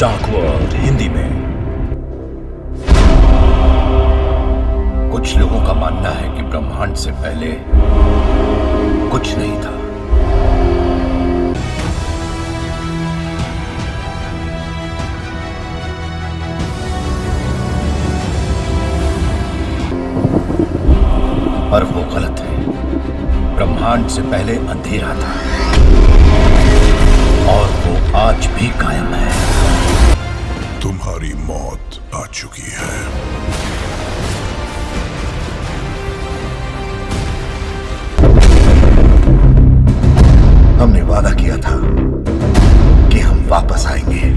Dark world Hindi में कुछ लोगों का मानना है कि ब्रह्मांड से पहले कुछ नहीं था पर वो गलत है ब्रह्मांड से पहले अंधेरा था और वो आज भी कायम है तुम्हारी मौत आ चुकी है हमने वादा किया था कि हम वापस आएंगे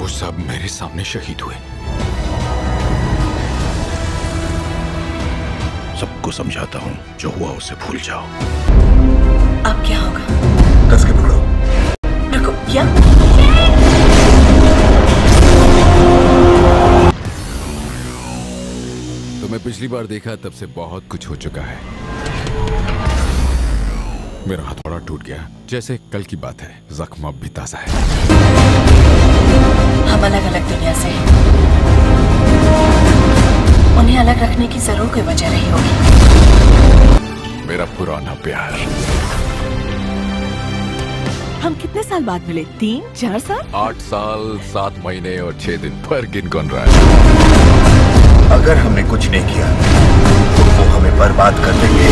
वो सब मेरे सामने शहीद हुए सबको समझाता हूं जो हुआ उसे भूल जाओ अब क्या होगा कस के पकड़ो रुको क्या पिछली बार देखा तब से बहुत कुछ हो चुका है मेरा हथौड़ा टूट गया जैसे कल की बात है जख्म अब भी ताजा है हम अलग अलग दुनिया से हैं। उन्हें अलग रखने की जरूर कोई वजह नहीं होगी मेरा पुराना प्यार हम कितने साल बाद मिले तीन चार साल आठ साल सात महीने और छह दिन पर गिन कौन रहा है अगर हमने कुछ नहीं किया तो वो हमें बर्बाद कर देंगे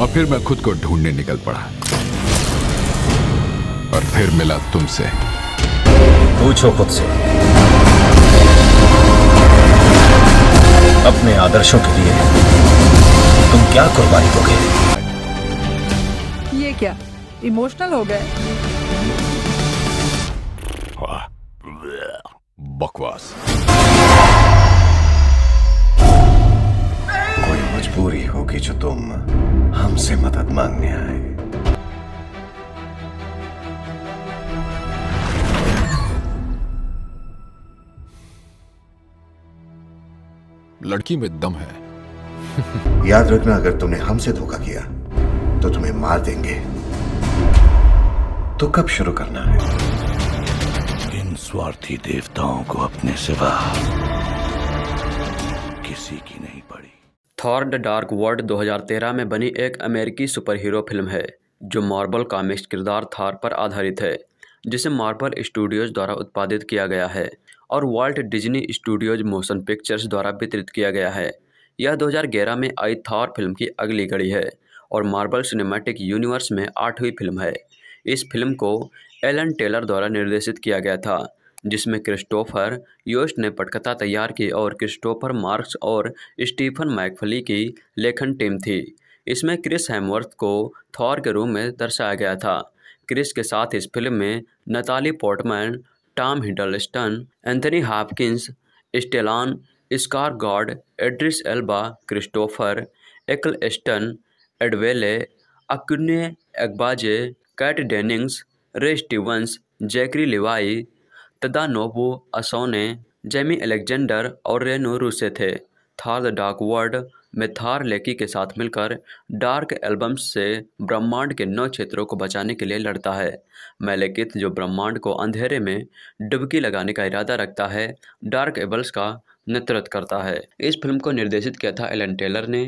और फिर मैं खुद को ढूंढने निकल पड़ा और फिर मिला तुमसे पूछो खुद से अपने आदर्शों के लिए तुम क्या कुर्बानी दोगे इमोशनल हो गए हाँ। बकवास कोई मजबूरी होगी जो तुम हमसे मदद मांगने आए लड़की में दम है याद रखना अगर तुमने हमसे धोखा किया तो तुम्हें मार देंगे तो कब शुरू करना है इन स्वार्थी देवताओं को अपने सिवा किसी की नहीं पड़ी थॉर द डार्क वर्ल्ड 2013 में बनी एक अमेरिकी सुपर हीरो फिल्म है जो मार्बल कॉमिक्स किरदार थार पर आधारित है जिसे मार्बल स्टूडियोज द्वारा उत्पादित किया गया है और Walt Disney Studios Motion Pictures द्वारा वितरित किया गया है यह 2011 में आई थॉर फिल्म की अगली कड़ी है और मार्बल सिनेमैटिक यूनिवर्स में आठवीं फिल्म है इस फिल्म को एलन टेलर द्वारा निर्देशित किया गया था जिसमें क्रिस्टोफर योस्ट ने पटकथा तैयार की और क्रिस्टोफर मार्क्स और स्टीफन मैकफली की लेखन टीम थी इसमें क्रिस हेमवर्थ को थॉर के रूप में दर्शाया गया था क्रिस के साथ इस फिल्म में Natalie Portman Tom Hiddleston Anthony Hopkins Stellan Skarsgard Idris Elba Christopher Eccleston Adewale Akinnuoye Agbaje Kat Dennings Ray Stevens Zachary Levi Tadanobu Asano Jamie Alexander और रेनो रूसे थे Thor the dark word में थार लेकी के साथ मिलकर dark albums से ब्रह्मांड के नौ क्षेत्रों को बचाने के लिए लड़ता है मैलेकित जो ब्रह्मांड को अंधेरे में डुबकी लगाने का इरादा रखता है डार्क एबल्स का नेतृत्व करता है इस फिल्म को निर्देशित किया था एलन टेलर ने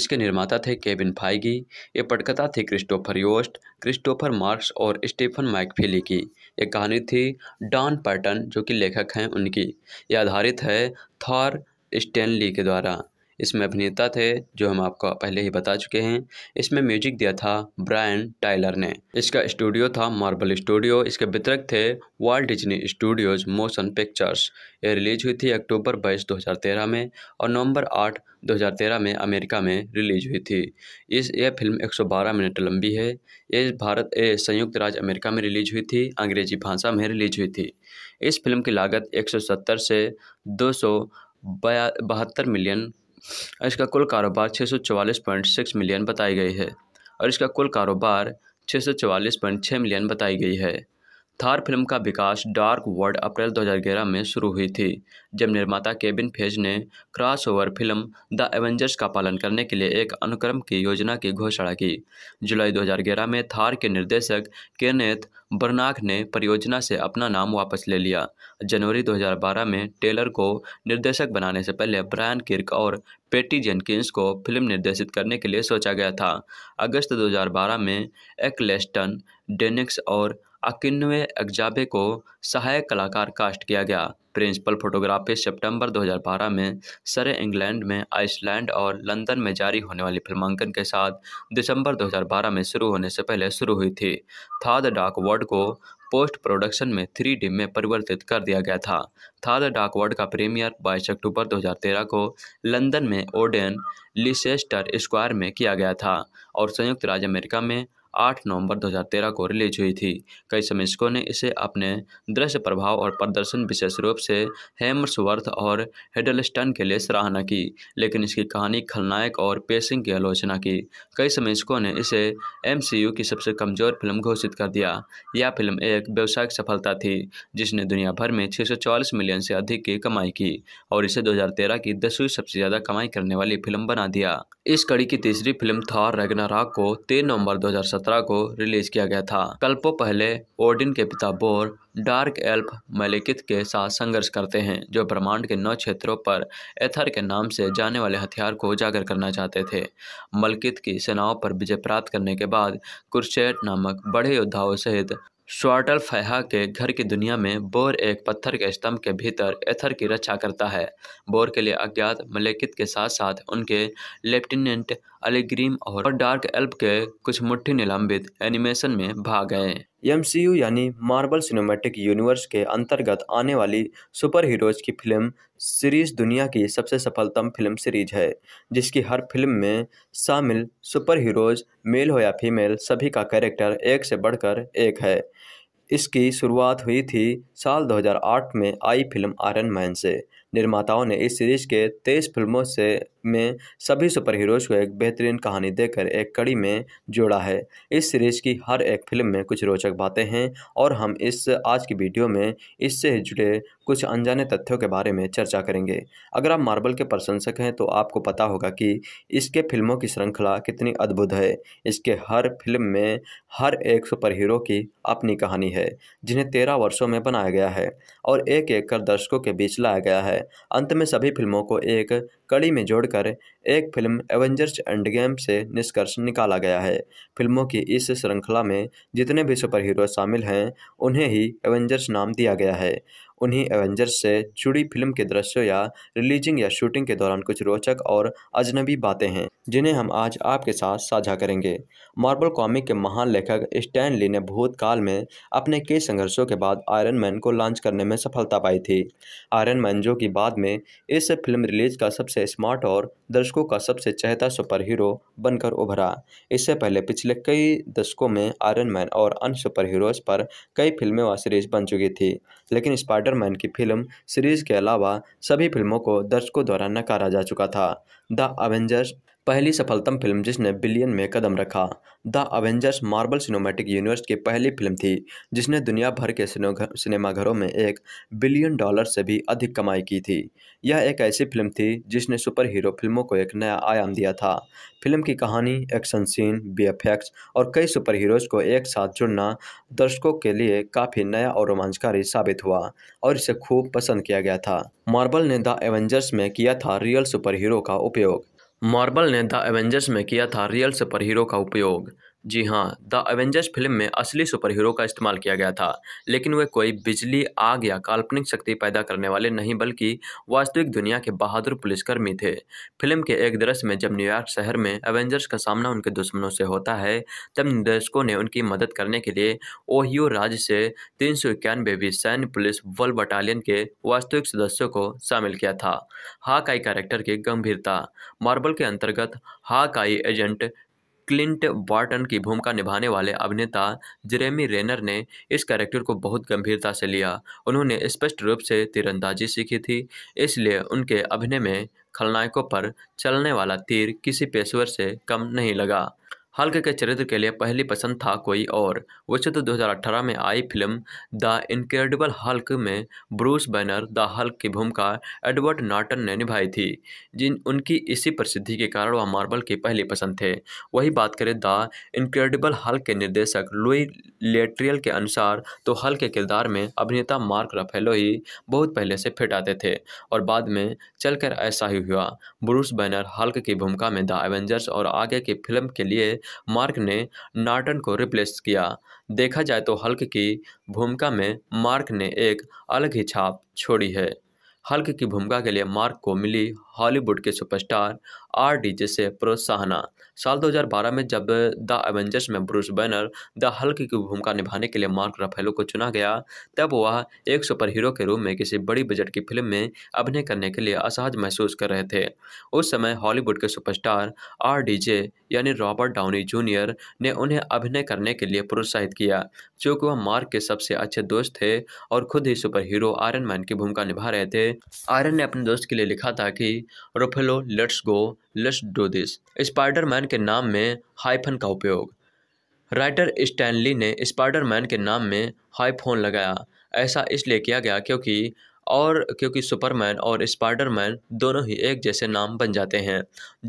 इसके निर्माता थे केविन फाइगी ये पटकथा थी क्रिस्टोफर योस्ट क्रिस्टोफर मार्क्स और स्टीफन माइकफिली की एक कहानी थी डॉन पर्टन जो कि लेखक हैं उनकी यह आधारित है थॉर स्टैनली के द्वारा इसमें अभिनेता थे जो हम आपको पहले ही बता चुके हैं इसमें म्यूजिक दिया था ब्रायन टाइलर ने इसका स्टूडियो था मार्बल स्टूडियो इसके वितरक थे Walt Disney Studios Motion Pictures ये रिलीज हुई थी अक्टूबर बाईस दो में और नवम्बर आठ 2013 में अमेरिका में रिलीज हुई थी इस यह फिल्म 112 मिनट लंबी है ये भारत ए संयुक्त राज्य अमेरिका में रिलीज हुई थी अंग्रेजी भाषा में रिलीज हुई थी इस फिल्म की लागत 170 से दो बहत्तर मिलियन इसका कुल कारोबार छः सौ चवालीस पॉइंट सिक्स मिलियन बताई गई है और इसका कुल कारोबार छः सौ चवालीस पॉइंट छः मिलियन बताई गई है थार फिल्म का विकास डार्क वर्ल्ड अप्रैल 2011 में शुरू हुई थी जब निर्माता केबिन फेज ने क्रॉसओवर फिल्म द एवेंजर्स का पालन करने के लिए एक अनुक्रम की योजना की घोषणा की जुलाई 2011 में थार के निर्देशक केनेथ बर्नाक ने परियोजना से अपना नाम वापस ले लिया जनवरी 2012 में टेलर को निर्देशक बनाने से पहले ब्रायन किर्क और पेटी जेनकिंस को फिल्म निर्देशित करने के लिए सोचा गया था अगस्त 2012 में एक्लेस्टन डेनिक्स और अकिनवे एग्जाबे को सहायक कलाकार कास्ट किया गया प्रिंसिपल फोटोग्राफी सितंबर 2012 में सरे इंग्लैंड में आइसलैंड और लंदन में जारी होने वाली फिल्मांकन के साथ दिसंबर 2012 में शुरू होने से पहले शुरू हुई थी थाद डाक वर्ड को पोस्ट प्रोडक्शन में थ्री डी में परिवर्तित कर दिया गया था थाद वर्ड का प्रीमियर बाईस अक्टूबर 2013 को लंदन में ओडेन लिसेस्टर स्क्वायर में किया गया था और संयुक्त राज्य अमेरिका में आठ नवंबर 2013 को रिलीज हुई थी कई समीक्षकों ने इसे अपने दृश्य प्रभाव और प्रदर्शन विशेष रूप से हेमर्सवर्थ और हेडलस्टन के लिए सराहना की लेकिन इसकी कहानी खलनायक और पेसिंग की आलोचना की कई समीक्षकों ने इसे एम की सबसे कमजोर फिल्म घोषित कर दिया यह फिल्म एक व्यावसायिक सफलता थी जिसने दुनिया भर में छः मिलियन से अधिक की कमाई की और इसे दो की दसवीं सबसे ज़्यादा कमाई करने वाली फिल्म बना दिया इस कड़ी की तीसरी फिल्म थॉर रेगना को तीन नवंबर दो 2017 को रिलीज किया गया था कल्पो पहले ओडिन के पिता बोर डार्क एल्फ मलिकित के साथ संघर्ष करते हैं जो ब्रह्मांड के नौ क्षेत्रों पर एथर के नाम से जाने वाले हथियार को उजागर करना चाहते थे मलकित की सेनाओं पर विजय प्राप्त करने के बाद कुरसेट नामक बड़े योद्धाओं सहित स्वाटल फैहा के घर की दुनिया में बोर एक पत्थर के स्तंभ के भीतर एथर की रक्षा करता है बोर के लिए अज्ञात मलेकित के साथ साथ उनके लेफ्टिनेंट अलीग्रीम और डार्क एल्प के कुछ मुठ्ठी निलंबित एनिमेशन में भाग गए एम यानी मार्बल सिनेमेटिक यूनिवर्स के अंतर्गत आने वाली सुपर हीरोज की फिल्म सीरीज दुनिया की सबसे सफलतम फिल्म सीरीज है जिसकी हर फिल्म में शामिल सुपर हीरोज मेल हो या फीमेल सभी का कैरेक्टर एक से बढ़कर एक है इसकी शुरुआत हुई थी साल 2008 में आई फिल्म आयरन मैन से निर्माताओं ने इस सीरीज के तेईस फिल्मों से में सभी सुपर हीरोज को एक बेहतरीन कहानी देकर एक कड़ी में जोड़ा है इस सीरीज की हर एक फिल्म में कुछ रोचक बातें हैं और हम इस आज की वीडियो में इससे जुड़े कुछ अनजाने तथ्यों के बारे में चर्चा करेंगे अगर आप मार्बल के प्रशंसक हैं तो आपको पता होगा कि इसके फिल्मों की श्रृंखला कितनी अद्भुत है इसके हर फिल्म में हर एक सुपर हीरो की अपनी कहानी है जिन्हें तेरह वर्षों में बनाया गया है और एक एक कर दर्शकों के बीच लाया गया है अंत में सभी फिल्मों को एक कड़ी में जोड़कर एक फिल्म एवेंजर्स एंड गेम से निष्कर्ष निकाला गया है फिल्मों की इस श्रृंखला में जितने भी सुपर हीरो शामिल हैं उन्हें ही एवेंजर्स नाम दिया गया है उन्हीं एवेंजर्स से जुड़ी फिल्म के दृश्यों या रिलीजिंग या शूटिंग के दौरान कुछ रोचक और अजनबी बातें हैं जिन्हें हम आज आपके साथ साझा करेंगे मार्बल कॉमिक के महान लेखक स्टैन ली ने भूतकाल में अपने कई संघर्षों के बाद आयरन मैन को लॉन्च करने में सफलता पाई थी आयरन मैन जो कि बाद में इस फिल्म रिलीज का सबसे स्मार्ट और दर्शकों का सबसे चहता सुपर हीरो बनकर उभरा इससे पहले पिछले कई दशकों में आयरन मैन और अन्य सुपर हीरोज़ पर कई फिल्में व सीरीज बन चुकी थी लेकिन स्पाइडरमैन की फिल्म सीरीज के अलावा सभी फिल्मों को दर्शकों द्वारा नकारा जा चुका था द अवेंजर्स पहली सफलतम फिल्म जिसने बिलियन में कदम रखा the Avengers Marvel Cinematic Universe की पहली फिल्म थी जिसने दुनिया भर के सिनेमाघरों में एक बिलियन डॉलर से भी अधिक कमाई की थी यह एक ऐसी फिल्म थी जिसने सुपर हीरो फिल्मों को एक नया आयाम दिया था फिल्म की कहानी एक्शन सीन बी और कई सुपर हीरोज को एक साथ जुड़ना दर्शकों के लिए काफ़ी नया और रोमांचकारी साबित हुआ और इसे खूब पसंद किया गया था मार्बल ने द एवेंजर्स में किया था रियल सुपर हीरो का उपयोग मार्बल ने द एवेंजर्स में किया था रियल हीरो का उपयोग जी हाँ द एवेंजर्स फिल्म में असली सुपर हीरो का इस्तेमाल किया गया था लेकिन वे कोई बिजली आग या काल्पनिक शक्ति पैदा करने वाले नहीं बल्कि वास्तविक दुनिया के बहादुर पुलिसकर्मी थे फिल्म के एक दृश्य में जब न्यूयॉर्क शहर में एवेंजर्स का सामना उनके दुश्मनों से होता है तब निर्देशकों ने उनकी मदद करने के लिए ओहियो राज्य से तीन सौ इक्यानवे भी सैन्य पुलिस वर्ल्ड बटालियन के वास्तविक सदस्यों को शामिल किया था हाकाई कैरेक्टर की गंभीरता मार्बल के अंतर्गत हाकाई एजेंट क्लिंट बार्टन की भूमिका निभाने वाले अभिनेता जेरेमी रेनर ने इस कैरेक्टर को बहुत गंभीरता से लिया उन्होंने स्पष्ट रूप से तीरंदाजी सीखी थी इसलिए उनके अभिनय में खलनायकों पर चलने वाला तीर किसी पेशेवर से कम नहीं लगा हल्क के चरित्र के लिए पहली पसंद था कोई और वैसे तो 2018 में आई फिल्म द इनक्रेडिबल हल्क में ब्रूस बैनर द हल्क की भूमिका एडवर्ड नाटन ने निभाई थी जिन उनकी इसी प्रसिद्धि के कारण वह मार्बल की पहली पसंद थे वही बात करें द इनक्रेडिबल हल्क के निर्देशक लुई लेट्रियल के अनुसार तो हल के किरदार में अभिनेता मार्क रफेलो ही बहुत पहले से फिट आते थे और बाद में चलकर ऐसा ही हुआ ब्रूस बैनर हल्क की भूमिका में द एवेंजर्स और आगे की फिल्म के लिए मार्क ने नार्टन को रिप्लेस किया देखा जाए तो हल्क की भूमिका में मार्क ने एक अलग ही छाप छोड़ी है हल्क की भूमिका के लिए मार्क को मिली हॉलीवुड के सुपरस्टार आर डीजे से प्रोत्साहना साल 2012 में जब द एवेंजर्स में ब्रूस बैनर द हल्क की भूमिका निभाने के लिए मार्क रफेलो को चुना गया तब वह एक सुपर हीरो के रूप में किसी बड़ी बजट की फिल्म में अभिनय करने के लिए असहज महसूस कर रहे थे उस समय हॉलीवुड के सुपरस्टार आर डीजे यानी रॉबर्ट डाउनी जूनियर ने उन्हें अभिनय करने के लिए प्रोत्साहित किया क्योंकि वह मार्क के सबसे अच्छे दोस्त थे और खुद ही सुपर हीरो आयरन मैन की भूमिका निभा रहे थे आयरन ने अपने दोस्त के लिए लिखा था कि Ruffalo let's go let's do this Spiderman के नाम में हाइफन का उपयोग राइटर स्टैनली ने स्पाइडरमैन के नाम में हाइफोन लगाया ऐसा इसलिए किया गया क्योंकि और क्योंकि सुपरमैन और स्पाइडरमैन दोनों ही एक जैसे नाम बन जाते हैं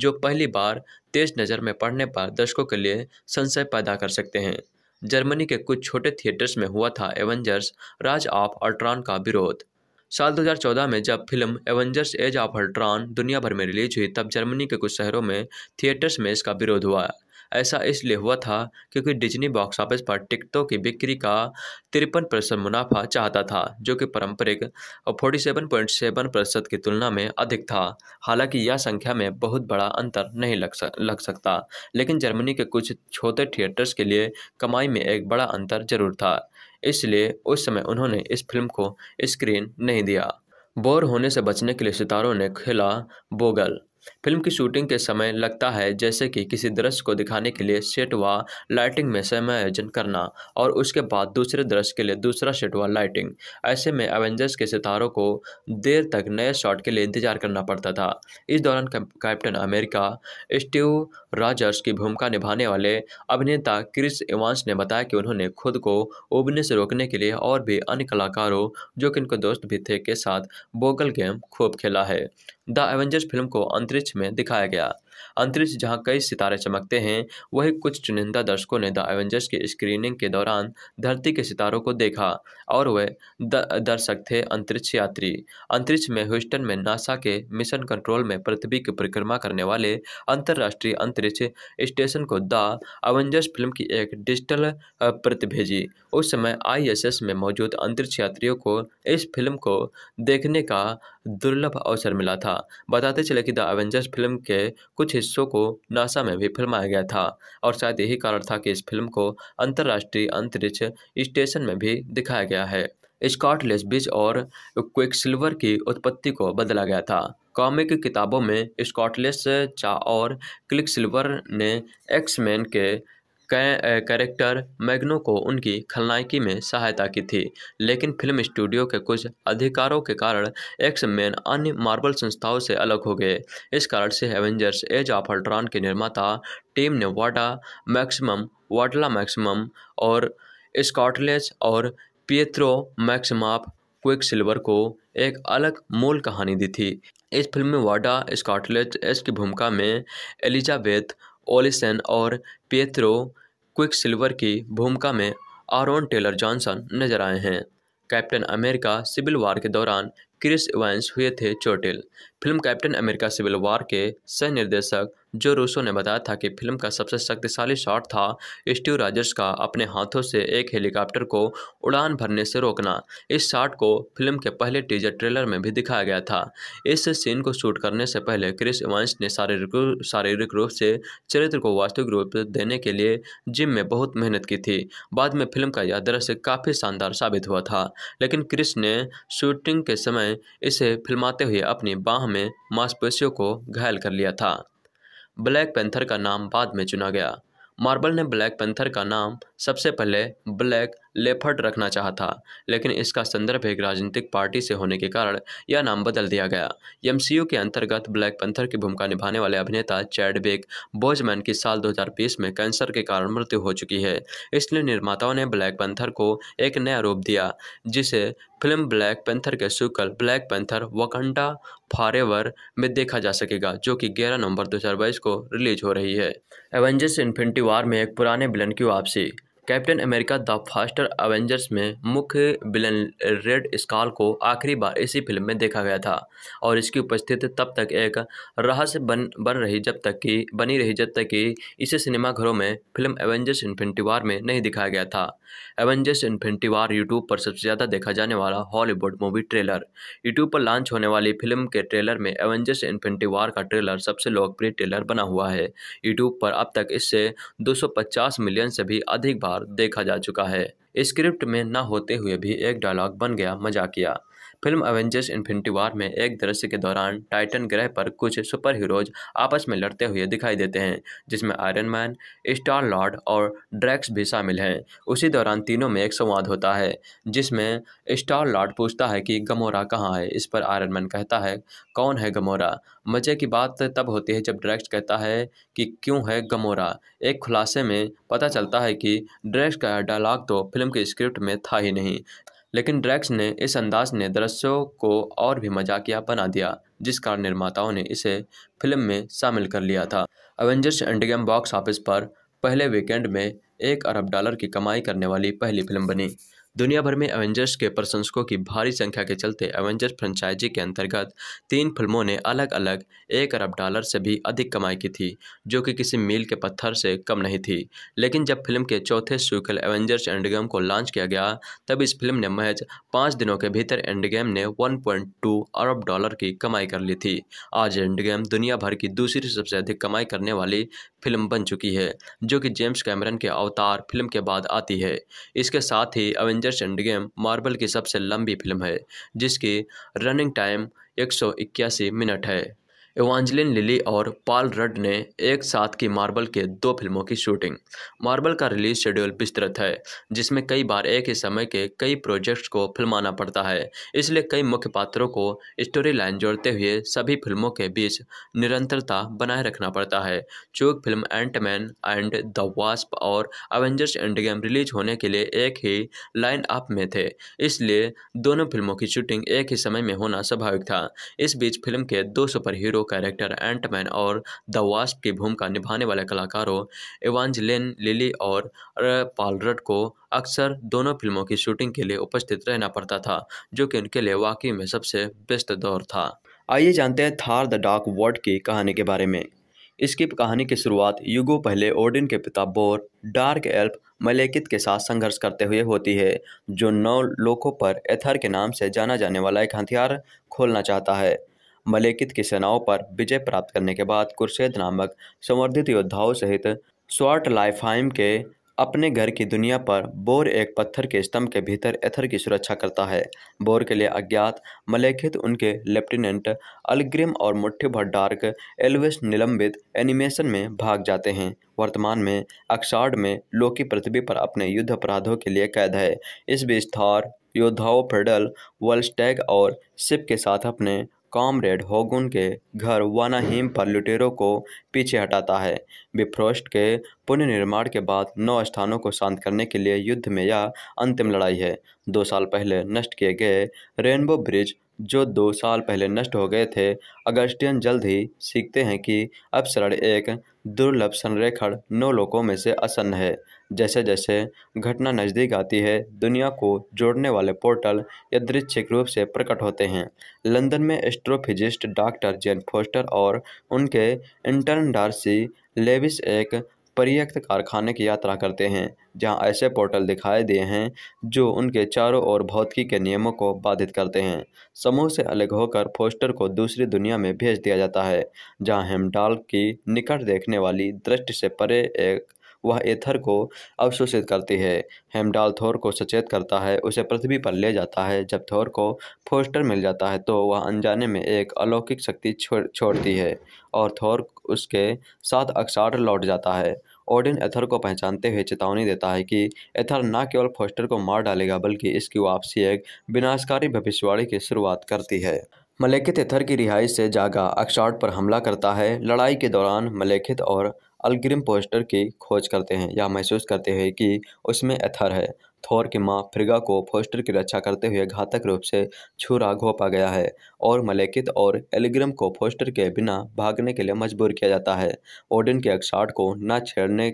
जो पहली बार तेज नज़र में पढ़ने पर दर्शकों के लिए संशय पैदा कर सकते हैं जर्मनी के कुछ छोटे थिएटर्स में हुआ था एवेंजर्स राज ऑफ अल्ट्रॉन का विरोध साल 2014 में जब film Avengers Age of Ultron दुनिया भर में रिलीज हुई तब जर्मनी के कुछ शहरों में थिएटर्स में इसका विरोध हुआ ऐसा इसलिए हुआ था क्योंकि डिज्नी बॉक्स ऑफिस पर टिकटों की बिक्री का तिरपन प्रतिशत मुनाफा चाहता था जो कि पारंपरिक फोर्टी सेवन पॉइंट सेवन प्रतिशत की तुलना में अधिक था हालांकि यह संख्या में बहुत बड़ा अंतर नहीं लग सक लग सकता लेकिन जर्मनी के कुछ छोटे थिएटर्स के लिए कमाई में एक बड़ा अंतर जरूर था इसलिए उस समय उन्होंने इस फिल्म को स्क्रीन नहीं दिया बोर होने से बचने के लिए सितारों ने खेला बोगल फिल्म की शूटिंग के समय लगता है जैसे कि किसी दृश्य को दिखाने के लिए सेट व लाइटिंग में समायोजन करना और उसके बाद दूसरे दृश्य के लिए दूसरा सेट व लाइटिंग ऐसे में एवेंजर्स के सितारों को देर तक नए शॉट के लिए इंतजार करना पड़ता था इस दौरान कैप्टन अमेरिका स्टीव राजर्स की भूमिका निभाने वाले अभिनेता क्रिस इवांस ने बताया कि उन्होंने खुद को उबने से रोकने के लिए और भी अन्य कलाकारों जो कि इनके दोस्त भी थे के साथ बोगल गेम खूब खेला है द एवेंजर्स फिल्म को अंतरिक्ष में दिखाया गया अंतरिक्ष जहाँ कई सितारे चमकते हैं वहीं कुछ चुनिंदा दर्शकों ने द एवेंजर्स की स्क्रीनिंग के दौरान धरती के सितारों को देखा और वे दर्शक थे अंतरिक्ष यात्री अंतरिक्ष में ह्यूस्टन में नासा के मिशन कंट्रोल में पृथ्वी की परिक्रमा करने वाले अंतर्राष्ट्रीय अंतरिक्ष स्टेशन को द एवेंजर्स फिल्म की एक डिजिटल प्रति भेजी उस समय आई में मौजूद अंतरिक्ष यात्रियों को इस फिल्म को देखने का दुर्लभ अवसर मिला था बताते चले कि द एवेंजर्स फिल्म के कुछ हिस्सों को नासा में भी फिल्माया गया था और शायद यही कारण था कि इस फिल्म को अंतर्राष्ट्रीय अंतरिक्ष स्टेशन में भी दिखाया गया है स्कॉट लेसबिज और क्विक सिल्वर की उत्पत्ति को बदला गया था कॉमिक किताबों में स्कॉटलेस चा और क्लिक सिल्वर ने एक्समैन के कैरेक्टर मैग्नो को उनकी खलनायकी में सहायता की थी लेकिन फिल्म स्टूडियो के कुछ अधिकारों के कारण एक्स मैन अन्य मार्बल संस्थाओं से अलग हो गए इस कारण से एवेंजर्स एज ऑफ अल्ट्रॉन के निर्माता टीम ने वाडा मैक्सिमम वाडला मैक्सिमम और स्कॉटलेस और पियत्रो मैक्सिमाप क्विक सिल्वर को एक अलग मूल कहानी दी थी इस फिल्म में वाडा स्कॉटलेट एस की भूमिका में एलिजाबेथ ओलिसन और पियत्रो सिल्वर की भूमिका में आरोन टेलर जॉनसन नजर आए हैं कैप्टन अमेरिका सिविल वार के दौरान क्रिस इवेंस हुए थे चोटिल film Captain America Civil War के सह निर्देशक जो रूसो ने बताया था कि फिल्म का सबसे शक्तिशाली शॉट था स्टीव राजर्स का अपने हाथों से एक हेलीकॉप्टर को उड़ान भरने से रोकना इस शॉट को फिल्म के पहले टीजर ट्रेलर में भी दिखाया गया था इस सीन को शूट करने से पहले क्रिस इवेंस ने शारीरिक शारीरिक रूप से चरित्र को वास्तविक रूप देने के लिए जिम में बहुत मेहनत की थी बाद में फिल्म का यह दृश्य काफ़ी शानदार साबित हुआ था लेकिन क्रिस ने शूटिंग के समय ने इसे फिल्माते हुए अपनी बाह में मांसपेशियों को घायल कर लिया था ब्लैक पैंथर का नाम बाद में चुना गया मार्बल ने ब्लैक पैंथर का नाम सबसे पहले ब्लैक लेफर्ड रखना चाहा था लेकिन इसका संदर्भ एक राजनीतिक पार्टी से होने के कारण यह नाम बदल दिया गया एम के अंतर्गत ब्लैक पैंथर की भूमिका निभाने वाले अभिनेता चैड बोजमैन की साल 2020 में कैंसर के कारण मृत्यु हो चुकी है इसलिए निर्माताओं ने ब्लैक पैंथर को एक नया रूप दिया जिसे फिल्म ब्लैक पैंथर के सुकल ब्लैक पैंथर वकंडा फॉरएवर में देखा जा सकेगा जो कि 11 नवंबर 2022 को रिलीज हो रही है एवेंजर्स इन्फिनिटी वार में एक पुराने विलन की वापसी Captain America the First Avengers में मुख्य विलन रेड स्कॉल को आखिरी बार इसी फिल्म में देखा गया था और इसकी उपस्थिति तब तक एक रहस्य बन बन रही जब तक कि बनी रही जब तक कि इसे सिनेमाघरों में फिल्म एवेंजर्स इन्फिनिटी वार में नहीं दिखाया गया था एवेंजर्स इन्फिनिटी वार यूट्यूब पर सबसे ज़्यादा देखा जाने वाला हॉलीवुड मूवी ट्रेलर यूट्यूब पर लॉन्च होने वाली फिल्म के ट्रेलर में एवेंजर्स इन्फिनिटी वार का ट्रेलर सबसे लोकप्रिय ट्रेलर बना हुआ है यूट्यूब पर अब तक इससे 250 मिलियन से भी अधिक बार देखा जा चुका है स्क्रिप्ट में न होते हुए भी एक डायलॉग बन गया मजाकिया फिल्म एवेंजर्स इन्फिनिटी वार में एक दृश्य के दौरान टाइटन ग्रह पर कुछ सुपर हीरोज आपस में लड़ते हुए दिखाई देते हैं जिसमें आयरन मैन स्टार लॉर्ड और ड्रैक्स भी शामिल हैं उसी दौरान तीनों में एक संवाद होता है जिसमें स्टार लॉर्ड पूछता है कि गमोरा कहाँ है इस पर आयरन मैन कहता है कौन है गमोरा मज़े की बात तब होती है जब ड्रैक्स कहता है कि क्यों है गमोरा एक खुलासे में पता चलता है कि ड्रैक्स का डायलॉग तो फिल्म के स्क्रिप्ट में था ही नहीं लेकिन ड्रैक्स ने इस अंदाज ने दृश्यों को और भी मजाकिया बना दिया जिस कारण निर्माताओं ने इसे फिल्म में शामिल कर लिया था एवेंजर्स एंडगेम बॉक्स ऑफिस पर पहले वीकेंड में एक अरब डॉलर की कमाई करने वाली पहली फिल्म बनी दुनिया भर में एवेंजर्स के प्रशंसकों की भारी संख्या के चलते एवेंजर्स फ्रेंचाइजी के अंतर्गत तीन फिल्मों ने अलग अलग एक अरब डॉलर से भी अधिक कमाई की थी जो कि किसी मील के पत्थर से कम नहीं थी लेकिन जब फिल्म के चौथे सीक्वल एवेंजर्स एंडगेम को लॉन्च किया गया तब इस फिल्म ने महज पाँच दिनों के भीतर एंडगेम ने वन अरब डॉलर की कमाई कर ली थी आज एंडगेम दुनिया भर की दूसरी सबसे अधिक कमाई करने वाली फिल्म बन चुकी है जो कि जेम्स कैमरन के अवतार फिल्म के बाद आती है इसके साथ ही Avenger Avengers Endgame Marvel की सबसे लंबी फिल्म है जिसकी रनिंग टाइम एक मिनट है एवांजलिन लिली और पॉल रड ने एक साथ की मार्बल के दो फिल्मों की शूटिंग मार्बल का रिलीज शेड्यूल विस्तृत है जिसमें कई बार एक ही समय के कई प्रोजेक्ट्स को फिल्माना पड़ता है इसलिए कई मुख्य पात्रों को स्टोरी लाइन जोड़ते हुए सभी फिल्मों के बीच निरंतरता बनाए रखना पड़ता है चूक film Ant-Man and the Wasp और अवेंजर्स एंड गेम रिलीज होने के लिए एक ही लाइन अप में थे इसलिए दोनों फिल्मों की शूटिंग एक ही समय में होना स्वाभाविक था इस बीच फिल्म के दो superhero hero character Ant-Man और द वास्ट की भूमिका निभाने वाले कलाकारों एवांजलेन लिली और पालरट को अक्सर दोनों फिल्मों की शूटिंग के लिए उपस्थित रहना पड़ता था जो कि उनके लिए वाकई में सबसे बेस्ट दौर था आइए जानते हैं थार द डार्क वर्ल्ड की कहानी के बारे में इसकी कहानी की शुरुआत युगो पहले ओडिन के पिता बोर डार्क एल्फ मलेकित के साथ संघर्ष करते हुए होती है जो नौ लोकों पर एथर के नाम से जाना जाने वाला एक हथियार खोलना चाहता है मलेकित की सेनाओं पर विजय प्राप्त करने के बाद कुर्शेद नामक संवर्धित योद्धाओं सहित स्वाट लाइफहाइम के अपने घर की दुनिया पर बोर एक पत्थर के स्तंभ के भीतर एथर की सुरक्षा करता है बोर के लिए अज्ञात मलेखित उनके लेफ्टिनेंट अलग्रिम और मुठ्ठी भर डार्क एलविस निलंबित एनिमेशन में भाग जाते हैं वर्तमान में अक्सार्ड में लोकी पृथ्वी पर अपने युद्ध अपराधों के लिए कैद है इस बीच थार योद्धाओं फेडल वल्स्टैग और सिप के साथ अपने कॉमरेड होगुन के घर वानाहीम पर लुटेरों को पीछे हटाता है बिफ्रोस्ट के पुनर्निर्माण के बाद नौ स्थानों को शांत करने के लिए युद्ध में यह अंतिम लड़ाई है दो साल पहले नष्ट किए गए रेनबो ब्रिज जो दो साल पहले नष्ट हो गए थे अगस्टियन जल्द ही सीखते हैं कि अपसरण एक दुर्लभ संरेखण नौ लोगों में से असन्न है जैसे जैसे घटना नज़दीक आती है दुनिया को जोड़ने वाले पोर्टल यादृच्छिक रूप से प्रकट होते हैं लंदन में एस्ट्रोफिजिस्ट डॉक्टर जेन फोस्टर और उनके इंटर्न डार्सी लेविस एक पर्यक्त कारखाने की यात्रा करते हैं जहां ऐसे पोर्टल दिखाए दिए हैं जो उनके चारों ओर भौतिकी के नियमों को बाधित करते हैं समूह से अलग होकर फोस्टर को दूसरी दुनिया में भेज दिया जाता है जहां हेमडाल की निकट देखने वाली दृष्टि से परे एक वह एथर को अवशोषित करती है हेमडाल थोर को सचेत करता है उसे पृथ्वी पर ले जाता है जब थोर को फोस्टर मिल जाता है तो वह अनजाने में एक अलौकिक शक्ति छोड़ छोड़ती है और थोर उसके साथ अक्साट लौट जाता है ओडिन एथर को पहचानते हुए चेतावनी देता है कि एथर न केवल फोस्टर को मार डालेगा बल्कि इसकी वापसी एक विनाशकारी भविष्यवाणी की शुरुआत करती है मलेखित एथर की रिहाई से जागा अक्षाट पर हमला करता है लड़ाई के दौरान मलेखित और अलग्रिम पोस्टर की खोज करते हैं या महसूस करते हैं कि उसमें एथर है थोर की माँ फ्रिगा को पोस्टर की रक्षा करते हुए घातक रूप से छुरा घोपा गया है और मलेकित और एलिग्रम को पोस्टर के बिना भागने के लिए मजबूर किया जाता है ओडिन के अक्साट को न छेड़ने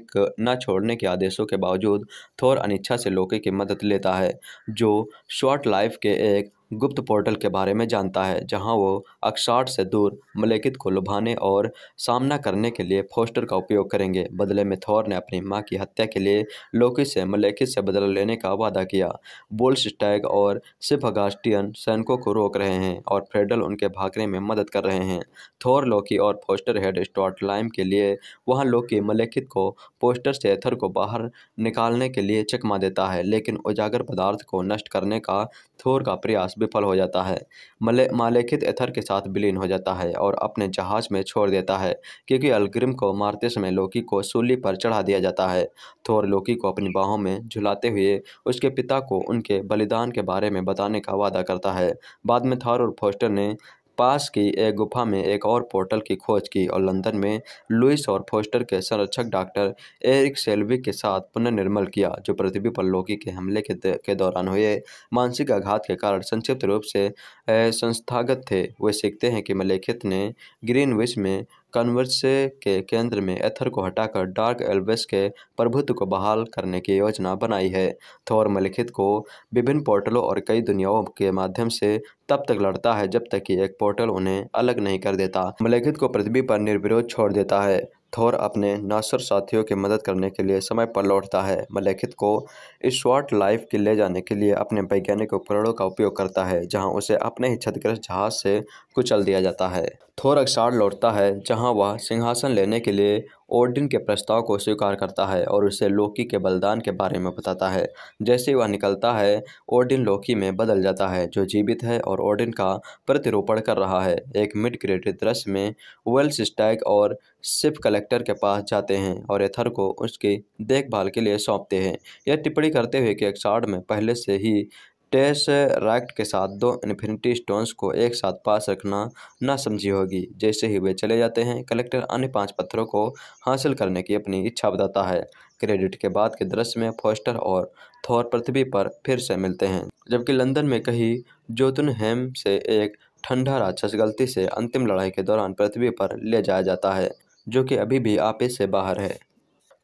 न छोड़ने के आदेशों के बावजूद थोर अनिच्छा से लोके की मदद लेता है जो शॉर्ट लाइफ के एक गुप्त पोर्टल के बारे में जानता है जहां वो अक्षाट से दूर मलेकित को लुभाने और सामना करने के लिए फोस्टर का उपयोग करेंगे बदले में थौर ने अपनी मां की हत्या के लिए लोकी से मलेकित से बदला लेने का वादा किया बोल्सटैग और सिफगास्टियन सैनिकों को रोक रहे हैं और फ्रेडल उनके भागने में मदद कर रहे हैं थौर लोकी और फोस्टर हेड स्टॉट लाइम के लिए वहाँ लोकी मलेखित को पोस्टर से एथर को बाहर निकालने के लिए चकमा देता है लेकिन उजागर पदार्थ को नष्ट करने का थोर का प्रयास विफल हो जाता है मले मालेखित एथर के साथ विलीन हो जाता है और अपने जहाज में छोड़ देता है क्योंकि अलग्रिम को मारते समय लोकी को सूली पर चढ़ा दिया जाता है थोर लोकी को अपनी बाहों में झुलाते हुए उसके पिता को उनके बलिदान के बारे में बताने का वादा करता है बाद में थार और फोस्टर ने पास की एक गुफा में एक और पोर्टल की खोज की और लंदन में लुइस और फोस्टर के संरक्षक डॉक्टर एरिक सेल्विक के साथ पुनर्निर्मल किया जो पृथ्वी पर लोकी के हमले के, के दौरान हुए मानसिक आघात के कारण संक्षिप्त रूप से संस्थागत थे वे सीखते हैं कि मलेखित ने ग्रीन विश में कन्वर्स के केंद्र में एथर को हटाकर डार्क एल्बस के प्रभुत्व को बहाल करने की योजना बनाई है थोर मलिखित को विभिन्न पोर्टलों और कई दुनियाओं के माध्यम से तब तक लड़ता है जब तक कि एक पोर्टल उन्हें अलग नहीं कर देता मलिखित को पृथ्वी पर निर्विरोध छोड़ देता है थोर अपने नासर साथियों की मदद करने के लिए समय पर लौटता है मलेखित को इस शॉर्ट लाइफ के ले जाने के लिए अपने वैज्ञानिक उपकरणों का उपयोग करता है जहां उसे अपने ही क्षतिग्रस्त जहाज से कुचल दिया जाता है थोर अक्सार लौटता है जहां वह सिंहासन लेने के लिए ओडिन के प्रस्ताव को स्वीकार करता है और उसे लोकी के बलिदान के बारे में बताता है जैसे वह निकलता है ओडिन लोकी में बदल जाता है जो जीवित है और ओडिन का प्रतिरूपण कर रहा है एक मिड क्रेडिट दृश्य में वेल्स स्टैग और सिप कलेक्टर के पास जाते हैं और एथर को उसकी देखभाल के लिए सौंपते हैं यह टिप्पणी करते हुए कि एक्सार्ड में पहले से ही टेसरैक्ट के साथ दो इन्फिनिटी स्टोन्स को एक साथ पास रखना ना समझी होगी जैसे ही वे चले जाते हैं कलेक्टर अन्य पांच पत्थरों को हासिल करने की अपनी इच्छा बताता है क्रेडिट के बाद के दृश्य में फोस्टर और थॉर पृथ्वी पर फिर से मिलते हैं जबकि लंदन में कहीं हेम से एक ठंडा राक्षस गलती से अंतिम लड़ाई के दौरान पृथ्वी पर ले जाया जाता है जो कि अभी भी आपे से बाहर है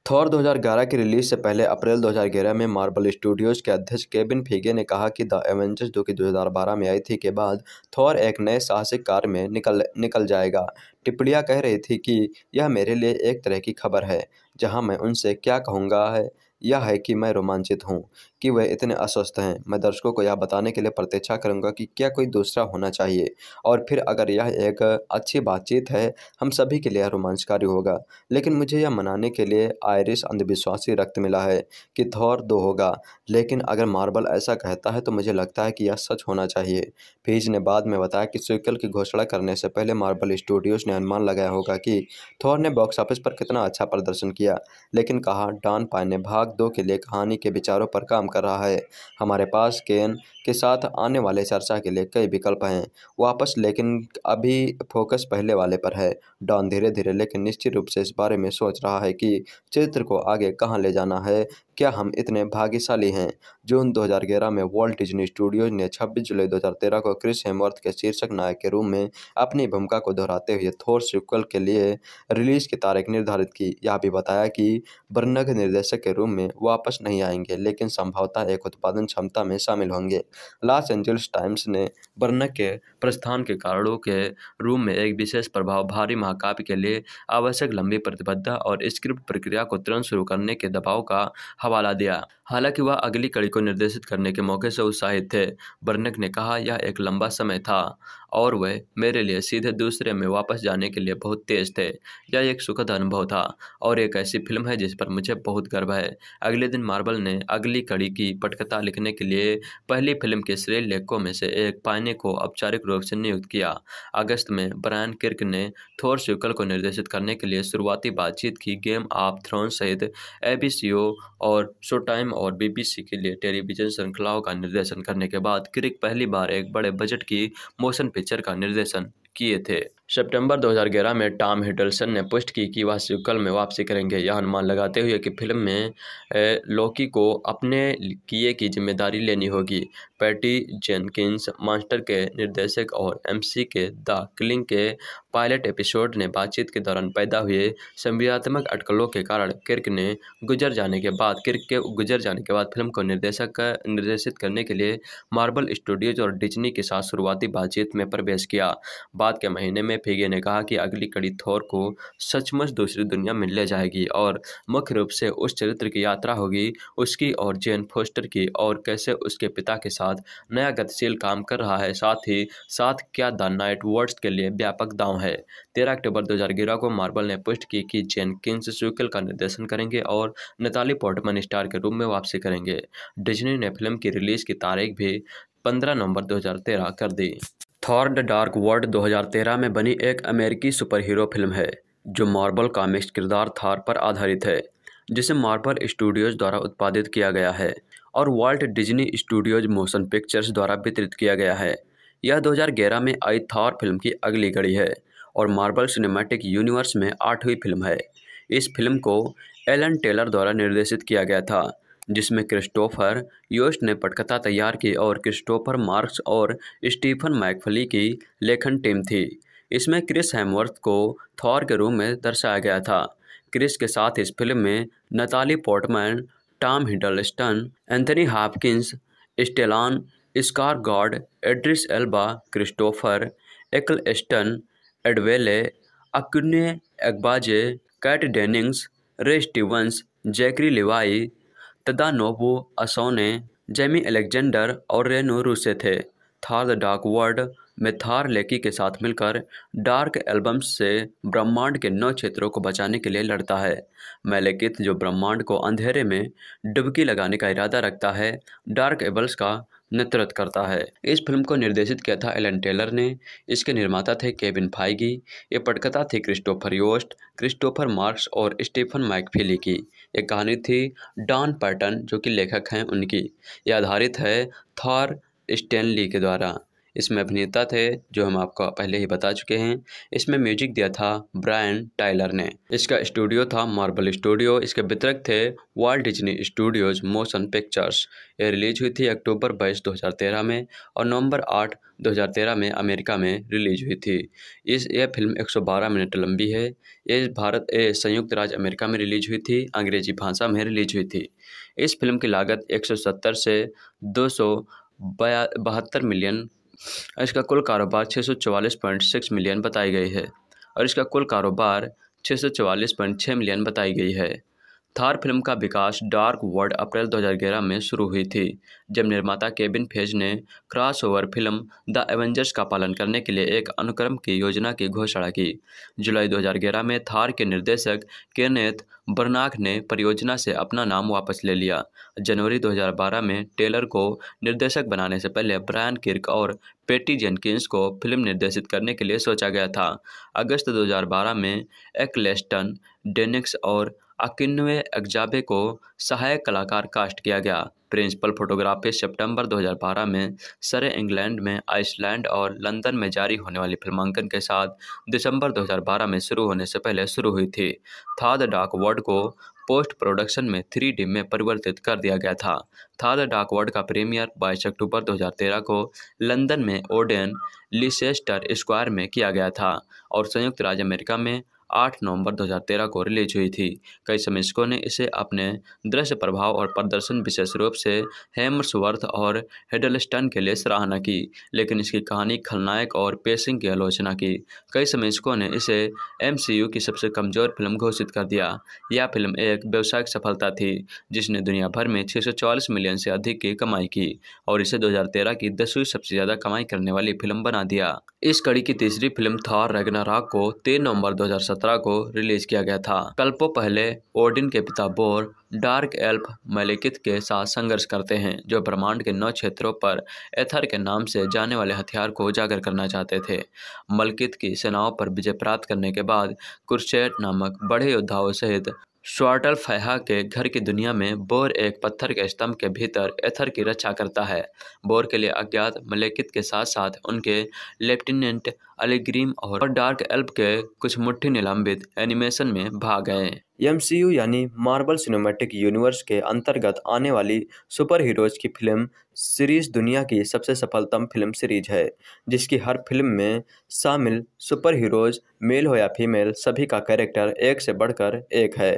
थॉर 2011 की रिलीज से पहले अप्रैल 2011 में मार्बल स्टूडियोज के अध्यक्ष केबिन फीगे ने कहा कि द एवेंजर्स जो कि 2012 में आई थी के बाद थॉर एक नए साहसिक कार में निकल निकल जाएगा टिप्पणियाँ कह रही थी कि यह मेरे लिए एक तरह की खबर है जहाँ मैं उनसे क्या कहूँगा है यह है कि मैं रोमांचित हूँ कि वह इतने अस्वस्थ हैं मैं दर्शकों को यह बताने के लिए प्रतीक्षा करूँगा कि क्या कोई दूसरा होना चाहिए और फिर अगर यह एक अच्छी बातचीत है हम सभी के लिए रोमांचकारी होगा लेकिन मुझे यह मनाने के लिए आयरिश अंधविश्वासी रक्त मिला है कि थौर दो होगा लेकिन अगर मार्बल ऐसा कहता है तो मुझे लगता है कि यह सच होना चाहिए फीज ने बाद में बताया कि स्विकल की घोषणा करने से पहले मार्बल स्टूडियोज़ ने अनुमान लगाया होगा कि थौर ने बॉक्स ऑफिस पर कितना अच्छा प्रदर्शन किया लेकिन कहा डॉन पाए ने भाग दो के लिए कहानी के विचारों पर काम कर रहा है हमारे पास केन के साथ आने वाले चर्चा के लिए कई विकल्प हैं वापस लेकिन अभी फोकस पहले वाले पर है डॉन धीरे धीरे लेकिन निश्चित रूप से इस बारे में सोच रहा है कि चित्र को आगे कहाँ ले जाना है क्या हम इतने भाग्यशाली हैं जून 2011 में वॉल्ट डिज्नी स्टूडियोज ने 26 जुलाई 2013 को क्रिस हेमवर्थ के शीर्षक नायक के रूप में अपनी भूमिका को दोहराते हुए थोर सिक्वल के लिए रिलीज की तारीख निर्धारित की यह भी बताया कि बर्नग निर्देशक के रूप में वापस नहीं आएंगे लेकिन संभव संभवतः एक उत्पादन क्षमता में शामिल होंगे लॉस एंजल्स टाइम्स ने बर्नक के प्रस्थान के कारणों के रूप में एक विशेष प्रभाव भारी महाकाव्य के लिए आवश्यक लंबी प्रतिबद्धता और स्क्रिप्ट प्रक्रिया को तुरंत शुरू करने के दबाव का हवाला दिया हालांकि वह अगली कड़ी को निर्देशित करने के मौके से उत्साहित थे बर्नक ने कहा यह एक लंबा समय था और वे मेरे लिए सीधे दूसरे में वापस जाने के लिए बहुत तेज थे यह एक सुखद अनुभव था और एक ऐसी फिल्म है जिस पर मुझे बहुत गर्व है अगले दिन मार्बल ने अगली कड़ी की पटकथा लिखने के लिए पहली फिल्म के श्रेय लेखकों में से एक पाने को औपचारिक रूप से नियुक्त किया अगस्त में ब्रायन किर्क ने थोर स्यूकल को निर्देशित करने के लिए शुरुआती बातचीत की गेम ऑफ थ्रोन सहित ए और शो टाइम और बीबीसी के लिए टेलीविजन श्रृंखलाओं का निर्देशन करने के बाद क्रिक पहली बार एक बड़े बजट की मोशन पिक्चर का निर्देशन किए थे सितंबर 2011 में टॉम हिडलसन ने पुष्ट की कि वह सिकल में वापसी करेंगे यह अनुमान लगाते हुए कि फिल्म में लोकी को अपने किए की जिम्मेदारी लेनी होगी पैटी जेनकिंस मास्टर के निर्देशक और एमसी के द किलिंग के पायलट एपिसोड ने बातचीत के दौरान पैदा हुए संविदात्मक अटकलों के कारण किर्क ने गुजर जाने के बाद किर्क के गुजर जाने के बाद फिल्म को निर्देशक निर्देशित करने के लिए मार्बल स्टूडियोज और डिजनी के साथ शुरुआती बातचीत में प्रवेश किया बाद के महीने में फिगे ने कहा कि अगली कड़ी थोर को सचमुच दूसरी दुनिया में ले जाएगी और मुख्य रूप से उस चरित्र की यात्रा होगी उसकी और जेन फोस्टर की और कैसे उसके पिता के साथ नया गतिशील काम कर रहा है साथ ही साथ क्या द नाइट वर्ड्स के लिए व्यापक दाव है तेरह अक्टूबर दो को मार्बल ने पुष्ट की कि जेन किंग्स सुकल का निर्देशन करेंगे और नेताली पोर्टमन स्टार के रूप में वापसी करेंगे डिजनी ने फिल्म की रिलीज की तारीख भी 15 नवंबर 2013 कर दी थॉर द डार्क वर्ल्ड 2013 में बनी एक अमेरिकी सुपरहीरो फिल्म है जो मार्बल कामिक्स किरदार थार पर आधारित है जिसे मार्बल स्टूडियोज द्वारा उत्पादित किया गया है और Walt Disney Studios Motion Pictures द्वारा वितरित किया गया है यह 2011 में आई थॉर फिल्म की अगली कड़ी है और मार्बल सिनेमैटिक यूनिवर्स में आठवीं फिल्म है इस फिल्म को एलन टेलर द्वारा निर्देशित किया गया था जिसमें क्रिस्टोफर योस्ट ने पटकथा तैयार की और क्रिस्टोफर मार्क्स और स्टीफन मैकफली की लेखन टीम थी इसमें क्रिस हेमवर्थ को थॉर के रूप में दर्शाया गया था क्रिस के साथ इस फिल्म में Natalie Portman Tom Hiddleston Anthony Hopkins Stellan Skarsgard Idris Elba Christopher Eccleston Adewale Akinnuoye Agbaje Kat Dennings Ray Stevens Zachary Levi Tadanobu Asano Jamie Alexander और रेनो रूसे थे Thor the Dark world में थार लेकी के साथ मिलकर dark albums से ब्रह्मांड के नौ क्षेत्रों को बचाने के लिए लड़ता है मेलेकित जो ब्रह्मांड को अंधेरे में डुबकी लगाने का इरादा रखता है डार्क एबल्स का नेतृत्व करता है इस फिल्म को निर्देशित किया था एलन टेलर ने इसके निर्माता थे केविन फाइगी ये पटकथा थी क्रिस्टोफर योस्ट क्रिस्टोफर मार्क्स और स्टीफन माइकफिली की एक कहानी थी डॉन पर्टन जो कि लेखक हैं उनकी यह आधारित है थॉर स्टैनली के द्वारा इसमें अभिनेता थे जो हम आपको पहले ही बता चुके हैं इसमें म्यूजिक दिया था ब्रायन टाइलर ने इसका स्टूडियो था मार्बल स्टूडियो इसके वितरक थे Walt Disney Studios Motion Pictures ये रिलीज हुई थी अक्टूबर बाईस 2013 में और नवंबर आठ 2013 में अमेरिका में रिलीज हुई थी इस यह फिल्म 112 मिनट लंबी है ये भारत ए संयुक्त राज्य अमेरिका में रिलीज हुई थी अंग्रेजी भाषा में रिलीज हुई थी इस फिल्म की लागत 170 से दो बहत्तर मिलियन इसका कुल कारोबार छः सौ चवालीस पॉइंट सिक्स मिलियन बताई गई है और इसका कुल कारोबार छः सौ चवालीस पॉइंट छः मिलियन बताई गई है थार फिल्म का विकास डार्क वर्ल्ड अप्रैल 2011 में शुरू हुई थी जब निर्माता केबिन फेज ने क्रॉसओवर फिल्म द एवेंजर्स का पालन करने के लिए एक अनुक्रम की योजना की घोषणा की जुलाई 2011 में थार के निर्देशक केनेथ बर्नाक ने परियोजना से अपना नाम वापस ले लिया जनवरी 2012 में टेलर को निर्देशक बनाने से पहले ब्रायन किर्क और पेटी जेनकिंस को फिल्म निर्देशित करने के लिए सोचा गया था अगस्त दो में एक्लेस्टन डेनिक्स और अकिनवे एग्जाबे को सहायक कलाकार कास्ट किया गया प्रिंसिपल फोटोग्राफी सितंबर 2012 में सरे इंग्लैंड में आइसलैंड और लंदन में जारी होने वाली फिल्मांकन के साथ दिसंबर 2012 में शुरू होने से पहले शुरू हुई थी थाद डाक वर्ड को पोस्ट प्रोडक्शन में थ्री डी में परिवर्तित कर दिया गया था थाद डाक वर्ड का प्रीमियर बाईस अक्टूबर 2013 को लंदन में ओडेन लिसेस्टर स्क्वायर में किया गया था और संयुक्त राज्य अमेरिका में आठ नवंबर 2013 को रिलीज हुई थी कई समीक्षकों ने इसे अपने दृश्य प्रभाव और प्रदर्शन विशेष रूप से हेमर्सवर्थ और हेडलस्टन के लिए सराहना की लेकिन इसकी कहानी खलनायक और पेसिंग की आलोचना की कई समीक्षकों ने इसे एम की सबसे कमजोर फिल्म घोषित कर दिया यह फिल्म एक व्यावसायिक सफलता थी जिसने दुनिया भर में छः मिलियन से अधिक की कमाई की और इसे दो की दसवीं सबसे ज़्यादा कमाई करने वाली फिल्म बना दिया इस कड़ी की तीसरी फिल्म थार रैगनाराक को तीन नवंबर दो सत्रह को रिलीज किया गया था कल्पो पहले ओडिन के पिता बोर डार्क एल्फ मलिकित के साथ संघर्ष करते हैं जो ब्रह्मांड के नौ क्षेत्रों पर एथर के नाम से जाने वाले हथियार को उजागर करना चाहते थे मलकित की सेनाओं पर विजय प्राप्त करने के बाद कुरसेट नामक बड़े योद्धाओं सहित स्वाटल फैहा के घर की दुनिया में बोर एक पत्थर के स्तंभ के भीतर एथर की रक्षा करता है बोर के लिए अज्ञात मलेकित के साथ साथ उनके लेफ्टिनेंट अलीग्रीम और डार्क एल्प के कुछ मुठ्ठी निलंबित एनिमेशन में भाग गए एम यानी मार्बल सिनेमेटिक यूनिवर्स के अंतर्गत आने वाली सुपर हीरोज की फिल्म सीरीज दुनिया की सबसे सफलतम फिल्म सीरीज है जिसकी हर फिल्म में शामिल सुपर हीरोज मेल हो या फीमेल सभी का कैरेक्टर एक से बढ़कर एक है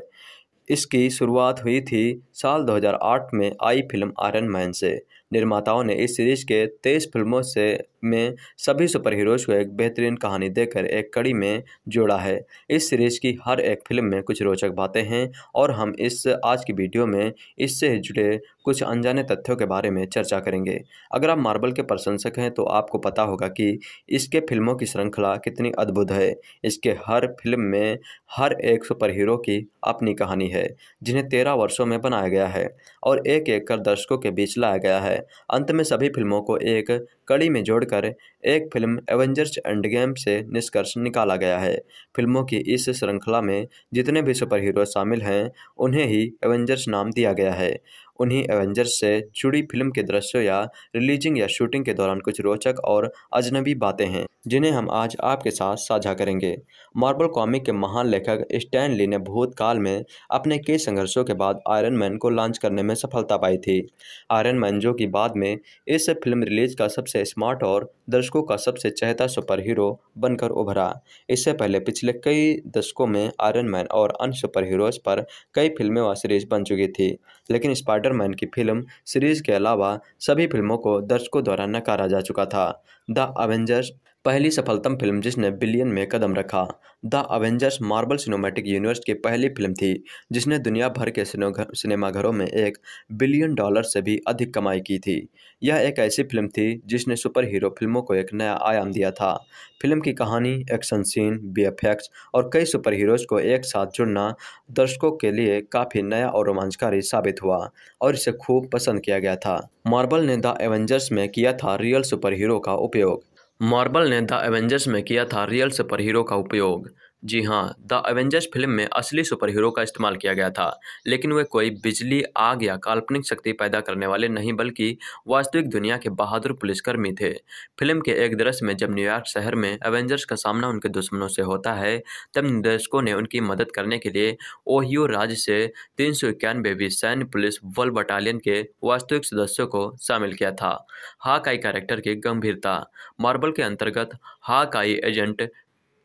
इसकी शुरुआत हुई थी साल 2008 में आई फिल्म आयरन मैन से निर्माताओं ने इस सीरीज के तेईस फिल्मों से में सभी सुपरहीरोज को एक बेहतरीन कहानी देकर एक कड़ी में जोड़ा है इस सीरीज की हर एक फिल्म में कुछ रोचक बातें हैं और हम इस आज की वीडियो में इससे जुड़े कुछ अनजाने तथ्यों के बारे में चर्चा करेंगे अगर आप मार्बल के प्रशंसक हैं तो आपको पता होगा कि इसके फिल्मों की श्रृंखला कितनी अद्भुत है इसके हर फिल्म में हर एक सुपर हीरो की अपनी कहानी है जिन्हें तेरह वर्षों में बनाया गया है और एक एक कर दर्शकों के बीच लाया गया है अंत में सभी फिल्मों को एक कड़ी में जोड़कर एक फिल्म एवेंजर्स एंड गेम से निष्कर्ष निकाला गया है फिल्मों की इस श्रृंखला में जितने भी सुपर हीरो शामिल हैं उन्हें ही एवेंजर्स नाम दिया गया है उन्हें एवेंजर्स से जुड़ी फिल्म के दृश्यों या रिलीजिंग या शूटिंग के दौरान कुछ रोचक और अजनबी बातें हैं जिन्हें हम आज आपके साथ साझा करेंगे मार्बल कॉमिक के महान लेखक स्टैन ली ने भूतकाल में अपने कई संघर्षों के बाद आयरन मैन को लॉन्च करने में सफलता पाई थी आयरन मैन जो कि बाद में इस फिल्म रिलीज का सबसे स्मार्ट और दर्शकों का सबसे चहता सुपर हीरो बनकर उभरा इससे पहले पिछले कई दशकों में आयरन मैन और अन्य सुपर हीरोज पर कई फिल्में व सीरीज बन चुकी थी लेकिन स्पाइडर स्पाइडरमैन की फिल्म सीरीज के अलावा सभी फिल्मों को दर्शकों द्वारा नकारा जा चुका था द अवेंजर्स पहली सफलतम फिल्म जिसने बिलियन में कदम रखा the Avengers Marvel Cinematic Universe की पहली फिल्म थी जिसने दुनिया भर के सिनेमाघरों में एक बिलियन डॉलर से भी अधिक कमाई की थी यह एक ऐसी फिल्म थी जिसने सुपर हीरो फिल्मों को एक नया आयाम दिया था फिल्म की कहानी एक्शन सीन बी और कई सुपर हीरोज को एक साथ जुड़ना दर्शकों के लिए काफ़ी नया और रोमांचकारी साबित हुआ और इसे खूब पसंद किया गया था मार्बल ने द एवेंजर्स में किया था रियल सुपर हीरो का उपयोग मार्बल ने द एवेंजर्स में किया था रियल सुपर हीरो का उपयोग जी हाँ द एवेंजर्स फिल्म में असली सुपर हीरो का इस्तेमाल किया गया था लेकिन वे कोई बिजली आग या काल्पनिक शक्ति पैदा करने वाले नहीं बल्कि वास्तविक दुनिया के बहादुर पुलिसकर्मी थे फिल्म के एक दृश्य में जब न्यूयॉर्क शहर में एवेंजर्स का सामना उनके दुश्मनों से होता है तब निर्देशकों ने उनकी मदद करने के लिए ओहियो राज्य से तीन सौ इक्यानवे सैन्य पुलिस वल बटालियन के वास्तविक सदस्यों को शामिल किया था हाकाई कैरेक्टर की गंभीरता मार्बल के अंतर्गत हाकाई एजेंट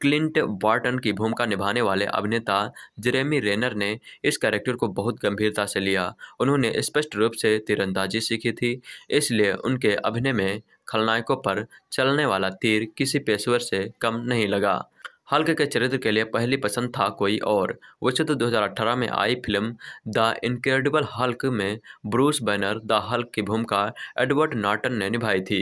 क्लिंट बार्टन की भूमिका निभाने वाले अभिनेता जेरेमी रेनर ने इस कैरेक्टर को बहुत गंभीरता से लिया उन्होंने स्पष्ट रूप से तीरंदाजी सीखी थी इसलिए उनके अभिनय में खलनायकों पर चलने वाला तीर किसी पेशेवर से कम नहीं लगा हल्क के चरित्र के लिए पहली पसंद था कोई और वो चित्र 2018 में आई फिल्म द इनक्रेडिबल हल्क में ब्रूस बैनर द हल्क की भूमिका एडवर्ड नाटन ने निभाई थी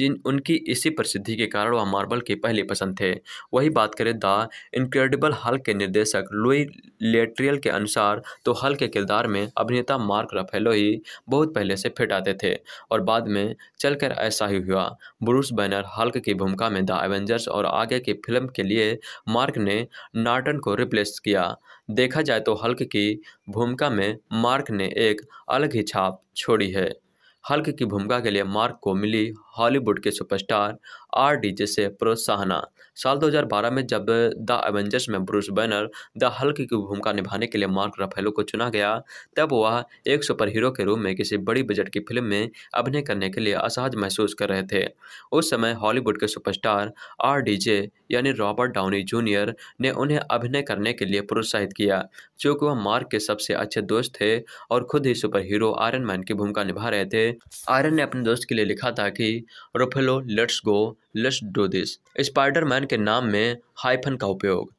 जिन उनकी इसी प्रसिद्धि के कारण वह मार्बल के पहली पसंद थे वही बात करें द इनक्रेडिबल हल्क के निर्देशक लुई लेट्रियल के अनुसार तो हल्क के किरदार में अभिनेता मार्क रफेलो ही बहुत पहले से फिट आते थे और बाद में चलकर ऐसा ही हुआ ब्रूस बैनर हल्क की भूमिका में द एवेंजर्स और आगे की फिल्म के लिए मार्क ने नार्टन को रिप्लेस किया देखा जाए तो हल्क की भूमिका में मार्क ने एक अलग ही छाप छोड़ी है हल्क की भूमिका के लिए मार्क को मिली हॉलीवुड के सुपरस्टार आर डीजे से प्रोत्साहना साल 2012 में जब द एवेंजर्स में ब्रूस बैनर द हल्क की भूमिका निभाने के लिए मार्क रफेलो को चुना गया तब वह एक सुपर हीरो के रूप में किसी बड़ी बजट की फिल्म में अभिनय करने के लिए असहज महसूस कर रहे थे उस समय हॉलीवुड के सुपरस्टार आर डीजे यानी रॉबर्ट डाउनी जूनियर ने उन्हें अभिनय करने के लिए प्रोत्साहित किया क्योंकि वह मार्क के सबसे अच्छे दोस्त थे और खुद ही सुपर हीरो आयरन मैन की भूमिका निभा रहे थे आयरन ने अपने दोस्त के लिए लिखा था कि Ruffalo let's go let's do this Spiderman के नाम में हाइफन का उपयोग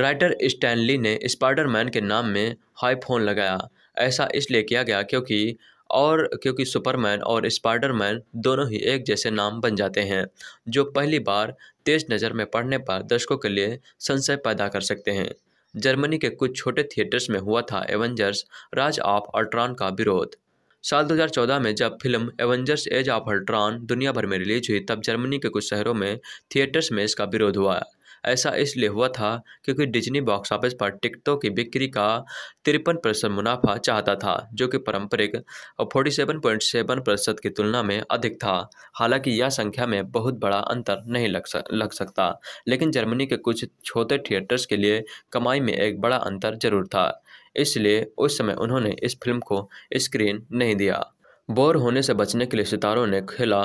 राइटर स्टैनली ने स्पाइडरमैन के नाम में हाइफोन लगाया ऐसा इसलिए किया गया क्योंकि और क्योंकि सुपरमैन और स्पाइडरमैन दोनों ही एक जैसे नाम बन जाते हैं जो पहली बार तेज नज़र में पढ़ने पर दर्शकों के लिए संशय पैदा कर सकते हैं जर्मनी के कुछ छोटे थिएटर्स में हुआ था एवेंजर्स राज ऑफ अल्ट्रॉन का विरोध साल 2014 में जब film Avengers Age of Ultron दुनिया भर में रिलीज हुई तब जर्मनी के कुछ शहरों में थिएटर्स में इसका विरोध हुआ ऐसा इसलिए हुआ था क्योंकि डिज्नी बॉक्स ऑफिस पर टिकटों की बिक्री का तिरपन प्रतिशत मुनाफा चाहता था जो कि पारंपरिक और फोर्टी सेवन पॉइंट सेवन प्रतिशत की तुलना में अधिक था हालांकि यह संख्या में बहुत बड़ा अंतर नहीं लग सक लग सकता लेकिन जर्मनी के कुछ छोटे थिएटर्स के लिए कमाई में एक बड़ा अंतर जरूर था इसलिए उस समय उन्होंने इस फिल्म को स्क्रीन नहीं दिया बोर होने से बचने के लिए सितारों ने खेला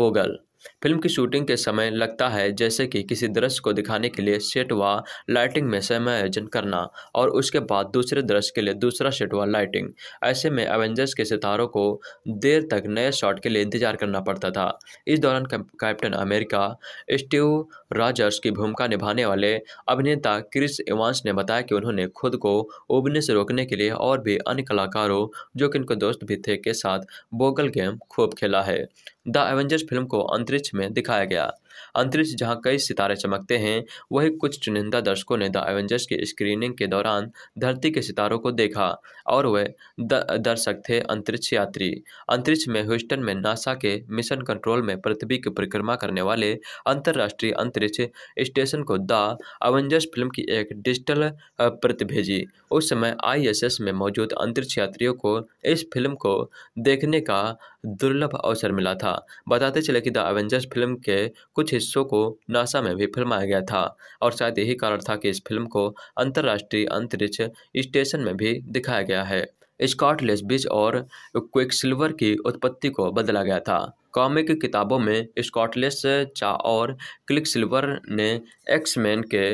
बोगल फिल्म की शूटिंग के समय लगता है जैसे कि किसी दृश्य को दिखाने के लिए सेट व लाइटिंग में समायोजन करना और उसके बाद दूसरे दृश्य के लिए दूसरा सेट व लाइटिंग ऐसे में एवेंजर्स के सितारों को देर तक नए शॉट के लिए इंतजार करना पड़ता था इस दौरान कैप्टन अमेरिका स्टीव राजर्स की भूमिका निभाने वाले अभिनेता क्रिस इवांस ने बताया कि उन्होंने खुद को उबने से रोकने के लिए और भी अन्य कलाकारों जो कि इनके दोस्त भी थे के साथ बोगल गेम खूब खेला है द एवेंजर्स फिल्म को अंतरिक्ष में दिखाया गया अंतरिक्ष जहां कई सितारे चमकते हैं वही कुछ चुनिंदा दर्शकों ने द एवेंजर्स की स्क्रीनिंग के दौरान धरती के सितारों को देखा और वे दर्शक थे अंतरिक्ष यात्री अंतरिक्ष में ह्यूस्टन में नासा के मिशन कंट्रोल में पृथ्वी की परिक्रमा करने वाले अंतर्राष्ट्रीय अंतरिक्ष स्टेशन को द एवेंजर्स फिल्म की एक डिजिटल प्रति भेजी उस समय आई में मौजूद अंतरिक्ष यात्रियों को इस फिल्म को देखने का दुर्लभ अवसर मिला था बताते चले कि द एवेंजर्स फिल्म के कुछ हिस्सों को नासा में भी फिल्माया गया था और शायद यही कारण था कि इस फिल्म को अंतर्राष्ट्रीय अंतरिक्ष स्टेशन में भी दिखाया गया है स्कॉट लेसबिज और क्विक सिल्वर की उत्पत्ति को बदला गया था कॉमिक किताबों में स्कॉटलेस चा और क्लिक सिल्वर ने एक्समैन के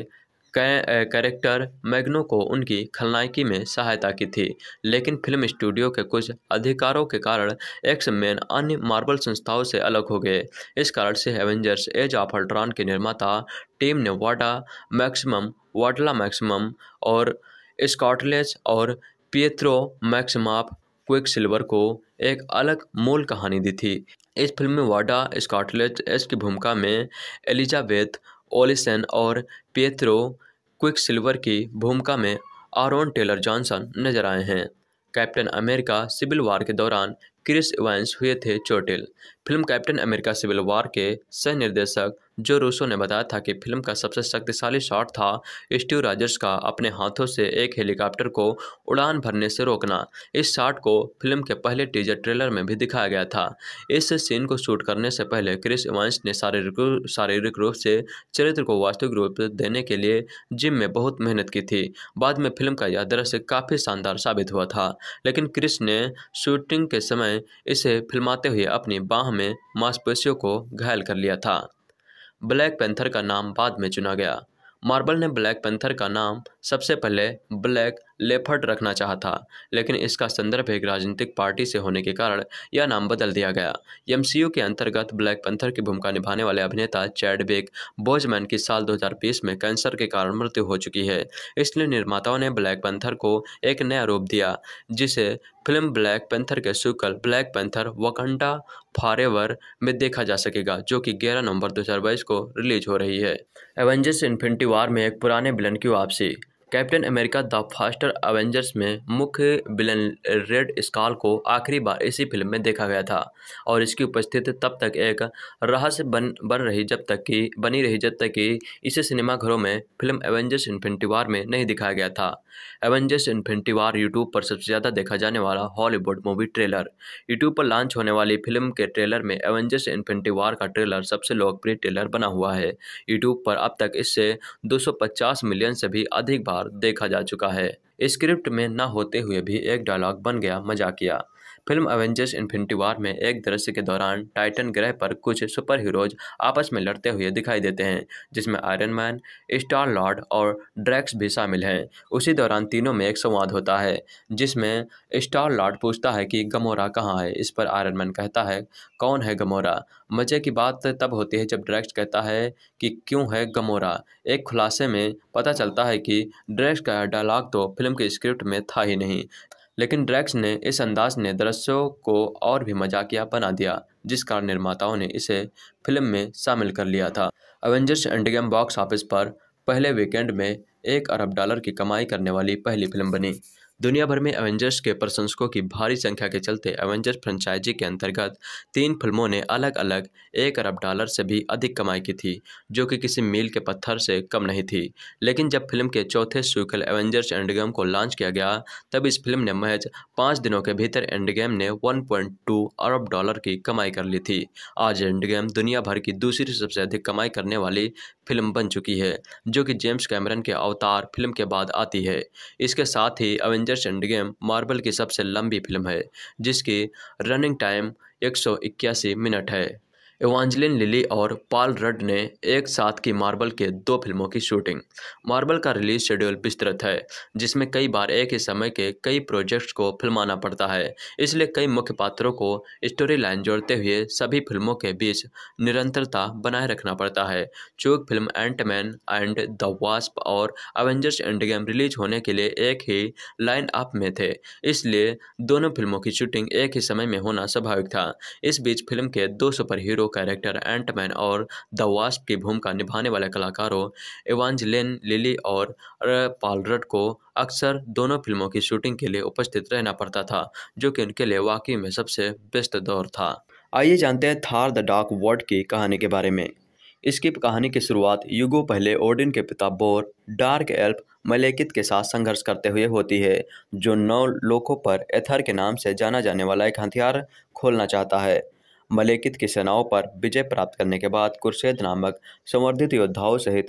कैरेक्टर मैग्नो को उनकी खलनायकी में सहायता की थी लेकिन फिल्म स्टूडियो के कुछ अधिकारों के कारण एक्स मैन अन्य मार्बल संस्थाओं से अलग हो गए इस कारण से एवेंजर्स एज ऑफ अल्ट्रॉन के निर्माता टीम ने वाटा मैक्सिमम वाटला मैक्सिमम और स्कॉटलेस और पियत्रो मैक्समाप क्विक सिल्वर को एक अलग मूल कहानी दी थी इस फिल्म में वाडा स्कॉटलेज एस की भूमिका में एलिजाबेथ ओलिसन और क्विक क्विकसिल्वर की भूमिका में आरोन टेलर जॉनसन नजर आए हैं कैप्टन अमेरिका सिविल वार के दौरान क्रिस इवेंस हुए थे चोटिल film Captain America Civil War के सह निर्देशक जो रूसो ने बताया था कि फिल्म का सबसे शक्तिशाली शॉट था स्टीव राजर्स का अपने हाथों से एक हेलीकॉप्टर को उड़ान भरने से रोकना इस शॉट को फिल्म के पहले टीजर ट्रेलर में भी दिखाया गया था इस सीन को शूट करने से पहले क्रिस इवांस ने शारीरिक शारीरिक रूप से चरित्र को वास्तविक रूप देने के लिए जिम में बहुत मेहनत की थी बाद में फिल्म का यह दृश्य काफ़ी शानदार साबित हुआ था लेकिन क्रिस ने शूटिंग के समय इसे फिल्माते हुए अपनी बाह में मांसपेशियों को घायल कर लिया था ब्लैक पैंथर का नाम बाद में चुना गया मार्बल ने ब्लैक पैंथर का नाम सबसे पहले ब्लैक लेफर्ट रखना चाहा था लेकिन इसका संदर्भ एक राजनीतिक पार्टी से होने के कारण यह नाम बदल दिया गया एम के अंतर्गत ब्लैक पंथर की भूमिका निभाने वाले अभिनेता चैडबेक बोजमैन की साल 2020 में कैंसर के कारण मृत्यु हो चुकी है इसलिए निर्माताओं ने ब्लैक पंथर को एक नया रूप दिया जिसे फिल्म ब्लैक पेंथर के सुकल ब्लैक पेंथर वकंडा फारेवर में देखा जा सकेगा जो कि 11 नवंबर 2022 को रिलीज हो रही है एवेंजर्स इन्फिनिटी वार में एक पुराने बिलन की वापसी Captain America the First Avengers में मुख्य विलन रेड स्कॉल को आखिरी बार इसी फिल्म में देखा गया था और इसकी उपस्थिति तब तक एक रहस्य बन बन रही जब तक कि बनी रही जब तक कि इसे सिनेमाघरों में फिल्म एवेंजर्स इन्फिनिटी वार में नहीं दिखाया गया था एवेंजर्स इन्फिनिटी वार यूट्यूब पर सबसे ज़्यादा देखा जाने वाला हॉलीवुड मूवी ट्रेलर यूट्यूब पर लॉन्च होने वाली फिल्म के ट्रेलर में एवेंजर्स इन्फिनिटी वार का ट्रेलर सबसे लोकप्रिय ट्रेलर बना हुआ है यूट्यूब पर अब तक इससे दो मिलियन से भी अधिक बार बार देखा जा चुका है स्क्रिप्ट में न होते हुए भी एक डायलॉग बन गया मजाकिया फिल्म एवेंजर्स इन्फिनिटी वार में एक दृश्य के दौरान टाइटन ग्रह पर कुछ सुपर हीरोज आपस में लड़ते हुए दिखाई देते हैं जिसमें आयरन मैन स्टार लॉर्ड और ड्रैक्स भी शामिल हैं उसी दौरान तीनों में एक संवाद होता है जिसमें स्टार लॉर्ड पूछता है कि गमोरा कहाँ है इस पर आयरन मैन कहता है कौन है गमोरा मज़े की बात तब होती है जब ड्रैक्स कहता है कि क्यों है गमोरा एक खुलासे में पता चलता है कि ड्रैक्स का डायलॉग तो फिल्म के स्क्रिप्ट में था ही नहीं लेकिन ड्रैक्स ने इस अंदाज ने दृश्यों को और भी मजाकिया बना दिया जिस कारण निर्माताओं ने इसे फिल्म में शामिल कर लिया था एवेंजर्स एंडगेम बॉक्स ऑफिस पर पहले वीकेंड में एक अरब डॉलर की कमाई करने वाली पहली फिल्म बनी दुनिया भर में एवेंजर्स के प्रशंसकों की भारी संख्या के चलते एवेंजर्स फ्रेंचाइजी के अंतर्गत तीन फिल्मों ने अलग अलग एक अरब डॉलर से भी अधिक कमाई की थी जो कि किसी मील के पत्थर से कम नहीं थी लेकिन जब फिल्म के चौथे सूखल एवेंजर्स एंडगेम को लॉन्च किया गया तब इस फिल्म ने महज पाँच दिनों के भीतर एंडगेम ने वन अरब डॉलर की कमाई कर ली थी आज एंडगेम दुनिया भर की दूसरी सबसे अधिक कमाई करने वाली फिल्म बन चुकी है जो कि जेम्स कैमरन के अवतार फिल्म के बाद आती है इसके साथ ही Avenger Avengers Endgame Marvel की सबसे लंबी फिल्म है जिसकी रनिंग टाइम एक मिनट है एवांजलिन लिली और पाल रड ने एक साथ की मार्बल के दो फिल्मों की शूटिंग मार्बल का रिलीज शेड्यूल विस्तृत है जिसमें कई बार एक ही समय के कई प्रोजेक्ट्स को फिल्माना पड़ता है इसलिए कई मुख्य पात्रों को स्टोरी लाइन जोड़ते हुए सभी फिल्मों के बीच निरंतरता बनाए रखना पड़ता है चूक film Ant-Man and the Wasp और अवेंजर्स एंड गेम रिलीज होने के लिए एक ही लाइन अप में थे इसलिए दोनों फिल्मों की शूटिंग एक ही समय में होना स्वाभाविक था इस बीच फिल्म के दो सुपर हीरो कैरेक्टर एंटमैन और द वास्ट की भूमिका निभाने वाले कलाकारों एवांजलेन लिली और पालरट को अक्सर दोनों फिल्मों की शूटिंग के लिए उपस्थित रहना पड़ता था जो कि उनके लिए वाकई में सबसे बेस्ट दौर था आइए जानते हैं थार द डार्क वर्ड की कहानी के बारे में इसकी कहानी की शुरुआत युगो पहले ओडिन के पिता बोर डार्क एल्प मलेकित के साथ संघर्ष करते हुए होती है जो नौ लोकों पर एथर के नाम से जाना जाने वाला एक हथियार खोलना चाहता है मलेकित की सेनाओं पर विजय प्राप्त करने के बाद कुर्शेद नामक संवर्धित योद्धाओं सहित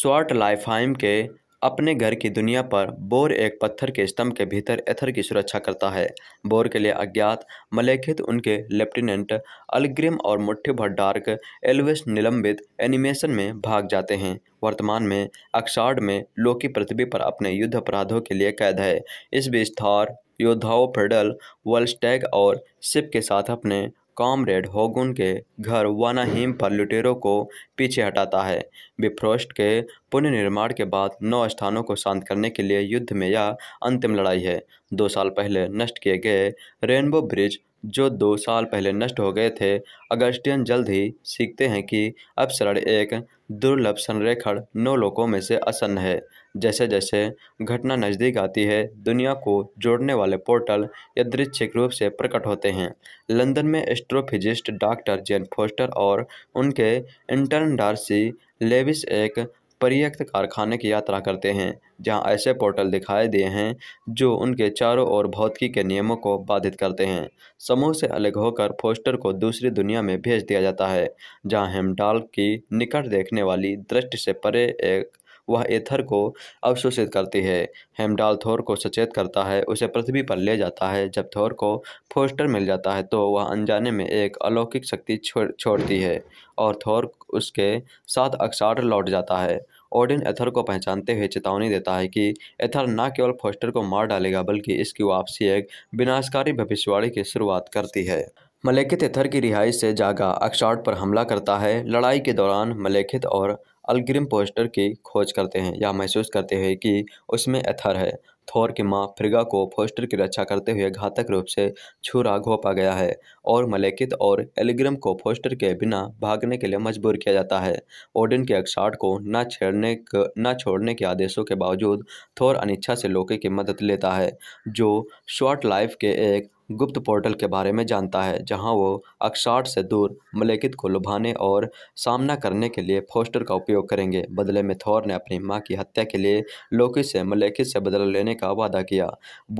स्वाट लाइफहाइम के अपने घर की दुनिया पर बोर एक पत्थर के स्तंभ के भीतर एथर की सुरक्षा करता है बोर के लिए अज्ञात मलेखित उनके लेफ्टिनेंट अलग्रिम और मुठ्ठी भर डार्क एलवेस निलंबित एनिमेशन में भाग जाते हैं वर्तमान में अक्सार्ड में लोकी पृथ्वी पर अपने युद्ध अपराधों के लिए कैद है इस बीच थार योद्धाओं फेडल वल्स्टैग और सिप के साथ अपने कॉमरेड होगुन के घर वानाहीम पर लुटेरों को पीछे हटाता है बिफ्रोस्ट के पुनर्निर्माण के बाद नौ स्थानों को शांत करने के लिए युद्ध में यह अंतिम लड़ाई है दो साल पहले नष्ट किए गए रेनबो ब्रिज जो दो साल पहले नष्ट हो गए थे अगस्टियन जल्द ही सीखते हैं कि अपसरण एक दुर्लभ संरेखण नौ लोगों में से असन्न है जैसे जैसे घटना नज़दीक आती है दुनिया को जोड़ने वाले पोर्टल यादृच्छिक रूप से प्रकट होते हैं लंदन में एस्ट्रोफिजिस्ट डॉक्टर जेन फोस्टर और उनके इंटर्न डार्सी लेविस एक पर्यक्त कारखाने की यात्रा करते हैं जहां ऐसे पोर्टल दिखाई दिए हैं जो उनके चारों ओर भौतिकी के नियमों को बाधित करते हैं समूह से अलग होकर फोस्टर को दूसरी दुनिया में भेज दिया जाता है जहां हेमडाल की निकट देखने वाली दृष्टि से परे एक वह एथर को अवशोषित करती है हेमडाल थोर को सचेत करता है उसे पृथ्वी पर ले जाता है जब थोर को फोस्टर मिल जाता है तो वह अनजाने में एक अलौकिक शक्ति छोड़ छोड़ती है और थोर उसके साथ अक्सार लौट जाता है ओडिन एथर को पहचानते हुए चेतावनी देता है कि एथर न केवल फोस्टर को मार डालेगा बल्कि इसकी वापसी एक विनाशकारी भविष्यवाणी की शुरुआत करती है मलेखित एथर की रिहाई से जागा अक्षाट पर हमला करता है लड़ाई के दौरान मलेखित और अलग्रिम पोस्टर की खोज करते हैं या महसूस करते हैं कि उसमें एथर है थोर की माँ फ्रिगा को पोस्टर की रक्षा करते हुए घातक रूप से छुरा घोपा गया है और मलेकित और एलिग्रम को पोस्टर के बिना भागने के लिए मजबूर किया जाता है ओडिन के अक्साट को न छेड़ने न छोड़ने के आदेशों के बावजूद थोर अनिच्छा से लोके की मदद लेता है जो शॉर्ट लाइफ के एक गुप्त पोर्टल के बारे में जानता है जहां वो अक्षाट से दूर मलेकित को लुभाने और सामना करने के लिए फोस्टर का उपयोग करेंगे बदले में थौर ने अपनी मां की हत्या के लिए लोकी से मलेकित से बदला लेने का वादा किया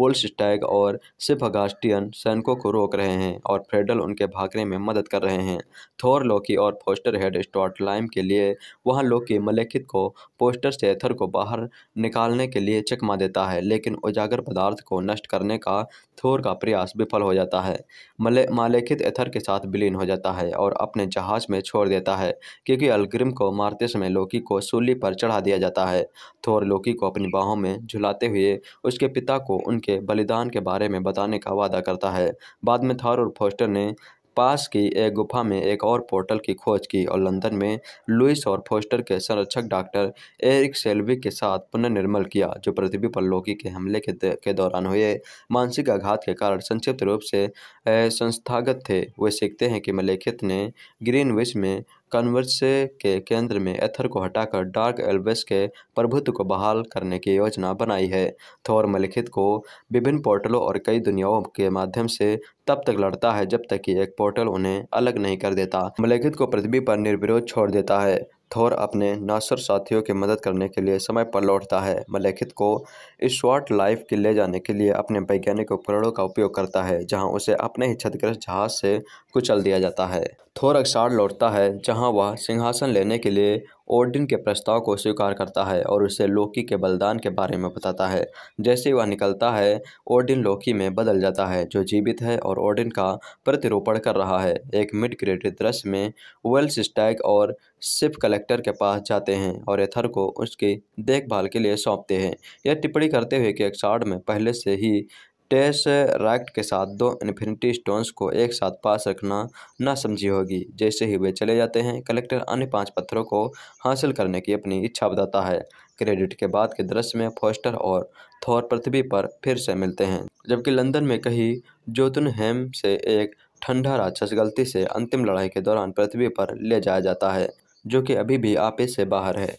बोल्स टैग और सिर्फ अगास्टियन सैनिकों को रोक रहे हैं और फ्रेडल उनके भागने में मदद कर रहे हैं थौर लोकी और फोस्टर हेड स्टॉट लाइम के लिए वहाँ लोकी मलेखित को पोस्टर से एथर को बाहर निकालने के लिए चकमा देता है लेकिन उजागर पदार्थ को नष्ट करने का थोर का प्रयास विफल हो जाता है मले मालेखित एथर के साथ विलीन हो जाता है और अपने जहाज में छोड़ देता है क्योंकि अलग्रिम को मारते समय लोकी को सूली पर चढ़ा दिया जाता है थोर लोकी को अपनी बाहों में झुलाते हुए उसके पिता को उनके बलिदान के बारे में बताने का वादा करता है बाद में थार और फोस्टर ने पास की एक गुफा में एक और पोर्टल की खोज की और लंदन में लुइस और फोस्टर के संरक्षक डॉक्टर एरिक सेल्वी के साथ पुनर्निर्मल किया जो पृथ्वी पर लोकी के हमले के, के दौरान हुए मानसिक आघात के कारण संक्षिप्त रूप से संस्थागत थे वे सीखते हैं कि मलेखित ने विश में कन्वर्स के केंद्र में एथर को हटाकर डार्क एल्बस के प्रभुत्व को बहाल करने की योजना बनाई है थोर मलिखित को विभिन्न पोर्टलों और कई दुनियाओं के माध्यम से तब तक लड़ता है जब तक कि एक पोर्टल उन्हें अलग नहीं कर देता मलिखित को पृथ्वी पर निर्विरोध छोड़ देता है थोर अपने नासर साथियों की मदद करने के लिए समय पर लौटता है मलेखित को इस शॉर्ट लाइफ के ले जाने के लिए अपने वैज्ञानिक उपकरणों का उपयोग करता है जहां उसे अपने ही क्षतिग्रस्त जहाज से कुचल दिया जाता है थोर अक्सार लौटता है जहां वह सिंहासन लेने के लिए ओडिन के प्रस्ताव को स्वीकार करता है और उसे लोकी के बलिदान के बारे में बताता है जैसे वह निकलता है ओडिन लोकी में बदल जाता है जो जीवित है और ओडिन का प्रतिरूपण कर रहा है एक मिड क्रेडिट दृश्य में वेल्स स्टैग और सिप कलेक्टर के पास जाते हैं और एथर को उसकी देखभाल के लिए सौंपते हैं यह टिप्पणी करते हुए कि एक्सार्ड में पहले से ही रैक्ट के साथ दो इन्फिनिटी स्टोन्स को एक साथ पास रखना ना समझी होगी जैसे ही वे चले जाते हैं कलेक्टर अन्य पांच पत्थरों को हासिल करने की अपनी इच्छा बताता है क्रेडिट के बाद के दृश्य में फोस्टर और थॉर पृथ्वी पर फिर से मिलते हैं जबकि लंदन में कहीं हेम से एक ठंडा राक्षस गलती से अंतिम लड़ाई के दौरान पृथ्वी पर ले जाया जाता है जो कि अभी भी आपे से बाहर है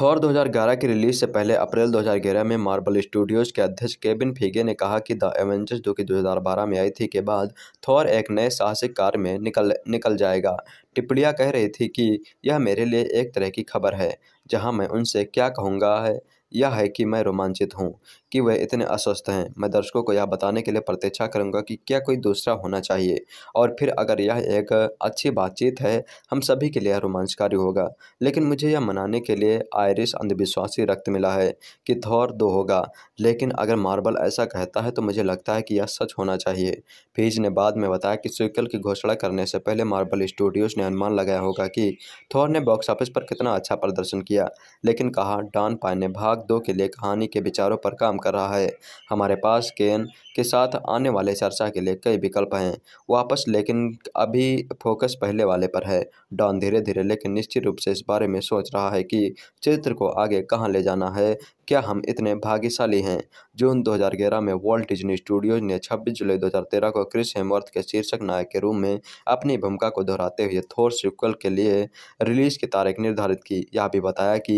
थॉर 2011 की रिलीज से पहले अप्रैल 2011 में मार्बल स्टूडियोज के अध्यक्ष केबिन फीगे ने कहा कि द एवेंजर्स जो कि 2012 में आई थी के बाद थॉर एक नए साहसिक कार में निकल निकल जाएगा टिप्पणियाँ कह रही थी कि यह मेरे लिए एक तरह की खबर है जहाँ मैं उनसे क्या कहूँगा है यह है कि मैं रोमांचित हूँ कि वह इतने अस्वस्थ हैं मैं दर्शकों को यह बताने के लिए प्रतीक्षा करूँगा कि क्या कोई दूसरा होना चाहिए और फिर अगर यह एक अच्छी बातचीत है हम सभी के लिए रोमांचकारी होगा लेकिन मुझे यह मनाने के लिए आयरिश अंधविश्वासी रक्त मिला है कि थौर दो होगा लेकिन अगर मार्बल ऐसा कहता है तो मुझे लगता है कि यह सच होना चाहिए फीज ने बाद में बताया कि सीक्वल की घोषणा करने से पहले मार्बल स्टूडियोज़ ने अनुमान लगाया होगा कि थौर ने बॉक्स ऑफिस पर कितना अच्छा प्रदर्शन किया लेकिन कहा डॉन पाए ने भाग दो के लिए कहानी के विचारों पर काम कर रहा है हमारे पास केन के साथ आने वाले चर्चा के लिए कई विकल्प हैं वापस लेकिन अभी फोकस पहले वाले पर है डॉन धीरे धीरे लेकिन निश्चित रूप से इस बारे में सोच रहा है कि चित्र को आगे कहाँ ले जाना है क्या हम इतने भाग्यशाली हैं जून 2011 में वॉल्ट डिज्नी स्टूडियोज ने 26 जुलाई 2013 को क्रिस हेमवर्थ के शीर्षक नायक के रूप में अपनी भूमिका को दोहराते हुए थोर सिक्वल के लिए रिलीज की तारीख निर्धारित की यह भी बताया कि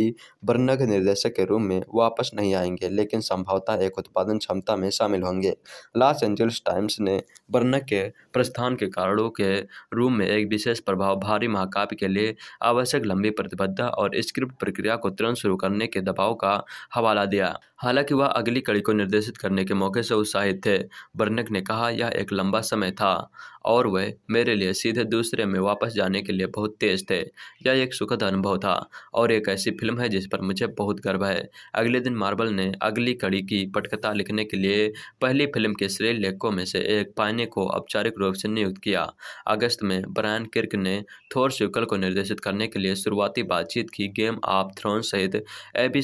बर्नग निर्देशक के रूप में वापस नहीं आएंगे लेकिन संभवतः एक उत्पादन क्षमता में शामिल होंगे लॉस एंजल्स टाइम्स ने बर्नग के प्रस्थान के कारणों के रूप में एक विशेष प्रभाव भारी महाकाव्य के लिए आवश्यक लंबी प्रतिबद्धता और स्क्रिप्ट प्रक्रिया को तुरंत शुरू करने के दबाव का हवाला दिया हालांकि वह अगली कड़ी को निर्देशित करने के मौके से उत्साहित थे बर्नक ने कहा यह एक लंबा समय था और वे मेरे लिए सीधे दूसरे में वापस जाने के लिए बहुत तेज थे यह एक सुखद अनुभव था और एक ऐसी फिल्म है जिस पर मुझे बहुत गर्व है अगले दिन मार्बल ने अगली कड़ी की पटकथा लिखने के लिए पहली फिल्म के श्रेय लेखकों में से एक पाने को औपचारिक रूप से नियुक्त किया अगस्त में ब्रायन किर्क ने थोर शिकल को निर्देशित करने के लिए शुरुआती बातचीत की गेम ऑफ थ्रोन सहित ए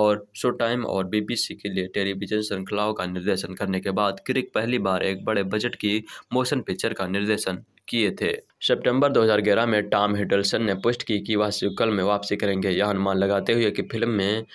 और शो टाइम और बीबीसी के लिए टेलीविजन श्रृंखलाओं का निर्देशन करने के बाद किर्क पहली बार एक बड़े बजट की मोशन पिक्चर का निर्देशन किए थे सितंबर 2011 में टॉम हिडलसन ने पुष्ट की कि वह सिकल में वापसी करेंगे यह अनुमान लगाते हुए कि फिल्म में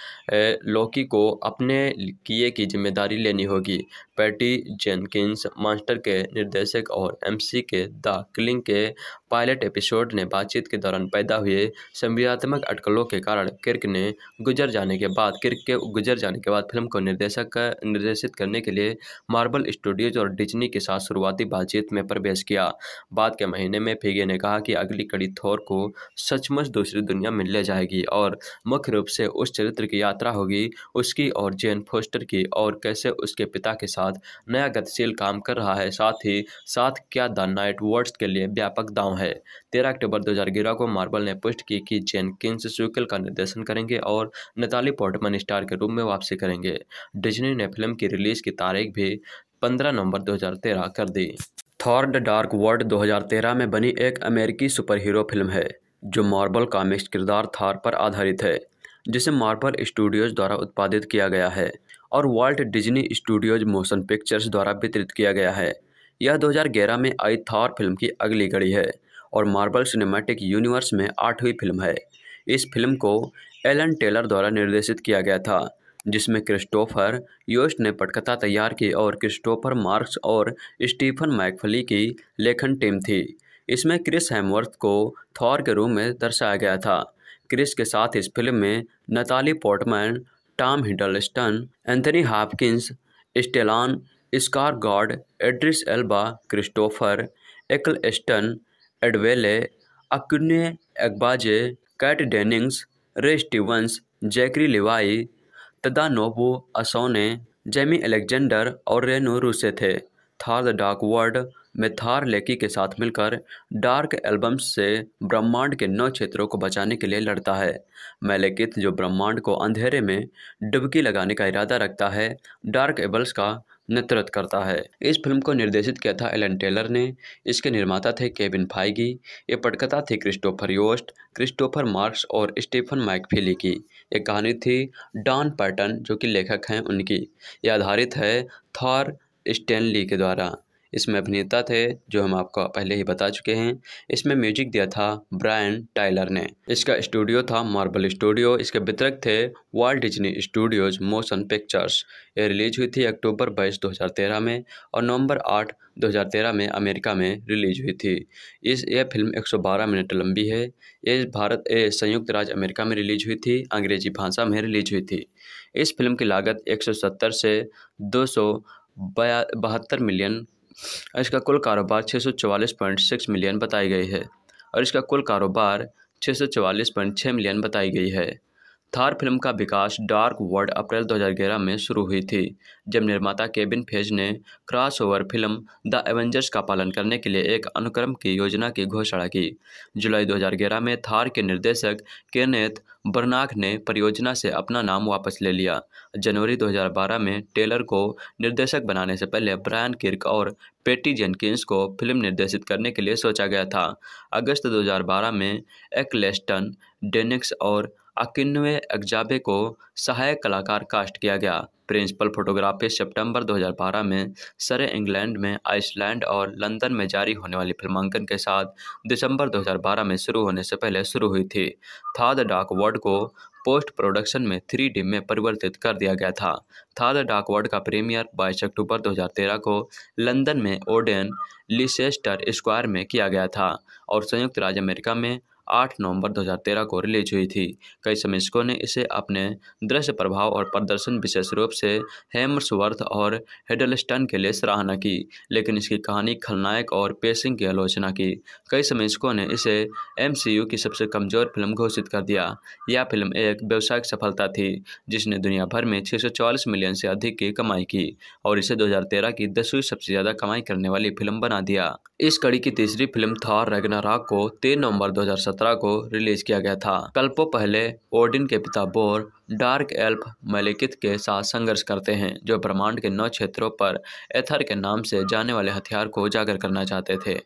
लोकी को अपने किए की जिम्मेदारी लेनी होगी पैटी जेनकिंस मास्टर के निर्देशक और एमसी के द किलिंग के पायलट एपिसोड ने बातचीत के दौरान पैदा हुए संविदात्मक अटकलों के कारण किर्क ने गुजर जाने के बाद किर्क के गुजर जाने के बाद फिल्म को निर्देशक निर्देशित करने के लिए मार्बल स्टूडियोज और डिजनी के साथ शुरुआती बातचीत में प्रवेश किया बाद के महीने में फेगे ने कहा कि अगली कड़ी थोर को सचमुच दूसरी दुनिया में ले जाएगी और मुख्य रूप से उस चरित्र की यात्रा होगी उसकी और जेन फोस्टर की और कैसे उसके पिता के साथ नया गतिशील काम कर रहा है साथ ही साथ क्या द नाइट वर्ड्स के लिए व्यापक दांव है तेरह अक्टूबर दो को मार्बल ने पुष्ट की कि जेन किन्स स्विकल का निर्देशन करेंगे और नेताली पोर्टमन स्टार के रूप में वापसी करेंगे डिजनी ने फिल्म की रिलीज की तारीख भी 15 नवंबर 2013 कर दी थॉर द डार्क वर्ल्ड 2013 में बनी एक अमेरिकी सुपरहीरो फिल्म है जो मार्बल कामिक्स किरदार थार पर आधारित है जिसे मार्बल स्टूडियोज द्वारा उत्पादित किया गया है और Walt Disney Studios Motion Pictures द्वारा वितरित किया गया है यह 2011 में आई थॉर फिल्म की अगली कड़ी है और मार्बल सिनेमैटिक यूनिवर्स में आठवीं फिल्म है इस फिल्म को एलन टेलर द्वारा निर्देशित किया गया था जिसमें क्रिस्टोफर योस्ट ने पटकथा तैयार की और क्रिस्टोफर मार्क्स और स्टीफन मैकफली की लेखन टीम थी इसमें क्रिस हेमवर्थ को थॉर के रूप में दर्शाया गया था क्रिस के साथ इस फिल्म में Natalie Portman Tom Hiddleston Anthony Hopkins Stellan Skarsgard Idris Elba Christopher Eccleston Adewale Akinnuoye Agbaje Kat Dennings Ray Stevens Zachary Levi तथा असोने जेमी एलेक्जेंडर और रेनो रूसे थे थार द डार्क वर्ड में थार लेकी के साथ मिलकर dark albums से ब्रह्मांड के नौ क्षेत्रों को बचाने के लिए लड़ता है मेलेकित जो ब्रह्मांड को अंधेरे में डुबकी लगाने का इरादा रखता है डार्क एबल्स का नेतृत्व करता है इस फिल्म को निर्देशित किया था एलन टेलर ने इसके निर्माता थे केविन फाइगी ये पटकथा थी क्रिस्टोफर योस्ट क्रिस्टोफर मार्क्स और स्टीफन माइकफिली की एक कहानी थी डॉन पैटन जो कि लेखक हैं उनकी ये आधारित है थॉर स्टैनली के द्वारा इसमें अभिनेता थे जो हम आपको पहले ही बता चुके हैं इसमें म्यूजिक दिया था ब्रायन टाइलर ने इसका स्टूडियो था मार्बल स्टूडियो इसके वितरक थे Walt Disney Studios Motion Pictures ये रिलीज हुई थी अक्टूबर बाईस दो में और नवम्बर आठ 2013 में अमेरिका में रिलीज हुई थी इस यह फिल्म 112 मिनट लंबी है ये भारत ए संयुक्त राज्य अमेरिका में रिलीज हुई थी अंग्रेजी भाषा में रिलीज हुई थी इस फिल्म की लागत 170 से दो बहत्तर मिलियन और इसका कुल कारोबार छः सौ चवालीस पॉइंट सिक्स मिलियन बताई गई है और इसका कुल कारोबार छः सौ चवालीस पॉइंट छः मिलियन बताई गई है थार फिल्म का विकास डार्क वर्ल्ड अप्रैल 2011 में शुरू हुई थी जब निर्माता केबिन फेज ने क्रॉसओवर फिल्म द एवेंजर्स का पालन करने के लिए एक अनुक्रम की योजना की घोषणा की जुलाई 2011 में थार के निर्देशक केनेथ बर्नाक ने परियोजना से अपना नाम वापस ले लिया जनवरी 2012 में टेलर को निर्देशक बनाने से पहले ब्रायन किर्क और पेटी जेनकिंस को फिल्म निर्देशित करने के लिए सोचा गया था अगस्त 2012 में एक्लेस्टन डेनिक्स और अकिनवे एग्जाबे को सहायक कलाकार कास्ट किया गया प्रिंसिपल फोटोग्राफी सितंबर 2012 में सरे इंग्लैंड में आइसलैंड और लंदन में जारी होने वाली फिल्मांकन के साथ दिसंबर 2012 में शुरू होने से पहले शुरू हुई थी थाद डाक वर्ड को पोस्ट प्रोडक्शन में थ्री डी में परिवर्तित कर दिया गया था थाद वर्ड का प्रीमियर बाईस अक्टूबर 2013 को लंदन में ओडेन लिसेस्टर स्क्वायर में किया गया था और संयुक्त राज्य अमेरिका में 8 नवंबर 2013 को रिलीज हुई थी कई समीक्षकों ने इसे अपने दृश्य प्रभाव और प्रदर्शन विशेष रूप से हेमर्सवर्थ और हेडलस्टन के लिए सराहना की लेकिन इसकी कहानी खलनायक और पेसिंग की आलोचना की कई समीक्षकों ने इसे एम की सबसे कमजोर फिल्म घोषित कर दिया यह फिल्म एक व्यावसायिक सफलता थी जिसने दुनिया भर में छः मिलियन से अधिक की कमाई की और इसे दो की दसवीं सबसे ज़्यादा कमाई करने वाली फिल्म बना दिया इस कड़ी की तीसरी फिल्म थॉर रैगनाराक को तीन नवंबर दो 2017 को रिलीज किया गया था कल्पो पहले ओडिन के पिता बोर डार्क एल्प मलिकित के साथ संघर्ष करते हैं जो ब्रह्मांड के नौ क्षेत्रों पर एथर के नाम से जाने वाले हथियार को उजागर करना चाहते थे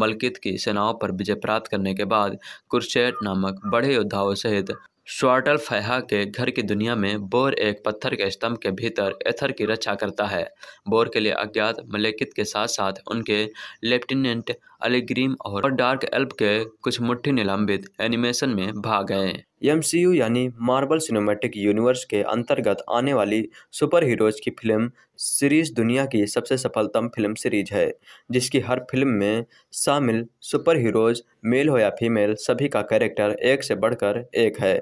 मलकित की सेनाओं पर विजय प्राप्त करने के बाद कुर्सेट नामक बड़े योद्धाओं सहित स्वाटल फैहा के घर की दुनिया में बोर एक पत्थर के स्तंभ के भीतर एथर की रक्षा करता है बोर के लिए अज्ञात मलेकित के साथ साथ उनके लेफ्टिनेंट अलीग्रीम और डार्क एल्प के कुछ मुठ्ठी निलंबित एनिमेशन में भाग गए एम यानी मार्बल सिनेमेटिक यूनिवर्स के अंतर्गत आने वाली सुपर हीरोज की फिल्म सीरीज दुनिया की सबसे सफलतम फिल्म सीरीज है जिसकी हर फिल्म में शामिल सुपर हीरोज मेल हो या फीमेल सभी का कैरेक्टर एक से बढ़कर एक है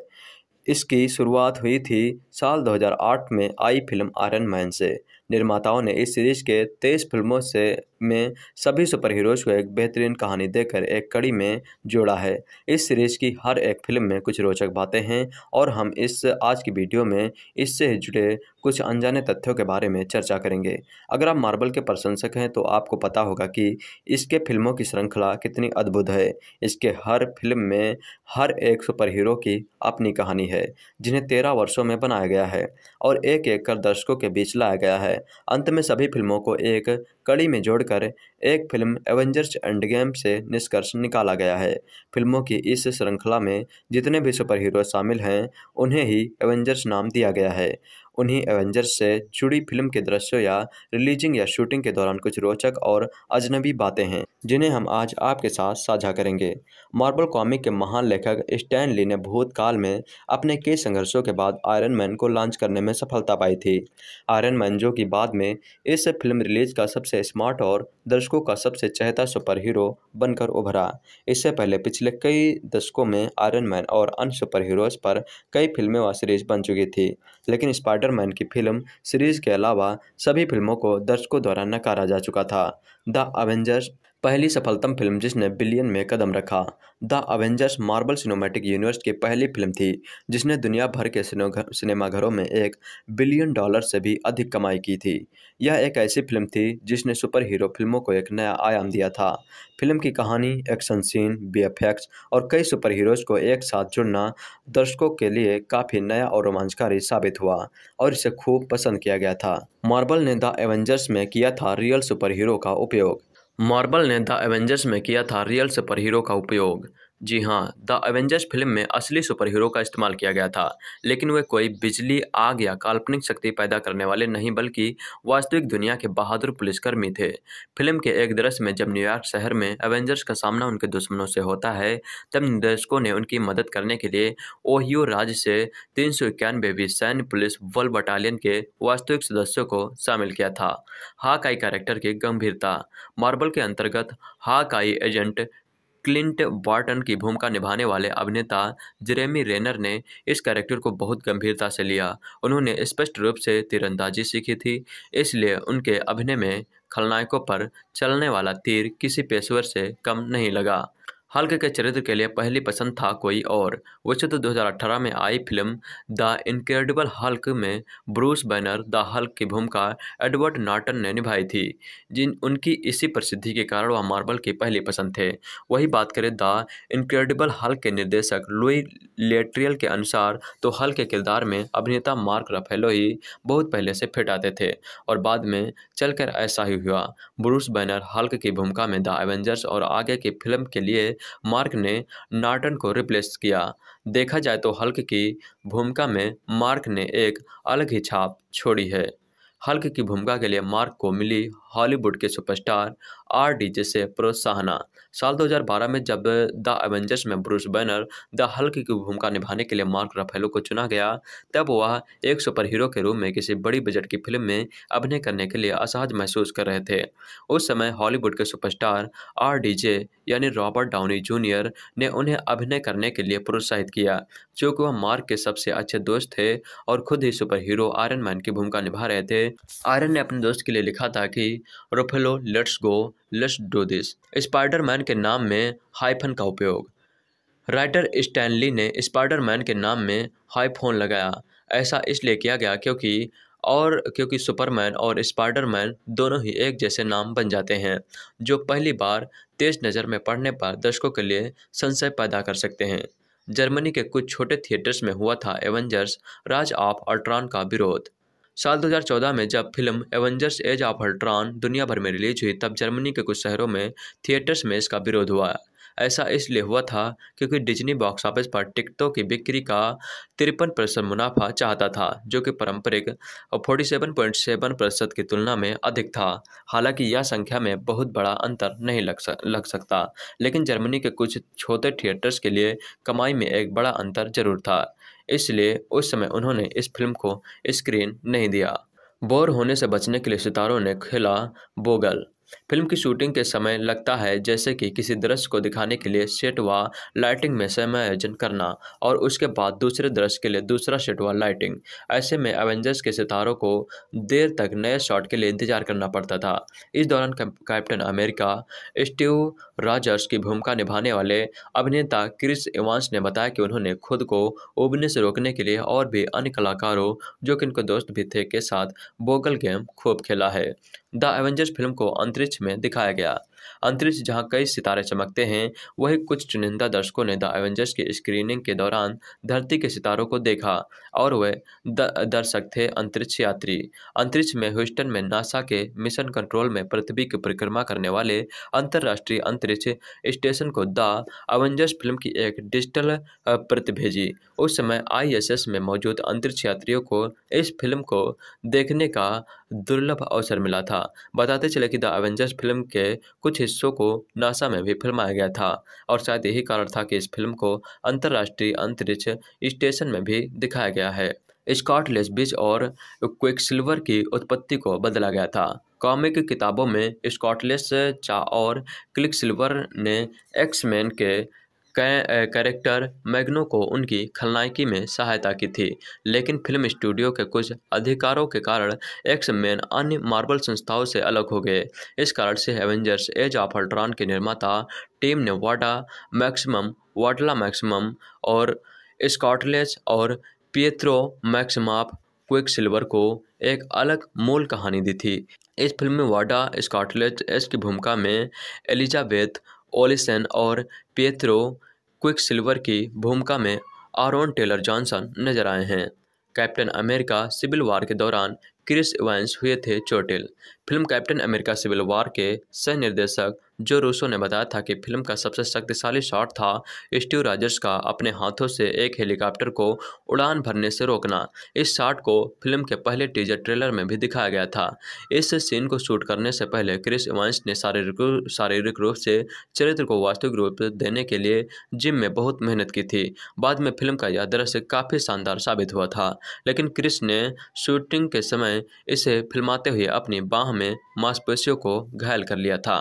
इसकी शुरुआत हुई थी साल 2008 में आई फिल्म आयरन मैन से निर्माताओं ने इस सीरीज के तेईस फिल्मों से में सभी सुपर हीरोज को एक बेहतरीन कहानी देकर एक कड़ी में जोड़ा है इस सीरीज की हर एक फिल्म में कुछ रोचक बातें हैं और हम इस आज की वीडियो में इससे जुड़े कुछ अनजाने तथ्यों के बारे में चर्चा करेंगे अगर आप मार्बल के प्रशंसक हैं तो आपको पता होगा कि इसके फिल्मों की श्रृंखला कितनी अद्भुत है इसके हर फिल्म में हर एक सुपर हीरो की अपनी कहानी है जिन्हें तेरह वर्षों में बनाया गया है और एक एक कर दर्शकों के बीच लाया गया है अंत में सभी फिल्मों को एक कड़ी में जोड़ कर एक फिल्म एवेंजर्स एंड गेम से निष्कर्ष निकाला गया है फिल्मों की इस श्रृंखला में जितने भी सुपर हीरो शामिल हैं उन्हें ही एवेंजर्स नाम दिया गया है उन्हीं एवेंजर्स से जुड़ी फिल्म के दृश्यों या रिलीजिंग या शूटिंग के दौरान कुछ रोचक और अजनबी बातें हैं जिन्हें हम आज आपके साथ साझा करेंगे मार्बल कॉमिक के महान लेखक स्टैन ली ने भूतकाल में अपने कई संघर्षों के बाद आयरन मैन को लॉन्च करने में सफलता पाई थी आयरन मैन जो कि बाद में इस फिल्म रिलीज का सबसे स्मार्ट और दर्शकों का सबसे चहता सुपर हीरो बनकर उभरा इससे पहले पिछले कई दशकों में आयरन मैन और अन्य सुपर हीरोज पर कई फिल्में व सीरीज बन चुकी थी लेकिन स्पाइडर वंडरमैन की फिल्म सीरीज के अलावा सभी फिल्मों को दर्शकों द्वारा नकारा जा चुका था द अवेंजर्स पहली सफलतम फिल्म जिसने बिलियन में कदम रखा the Avengers Marvel Cinematic Universe की पहली फिल्म थी जिसने दुनिया भर के सिनेमाघरों में एक बिलियन डॉलर से भी अधिक कमाई की थी यह एक ऐसी फिल्म थी जिसने सुपर हीरो फिल्मों को एक नया आयाम दिया था फिल्म की कहानी एक्शन सीन बी और कई सुपर हीरोज को एक साथ जुड़ना दर्शकों के लिए काफ़ी नया और रोमांचकारी साबित हुआ और इसे खूब पसंद किया गया था मार्बल ने द एवेंजर्स में किया था रियल सुपर हीरो का उपयोग मार्बल ने द एवेंजर्स में किया था रियल सुपर हीरो का उपयोग जी हाँ द एवेंजर्स फिल्म में असली सुपर हीरो का इस्तेमाल किया गया था लेकिन वे कोई बिजली आग या काल्पनिक शक्ति पैदा करने वाले नहीं बल्कि वास्तविक दुनिया के बहादुर पुलिसकर्मी थे फिल्म के एक दृश्य में जब न्यूयॉर्क शहर में एवेंजर्स का सामना उनके दुश्मनों से होता है तब निर्देशकों ने उनकी मदद करने के लिए ओहियो राज्य से तीन सौ इक्यानवे भी सैन्य पुलिस वर्ल्ड बटालियन के वास्तविक सदस्यों को शामिल किया था हाकाई कैरेक्टर की गंभीरता मार्बल के अंतर्गत हाकाई एजेंट क्लिंट बार्टन की भूमिका निभाने वाले अभिनेता जेरेमी रेनर ने इस कैरेक्टर को बहुत गंभीरता से लिया उन्होंने स्पष्ट रूप से तीरंदाजी सीखी थी इसलिए उनके अभिनय में खलनायकों पर चलने वाला तीर किसी पेशेवर से कम नहीं लगा हल्क के चरित्र के लिए पहली पसंद था कोई और वैसे तो 2018 में आई फिल्म द इनक्रेडिबल हल्क में ब्रूस बैनर द हल्क की भूमिका एडवर्ड नाटन ने निभाई थी जिन उनकी इसी प्रसिद्धि के कारण वह मार्बल की पहली पसंद थे वही बात करें द इनक्रेडिबल हल्क के निर्देशक लुई लेट्रियल के अनुसार तो हल्क के किरदार में अभिनेता मार्क रफेलो ही बहुत पहले से फिट आते थे और बाद में चलकर ऐसा ही हुआ ब्रूस बैनर हल्क की भूमिका में द एवेंजर्स और आगे की फिल्म के लिए मार्क ने नार्टन को रिप्लेस किया देखा जाए तो हल्क की भूमिका में मार्क ने एक अलग ही छाप छोड़ी है हल्क की भूमिका के लिए मार्क को मिली हॉलीवुड के सुपरस्टार आर डीजे से प्रोत्साहना साल 2012 में जब द एवेंजर्स में ब्रूस बैनर द हल्क की भूमिका निभाने के लिए मार्क रफेलो को चुना गया तब वह एक सुपर हीरो के रूप में किसी बड़ी बजट की फिल्म में अभिनय करने के लिए असहज महसूस कर रहे थे उस समय हॉलीवुड के सुपरस्टार आर डीजे यानी रॉबर्ट डाउनी जूनियर ने उन्हें अभिनय करने के लिए प्रोत्साहित किया क्योंकि वह मार्क के सबसे अच्छे दोस्त थे और खुद ही सुपर हीरो आयरन मैन की भूमिका निभा रहे थे आयरन ने अपने दोस्त के लिए लिखा था कि Ruffalo let's go let's do this Spiderman के नाम में हाइफन का उपयोग राइटर स्टैनली ने स्पाइडरमैन के नाम में हाइफोन लगाया ऐसा इसलिए किया गया क्योंकि और क्योंकि सुपरमैन और स्पाइडरमैन दोनों ही एक जैसे नाम बन जाते हैं जो पहली बार तेज नज़र में पढ़ने पर दर्शकों के लिए संशय पैदा कर सकते हैं जर्मनी के कुछ छोटे थिएटर्स में हुआ था एवेंजर्स राज ऑफ अल्ट्रॉन का विरोध साल 2014 में जब film Avengers Age of Ultron दुनिया भर में रिलीज हुई तब जर्मनी के कुछ शहरों में थिएटर्स में इसका विरोध हुआ ऐसा इसलिए हुआ था क्योंकि डिज्नी बॉक्स ऑफिस पर टिकटों की बिक्री का तिरपन प्रतिशत मुनाफा चाहता था जो कि पारंपरिक फोर्टी सेवन पॉइंट सेवन प्रतिशत की तुलना में अधिक था हालांकि यह संख्या में बहुत बड़ा अंतर नहीं लग सक लग सकता लेकिन जर्मनी के कुछ छोटे थिएटर्स के लिए कमाई में एक बड़ा अंतर जरूर था इसलिए उस समय उन्होंने इस फिल्म को स्क्रीन नहीं दिया बोर होने से बचने के लिए सितारों ने खेला बोगल फिल्म की शूटिंग के समय लगता है जैसे कि किसी दृश्य को दिखाने के लिए सेट व लाइटिंग में समायोजन करना और उसके बाद दूसरे दृश्य के लिए दूसरा सेट व लाइटिंग ऐसे में एवेंजर्स के सितारों को देर तक नए शॉट के लिए इंतजार करना पड़ता था इस दौरान कैप्टन अमेरिका स्टीव राजर्स की भूमिका निभाने वाले अभिनेता क्रिस इवांस ने बताया कि उन्होंने खुद को उबने से रोकने के लिए और भी अन्य कलाकारों जो कि इनके दोस्त भी थे के साथ बोगल गेम खूब खेला है द एवेंजर्स फिल्म को अंतरिक्ष में दिखाया गया अंतरिक्ष जहां कई सितारे चमकते हैं वही कुछ चुनिंदा दर्शकों ने द एवेंजर्स की स्क्रीनिंग के दौरान धरती के सितारों को देखा और वे दर्शक थे अंतरिक्ष यात्री अंतरिक्ष में ह्यूस्टन में नासा के मिशन कंट्रोल में पृथ्वी की परिक्रमा करने वाले अंतर्राष्ट्रीय अंतरिक्ष स्टेशन को द एवेंजर्स फिल्म की एक डिजिटल प्रति भेजी उस समय आई में मौजूद अंतरिक्ष यात्रियों को इस फिल्म को देखने का दुर्लभ अवसर मिला था बताते चले कि द एवेंजर्स फिल्म के कुछ हिस्सों को नासा में भी फिल्माया गया था और शायद यही कारण था कि इस फिल्म को अंतर्राष्ट्रीय अंतरिक्ष स्टेशन में भी दिखाया गया है स्कॉटलेस बीच और क्विक सिल्वर की उत्पत्ति को बदला गया था कॉमिक किताबों में स्कॉटलेस चा और क्लिक सिल्वर ने एक्समैन के कैरेक्टर मैग्नो को उनकी खलनायकी में सहायता की थी लेकिन फिल्म स्टूडियो के कुछ अधिकारों के कारण एक्स मैन अन्य मार्बल संस्थाओं से अलग हो गए इस कारण से एवेंजर्स एज ऑफ अल्ट्रॉन के निर्माता टीम ने वाडा मैक्सिमम वाडला मैक्सिमम और स्कॉटलेस और पियत्रो मैक्समाप क्विक सिल्वर को एक अलग मूल कहानी दी थी इस फिल्म में वाडा स्कॉटलेज एस की भूमिका में एलिजाबेथ ओलिसन और क्विक सिल्वर की भूमिका में आरोन टेलर जॉनसन नजर आए हैं कैप्टन अमेरिका सिविल वार के दौरान क्रिस इवेंस हुए थे चोटिल film Captain America Civil War के सह निर्देशक जो रूसो ने बताया था कि फिल्म का सबसे शक्तिशाली शॉट था स्टीव राजर्स का अपने हाथों से एक हेलीकॉप्टर को उड़ान भरने से रोकना इस शॉट को फिल्म के पहले टीजर ट्रेलर में भी दिखाया गया था इस सीन को शूट करने से पहले क्रिस इवांस ने शारीरिक शारीरिक रूप से चरित्र को वास्तविक रूप देने के लिए जिम में बहुत मेहनत की थी बाद में फिल्म का यह दृश्य काफ़ी शानदार साबित हुआ था लेकिन क्रिस ने शूटिंग के समय इसे फिल्माते हुए अपनी बाह में मांसपेशियों को घायल कर लिया था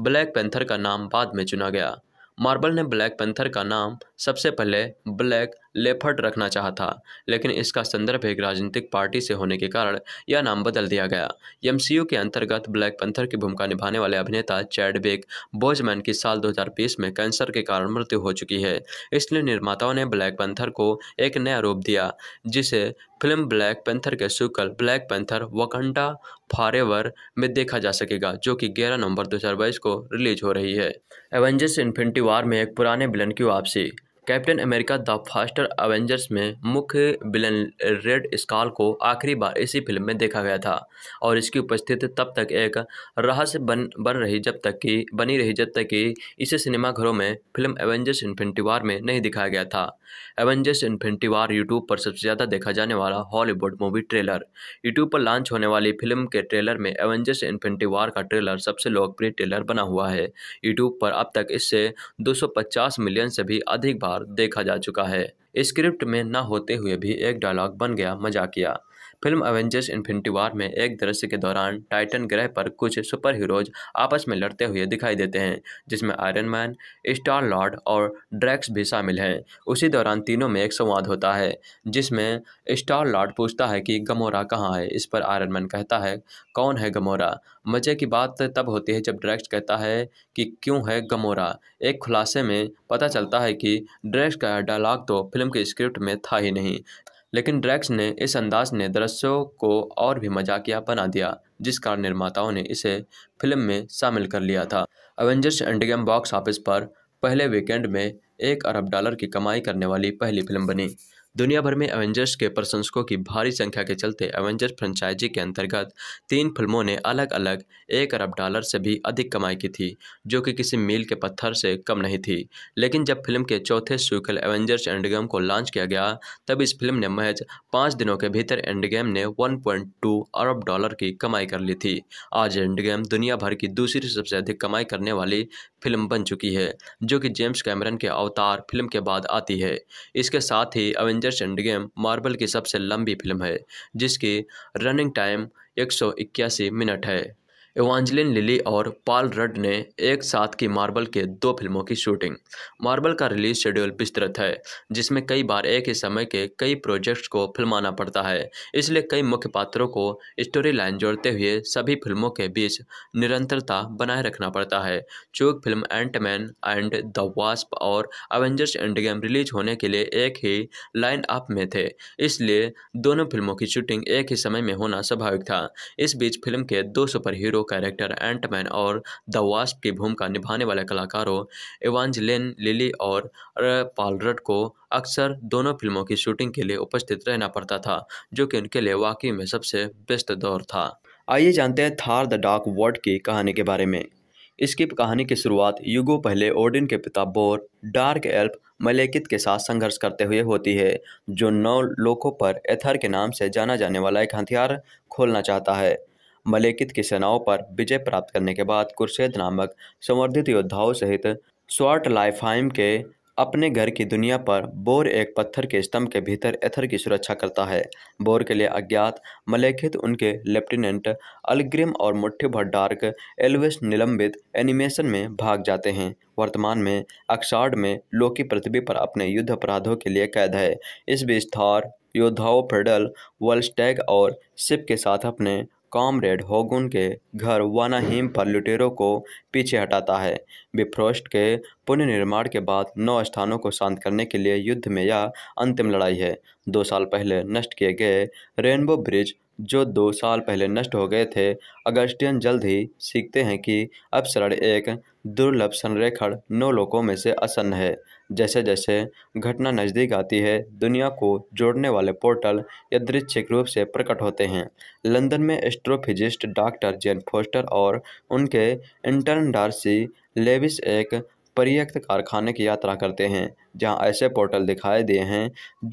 ब्लैक पैंथर का नाम बाद में चुना गया मार्बल ने ब्लैक पैंथर का नाम सबसे पहले ब्लैक लेफर्ट रखना चाहा था लेकिन इसका संदर्भ एक राजनीतिक पार्टी से होने के कारण यह नाम बदल दिया गया एम के अंतर्गत ब्लैक पंथर की भूमिका निभाने वाले अभिनेता चैडबेक बोजमैन की साल 2020 में कैंसर के कारण मृत्यु हो चुकी है इसलिए निर्माताओं ने ब्लैक पंथर को एक नया रूप दिया जिसे फिल्म ब्लैक पेंथर के सुकल ब्लैक पेंथर वकंडा फॉरेवर में देखा जा सकेगा जो कि 11 नवंबर 2022 को रिलीज हो रही है एवेंजर्स इन्फिनिटी वार में एक पुराने विलन की वापसी Captain America the First Avengers में मुख्य विलन रेड स्काल को आखिरी बार इसी फिल्म में देखा गया था और इसकी उपस्थिति तब तक एक रहस्य बन बन रही जब तक कि बनी रही जब तक कि इसे सिनेमाघरों में फिल्म एवेंजर्स इन्फिनिटी वार में नहीं दिखाया गया था एवेंजर्स इन्फिनिटी वार यूट्यूब पर सबसे ज़्यादा देखा जाने वाला हॉलीवुड मूवी ट्रेलर यूट्यूब पर लॉन्च होने वाली फिल्म के ट्रेलर में एवेंजर्स इन्फिनिटी वार का ट्रेलर सबसे लोकप्रिय ट्रेलर बना हुआ है यूट्यूब पर अब तक इससे दो मिलियन से भी अधिक बार देखा जा चुका है स्क्रिप्ट में न होते हुए भी एक डायलॉग बन गया मजाकिया फिल्म एवेंजर्स इन्फिनिटी वार में एक दृश्य के दौरान टाइटन ग्रह पर कुछ सुपर हीरोज आपस में लड़ते हुए दिखाई देते हैं जिसमें आयरन मैन स्टार लॉर्ड और ड्रैक्स भी शामिल हैं उसी दौरान तीनों में एक संवाद होता है जिसमें स्टार लॉर्ड पूछता है कि गमोरा कहाँ है इस पर आयरन मैन कहता है कौन है गमोरा मजे की बात तब होती है जब ड्रैक्स कहता है कि क्यों है गमोरा एक खुलासे में पता चलता है कि ड्रैक्स का डायलॉग तो फिल्म के स्क्रिप्ट में था ही नहीं लेकिन ड्रैक्स ने इस अंदाज ने दृश्यों को और भी मजाकिया बना दिया जिस कारण निर्माताओं ने इसे फिल्म में शामिल कर लिया था एवेंजर्स एंडगेम बॉक्स ऑफिस पर पहले वीकेंड में एक अरब डॉलर की कमाई करने वाली पहली फिल्म बनी दुनिया भर में एवेंजर्स के प्रशंसकों की भारी संख्या के चलते एवेंजर्स फ्रेंचाइजी के अंतर्गत तीन फिल्मों ने अलग अलग एक अरब डॉलर से भी अधिक कमाई की थी जो कि किसी मील के पत्थर से कम नहीं थी लेकिन जब फिल्म के चौथे सीक्वल एवेंजर्स एंडगेम को लॉन्च किया गया तब इस फिल्म ने महज पाँच दिनों के भीतर एंडगेम ने वन अरब डॉलर की कमाई कर ली थी आज एंडगेम दुनिया भर की दूसरी सबसे अधिक कमाई करने वाली फिल्म बन चुकी है जो कि जेम्स कैमरन के अवतार फिल्म के बाद आती है इसके साथ ही एवेंजर्स एंड गेम मार्बल की सबसे लंबी फिल्म है जिसकी रनिंग टाइम एक मिनट है एवांजलिन लिली और पाल रड ने एक साथ की मार्बल के दो फिल्मों की शूटिंग मार्बल का रिलीज शेड्यूल विस्तृत है जिसमें कई बार एक ही समय के कई प्रोजेक्ट्स को फिल्माना पड़ता है इसलिए कई मुख्य पात्रों को स्टोरी लाइन जोड़ते हुए सभी फिल्मों के बीच निरंतरता बनाए रखना पड़ता है चूक film Ant Man and the Wasp और अवेंजर्स एंड गेम रिलीज होने के लिए एक ही लाइन अप में थे इसलिए दोनों फिल्मों की शूटिंग एक ही समय में होना स्वाभाविक था इस बीच फिल्म के दो superhero hero character Ant-Man और द वास्प की भूमिका निभाने वाले कलाकारों एवांजलिन लिली और पालरट को अक्सर दोनों फिल्मों की शूटिंग के लिए उपस्थित रहना पड़ता था जो कि उनके लिए वाकई में सबसे बेस्ट दौर था आइए जानते हैं थार द डार्क वर्ड की कहानी के बारे में इसकी कहानी की शुरुआत युगो पहले ओडिन के पिता बोर डार्क एल्फ मलेकित के साथ संघर्ष करते हुए होती है जो नौ लोकों पर एथर के नाम से जाना जाने वाला एक हथियार खोलना चाहता है मलेकित की सेनाओं पर विजय प्राप्त करने के बाद कुरशेद नामक संवर्धित योद्धाओं सहित स्वाट लाइफहाइम के अपने घर की दुनिया पर बोर एक पत्थर के स्तंभ के भीतर एथर की सुरक्षा करता है बोर के लिए अज्ञात मलेखित उनके लेफ्टिनेंट अलग्रिम और मुठ्ठी भर डार्क एल्विस निलंबित एनिमेशन में भाग जाते हैं वर्तमान में अक्सार्ड में लोकी पृथ्वी पर अपने युद्ध अपराधों के लिए कैद है इस बीच थार योद्धाओं फेडल वल्स्टैग और शिप के साथ अपने कॉमरेड होगुन के घर वानाहीम पर लुटेरों को पीछे हटाता है बिफ्रोस्ट के पुनर्निर्माण के बाद नौ स्थानों को शांत करने के लिए युद्ध में यह अंतिम लड़ाई है दो साल पहले नष्ट किए गए रेनबो ब्रिज जो दो साल पहले नष्ट हो गए थे अगस्टियन जल्द ही सीखते हैं कि अपसरण एक दुर्लभ संरेखण नौ लोकों में से आसन्न है जैसे जैसे घटना नज़दीक आती है दुनिया को जोड़ने वाले पोर्टल यादृच्छिक रूप से प्रकट होते हैं लंदन में एस्ट्रोफिजिस्ट डॉक्टर जेन फोस्टर और उनके इंटर्न डार्सी लेविस एक पर्यक्त कारखाने की यात्रा करते हैं जहां ऐसे पोर्टल दिखाए दिए हैं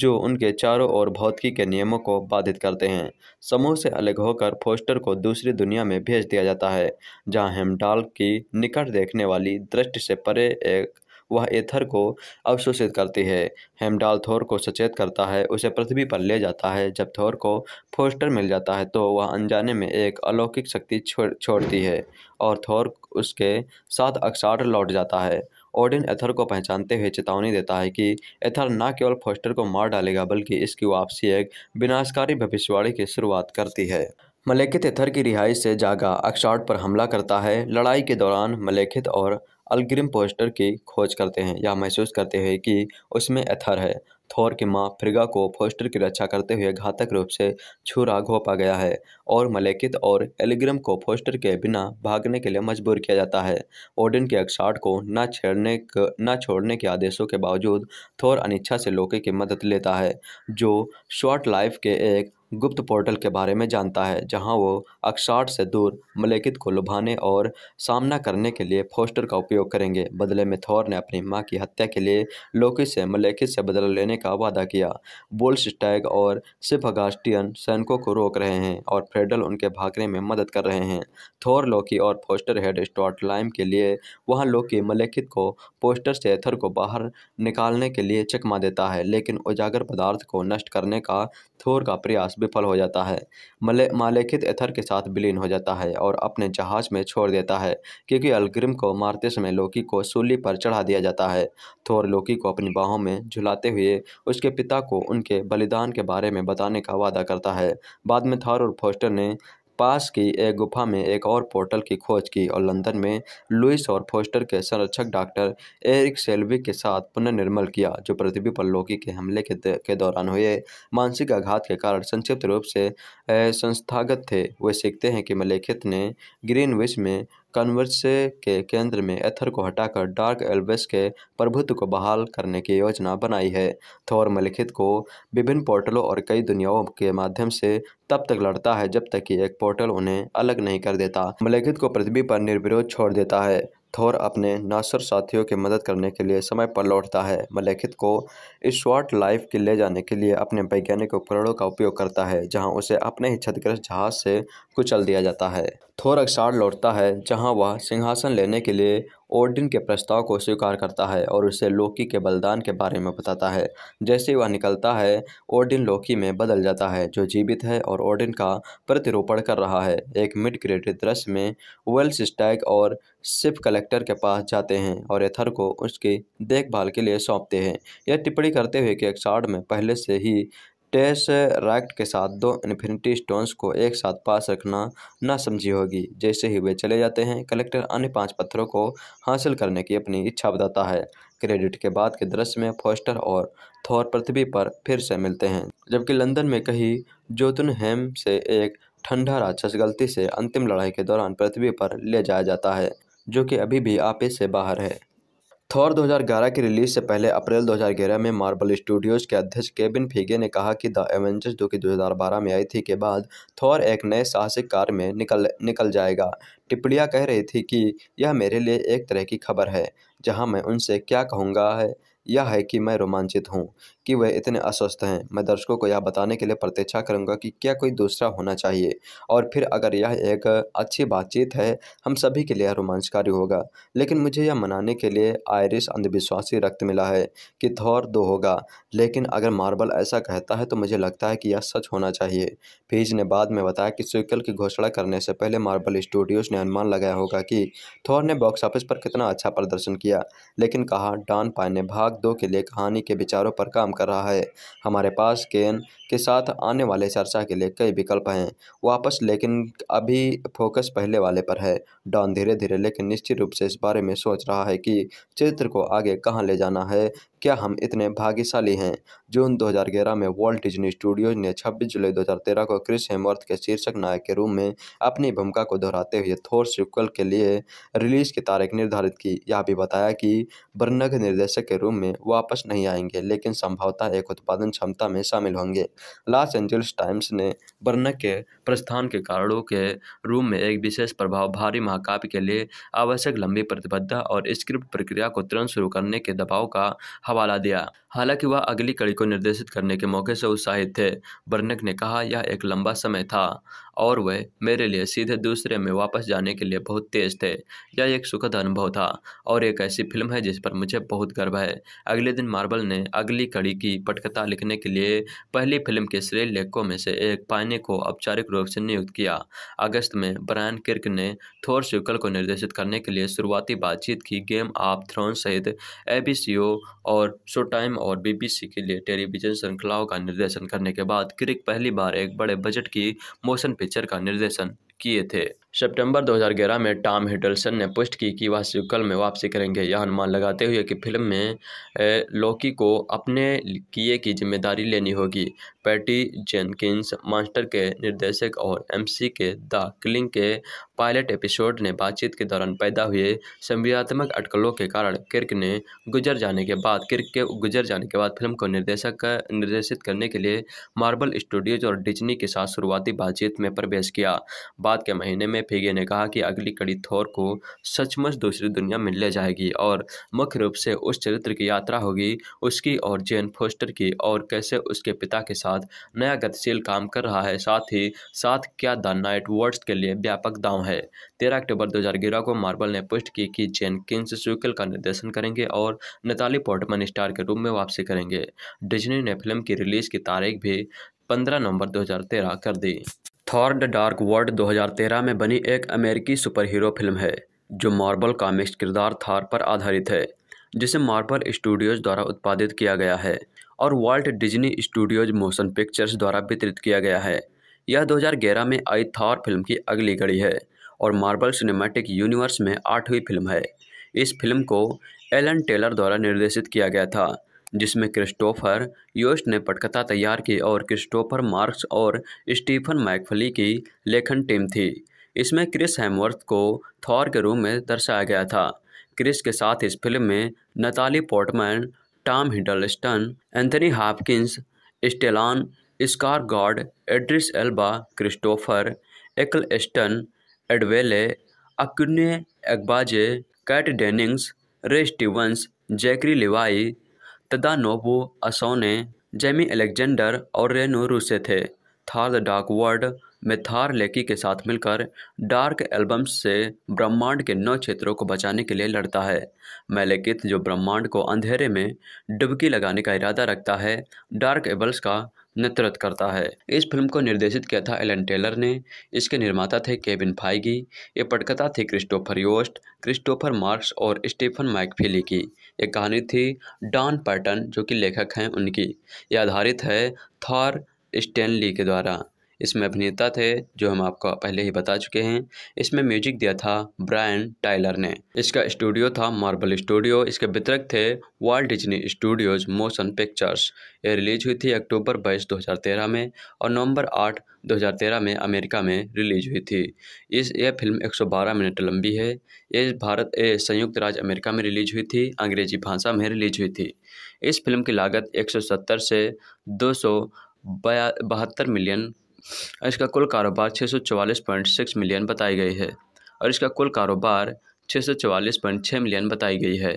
जो उनके चारों ओर भौतिकी के नियमों को बाधित करते हैं समूह से अलग होकर पोस्टर को दूसरी दुनिया में भेज दिया जाता है जहां हेमडाल की निकट देखने वाली दृष्टि से परे एक वह एथर को अवशोषित करती है हेमडाल थोर को सचेत करता है उसे पृथ्वी पर ले जाता है जब थोर को फोस्टर मिल जाता है तो वह अनजाने में एक अलौकिक शक्ति छोड़ छोड़ती है और थोर उसके साथ अक्सार लौट जाता है ओडिन एथर को पहचानते हुए चेतावनी देता है कि एथर न केवल फोस्टर को मार डालेगा बल्कि इसकी वापसी एक विनाशकारी भविष्यवाणी की शुरुआत करती है मलेखित एथर की रिहाई से जागा अक्सार्ड पर हमला करता है लड़ाई के दौरान मलेखित और अलग्रिम पोस्टर की खोज करते हैं या महसूस करते हैं कि उसमें एथर है थोर की माँ फ्रिगा को पोस्टर की रक्षा करते हुए घातक रूप से छुरा घोपा गया है और मलेकित और एलिग्रम को पोस्टर के बिना भागने के लिए मजबूर किया जाता है ओडिन के अक्साट को न छेड़ने न छोड़ने के आदेशों के बावजूद थोर अनिच्छा से लोके की मदद लेता है जो शॉर्ट लाइफ के एक गुप्त पोर्टल के बारे में जानता है जहाँ वो अक्षाट से दूर मलेकित को लुभाने और सामना करने के लिए फोस्टर का उपयोग करेंगे बदले में थौर ने अपनी मां की हत्या के लिए लोकी से मलेकित से बदला लेने का वादा किया टैग और सिर्फ अगास्टियन सैनिकों को रोक रहे हैं और फ्रेडल उनके भागने में मदद कर रहे हैं थौर लोकी और फोस्टर हेड स्टॉट लाइम के लिए वहाँ लोकी मलेखित को पोस्टर से एथर को बाहर निकालने के लिए चकमा देता है लेकिन उजागर पदार्थ को नष्ट करने का थोर का प्रयास विफल हो जाता है मले मालेखित एथर के साथ विलीन हो जाता है और अपने जहाज में छोड़ देता है क्योंकि अलग्रिम को मारते समय लोकी को सूली पर चढ़ा दिया जाता है थोर लोकी को अपनी बाहों में झुलाते हुए उसके पिता को उनके बलिदान के बारे में बताने का वादा करता है बाद में थार और फोस्टर ने पास की एक गुफा में एक और पोर्टल की खोज की और लंदन में लुइस और फोस्टर के संरक्षक डॉक्टर एरिक सेल्वी के साथ पुनर्निर्मल किया जो पृथ्वी पर लोकी के हमले के, के दौरान हुए मानसिक आघात के कारण संक्षिप्त रूप से संस्थागत थे वे सीखते हैं कि मलेखित ने ग्रीन विश में कन्वर्स के केंद्र में एथर को हटाकर डार्क एल्बस के प्रभुत्व को बहाल करने की योजना बनाई है थोर मलिखित को विभिन्न पोर्टलों और कई दुनियाओं के माध्यम से तब तक लड़ता है जब तक कि एक पोर्टल उन्हें अलग नहीं कर देता मलिखित को पृथ्वी पर निर्विरोध छोड़ देता है थोर अपने नासर साथियों की मदद करने के लिए समय पर लौटता है मलेखित को शॉर्ट लाइफ के ले जाने के लिए अपने वैज्ञानिक उपकरणों का उपयोग करता है जहां उसे अपने ही क्षतिग्रस्त जहाज से कुचल दिया जाता है थोर अक्सार लौटता है जहां वह सिंहासन लेने के लिए ओडिन के प्रस्ताव को स्वीकार करता है और उसे लोकी के बलिदान के बारे में बताता है जैसे वह निकलता है ओडिन लोकी में बदल जाता है जो जीवित है और ओडिन का प्रतिरोपण कर रहा है एक मिड क्रेडिट दृश्य में वेल्स स्टैग और सिप कलेक्टर के पास जाते हैं और एथर को उसकी देखभाल के लिए सौंपते हैं यह टिप्पणी करते हुए कि एक्सार्ड में पहले से ही रैक्ट के साथ दो इन्फिनिटी स्टोन्स को एक साथ पास रखना ना समझी होगी जैसे ही वे चले जाते हैं कलेक्टर अन्य पांच पत्थरों को हासिल करने की अपनी इच्छा बताता है क्रेडिट के बाद के दृश्य में फोस्टर और थॉर पृथ्वी पर फिर से मिलते हैं जबकि लंदन में कहीं हेम से एक ठंडा राक्षस गलती से अंतिम लड़ाई के दौरान पृथ्वी पर ले जाया जाता है जो कि अभी भी आपे से बाहर है थॉर 2011 की रिलीज से पहले अप्रैल 2011 में मार्बल स्टूडियोज के अध्यक्ष केबिन फीगे ने कहा कि द एवेंजर्स जो कि 2012 में आई थी के बाद थॉर एक नए साहसिक कार में निकल निकल जाएगा टिप्पणियाँ कह रही थी कि यह मेरे लिए एक तरह की खबर है जहाँ मैं उनसे क्या कहूँगा है यह है कि मैं रोमांचित हूँ कि वह इतने अस्वस्थ हैं मैं दर्शकों को यह बताने के लिए प्रतीक्षा करूंगा कि क्या कोई दूसरा होना चाहिए और फिर अगर यह एक अच्छी बातचीत है हम सभी के लिए रोमांचकारी होगा लेकिन मुझे यह मनाने के लिए आयरिश अंधविश्वासी रक्त मिला है कि थौर दो होगा लेकिन अगर मार्बल ऐसा कहता है तो मुझे लगता है कि यह सच होना चाहिए फीज ने बाद में बताया कि सीक्वल की घोषणा करने से पहले मार्बल स्टूडियोज़ ने अनुमान लगाया होगा कि थौर ने बॉक्स ऑफिस पर कितना अच्छा प्रदर्शन किया लेकिन कहा डॉन पाए ने भाग दो के लिए कहानी के विचारों पर काम कर रहा है हमारे पास केन के साथ आने वाले चर्चा के लिए कई विकल्प हैं वापस लेकिन अभी फोकस पहले वाले पर है डॉन धीरे धीरे लेकिन निश्चित रूप से इस बारे में सोच रहा है कि चित्र को आगे कहाँ ले जाना है क्या हम इतने भाग्यशाली हैं जून 2011 में वॉल्ट डिज्नी स्टूडियोज ने 26 जुलाई 2013 को क्रिस हेमवर्थ के शीर्षक नायक के रूप में अपनी भूमिका को दोहराते हुए थोर सिक्वल के लिए रिलीज की तारीख निर्धारित की यह भी बताया कि बर्नग निर्देशक के रूप में वापस नहीं आएंगे लेकिन संभवतः एक उत्पादन क्षमता में शामिल होंगे लॉस एंजल्स टाइम्स ने बर्नग के प्रस्थान के कारणों के रूप में एक विशेष प्रभाव भारी महाकाव्य के लिए आवश्यक लंबी प्रतिबद्धता और स्क्रिप्ट प्रक्रिया को तुरंत शुरू करने के दबाव का हवाला दिया हालांकि वह अगली कड़ी को निर्देशित करने के मौके से उत्साहित थे बर्नक ने कहा यह एक लंबा समय था और वह मेरे लिए सीधे दूसरे में वापस जाने के लिए बहुत तेज थे यह एक सुखद अनुभव था और एक ऐसी फिल्म है जिस पर मुझे बहुत गर्व है अगले दिन मार्बल ने अगली कड़ी की पटकथा लिखने के लिए पहली फिल्म के श्रेय लेखकों में से एक पाने को औपचारिक रूप से नियुक्त किया अगस्त में ब्रायन किर्क ने थोर शिवकल को निर्देशित करने के लिए शुरुआती बातचीत की गेम ऑफ थ्रोन सहित एबीसीओ और शो टाइम और बीबीसी के लिए टेलीविजन श्रृंखलाओं का निर्देशन करने के बाद क्रिक पहली बार एक बड़े बजट की मोशन पिक्चर का निर्देशन किए थे सितंबर 2011 में टॉम हिडलसन ने पुष्ट की कि वह सिकल में वापसी करेंगे यह अनुमान लगाते हुए कि फिल्म में लोकी को अपने किए की जिम्मेदारी लेनी होगी पैटी जेनकिंस मास्टर के निर्देशक और एमसी के द किलिंग के पायलट एपिसोड ने बातचीत के दौरान पैदा हुए संविदात्मक अटकलों के कारण किर्क ने गुजर जाने के बाद किर्क के गुजर जाने के बाद फिल्म को निर्देशक निर्देशित करने के लिए मार्बल स्टूडियोज और डिजनी के साथ शुरुआती बातचीत में प्रवेश किया बाद के महीने में में फेगे ने कहा कि अगली कड़ी थोर को सचमुच दूसरी दुनिया में ले जाएगी और मुख्य रूप से उस चरित्र की यात्रा होगी उसकी और जेन फोस्टर की और कैसे उसके पिता के साथ नया गतिशील काम कर रहा है साथ ही साथ क्या द नाइट वर्ड्स के लिए व्यापक दांव है तेरह अक्टूबर दो को मार्बल ने पुष्ट की कि जेन किंग्स स्विकल का निर्देशन करेंगे और नेताली पोर्टमन स्टार के रूप में वापसी करेंगे डिजनी ने फिल्म की रिलीज की तारीख भी 15 नवंबर 2013 कर दी थॉर द डार्क वर्ल्ड 2013 में बनी एक अमेरिकी सुपर हीरो फिल्म है जो मार्बल कामिक्स किरदार थार पर आधारित है जिसे मार्बल स्टूडियोज द्वारा उत्पादित किया गया है और Walt Disney Studios Motion Pictures द्वारा वितरित किया गया है यह 2011 में आई थॉर फिल्म की अगली कड़ी है और मार्बल सिनेमैटिक यूनिवर्स में आठवीं फिल्म है इस फिल्म को एलन टेलर द्वारा निर्देशित किया गया था जिसमें क्रिस्टोफर योस्ट ने पटकथा तैयार की और क्रिस्टोफर मार्क्स और स्टीफन मैकफली की लेखन टीम थी इसमें क्रिस हेमवर्थ को थॉर के रूप में दर्शाया गया था क्रिस के साथ इस फिल्म में Natalie Portman Tom Hiddleston Anthony Hopkins Stellan Skarsgard Idris Elba Christopher Eccleston Adewale Akinnuoye Agbaje Kat Dennings Ray Stevens Zachary Levi Tadanobu Asano Jamie Alexander और रेनो रूसे थे Thor the Dark world में थार लेकी के साथ मिलकर dark albums से ब्रह्मांड के नौ क्षेत्रों को बचाने के लिए लड़ता है मैलेकित जो ब्रह्मांड को अंधेरे में डुबकी लगाने का इरादा रखता है डार्क एबल्स का नेतृत्व करता है इस फिल्म को निर्देशित किया था एलन टेलर ने इसके निर्माता थे केविन फाइगी ये पटकथा थी क्रिस्टोफर योस्ट क्रिस्टोफर मार्क्स और स्टीफन मैकफिली की एक कहानी थी डॉन पर्टन जो कि लेखक हैं उनकी यह आधारित है थॉर स्टैनली के द्वारा इसमें अभिनेता थे जो हम आपको पहले ही बता चुके हैं इसमें म्यूजिक दिया था ब्रायन टाइलर ने इसका स्टूडियो था मार्बल स्टूडियो इसके वितरक थे Walt Disney Studios Motion Pictures ये रिलीज हुई थी अक्टूबर बाईस दो में और नवम्बर आठ 2013 में अमेरिका में रिलीज हुई थी इस यह फिल्म 112 मिनट लंबी है ये भारत ए संयुक्त राज्य अमेरिका में रिलीज हुई थी अंग्रेजी भाषा में रिलीज हुई थी इस फिल्म की लागत 170 से दो बहत्तर मिलियन इसका कुल कारोबार छः मिलियन बताई गई है और इसका कुल कारोबार छः मिलियन बताई गई है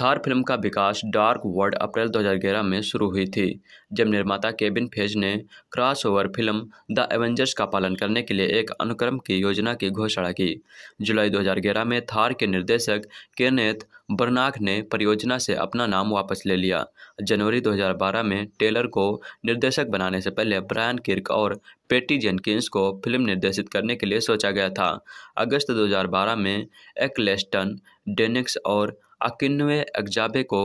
थार फिल्म का विकास डार्क वर्ल्ड अप्रैल 2011 में शुरू हुई थी जब निर्माता केबिन फेज ने क्रॉसओवर फिल्म द एवेंजर्स का पालन करने के लिए एक अनुक्रम की योजना की घोषणा की जुलाई 2011 में थार के निर्देशक केनेथ बर्नाक ने परियोजना से अपना नाम वापस ले लिया जनवरी 2012 में टेलर को निर्देशक बनाने से पहले ब्रायन किर्क और पेटी जेनकिंस को फिल्म निर्देशित करने के लिए सोचा गया था अगस्त 2012 में एक्लेस्टन डेनिक्स और अकिनवे एग्जाबे को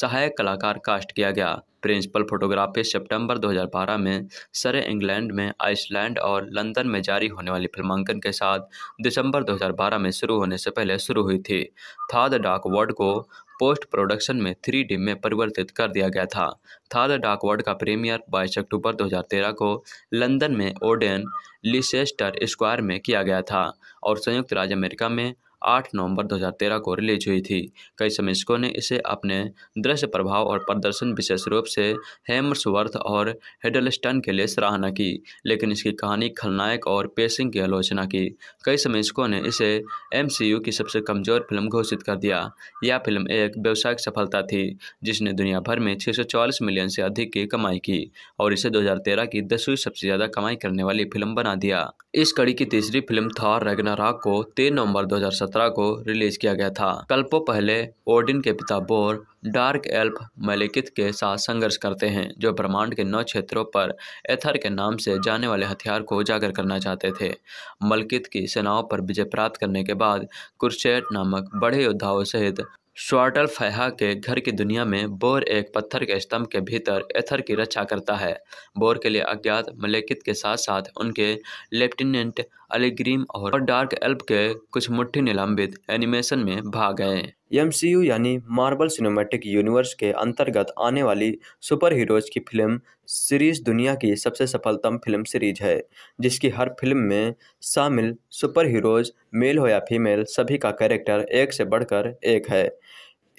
सहायक कलाकार कास्ट किया गया प्रिंसिपल फोटोग्राफी सितंबर 2012 में सरे इंग्लैंड में आइसलैंड और लंदन में जारी होने वाली फिल्मांकन के साथ दिसंबर 2012 में शुरू होने से पहले शुरू हुई थी थाद डाक वर्ड को पोस्ट प्रोडक्शन में थ्री डी में परिवर्तित कर दिया गया था थाद वर्ड का प्रीमियर बाईस अक्टूबर 2013 को लंदन में ओडेन लिसेस्टर स्क्वायर में किया गया था और संयुक्त राज्य अमेरिका में आठ नवंबर 2013 को रिलीज हुई थी कई समीक्षकों ने इसे अपने दृश्य प्रभाव और प्रदर्शन विशेष रूप से हेमर्सवर्थ और हेडलस्टन के लिए सराहना की लेकिन इसकी कहानी खलनायक और पेसिंग की आलोचना की कई समीक्षकों ने इसे एम की सबसे कमजोर फिल्म घोषित कर दिया यह फिल्म एक व्यावसायिक सफलता थी जिसने दुनिया भर में छः मिलियन से अधिक की कमाई की और इसे दो की दसवीं सबसे ज़्यादा कमाई करने वाली फिल्म बना दिया इस कड़ी की तीसरी फिल्म थॉर रैगनाराक को तीन नवंबर दो को रिलीज किया गया था कल्पो पहले ओडिन के पिता बोर डार्क एल्फ मलिकित के साथ संघर्ष करते हैं जो ब्रह्मांड के नौ क्षेत्रों पर एथर के नाम से जाने वाले हथियार को उजागर करना चाहते थे मलकित की सेनाओं पर विजय प्राप्त करने के बाद कुर्शेट नामक बड़े योद्धाओं सहित श्वार्टल फैहा के घर की दुनिया में बोर एक पत्थर के स्तंभ के भीतर एथर की रक्षा करता है बोर के लिए अज्ञात मलेकित के साथ साथ उनके लेफ्टिनेंट अलीग्रीम और डार्क एल्प के कुछ मुट्ठी निलंबित एनिमेशन में भाग गए एम यानी मार्बल सिनेमैटिक यूनिवर्स के अंतर्गत आने वाली सुपर हीरोज की फिल्म सीरीज दुनिया की सबसे सफलतम फिल्म सीरीज है जिसकी हर फिल्म में शामिल सुपर हीरोज मेल हो या फीमेल सभी का कैरेक्टर एक से बढ़कर एक है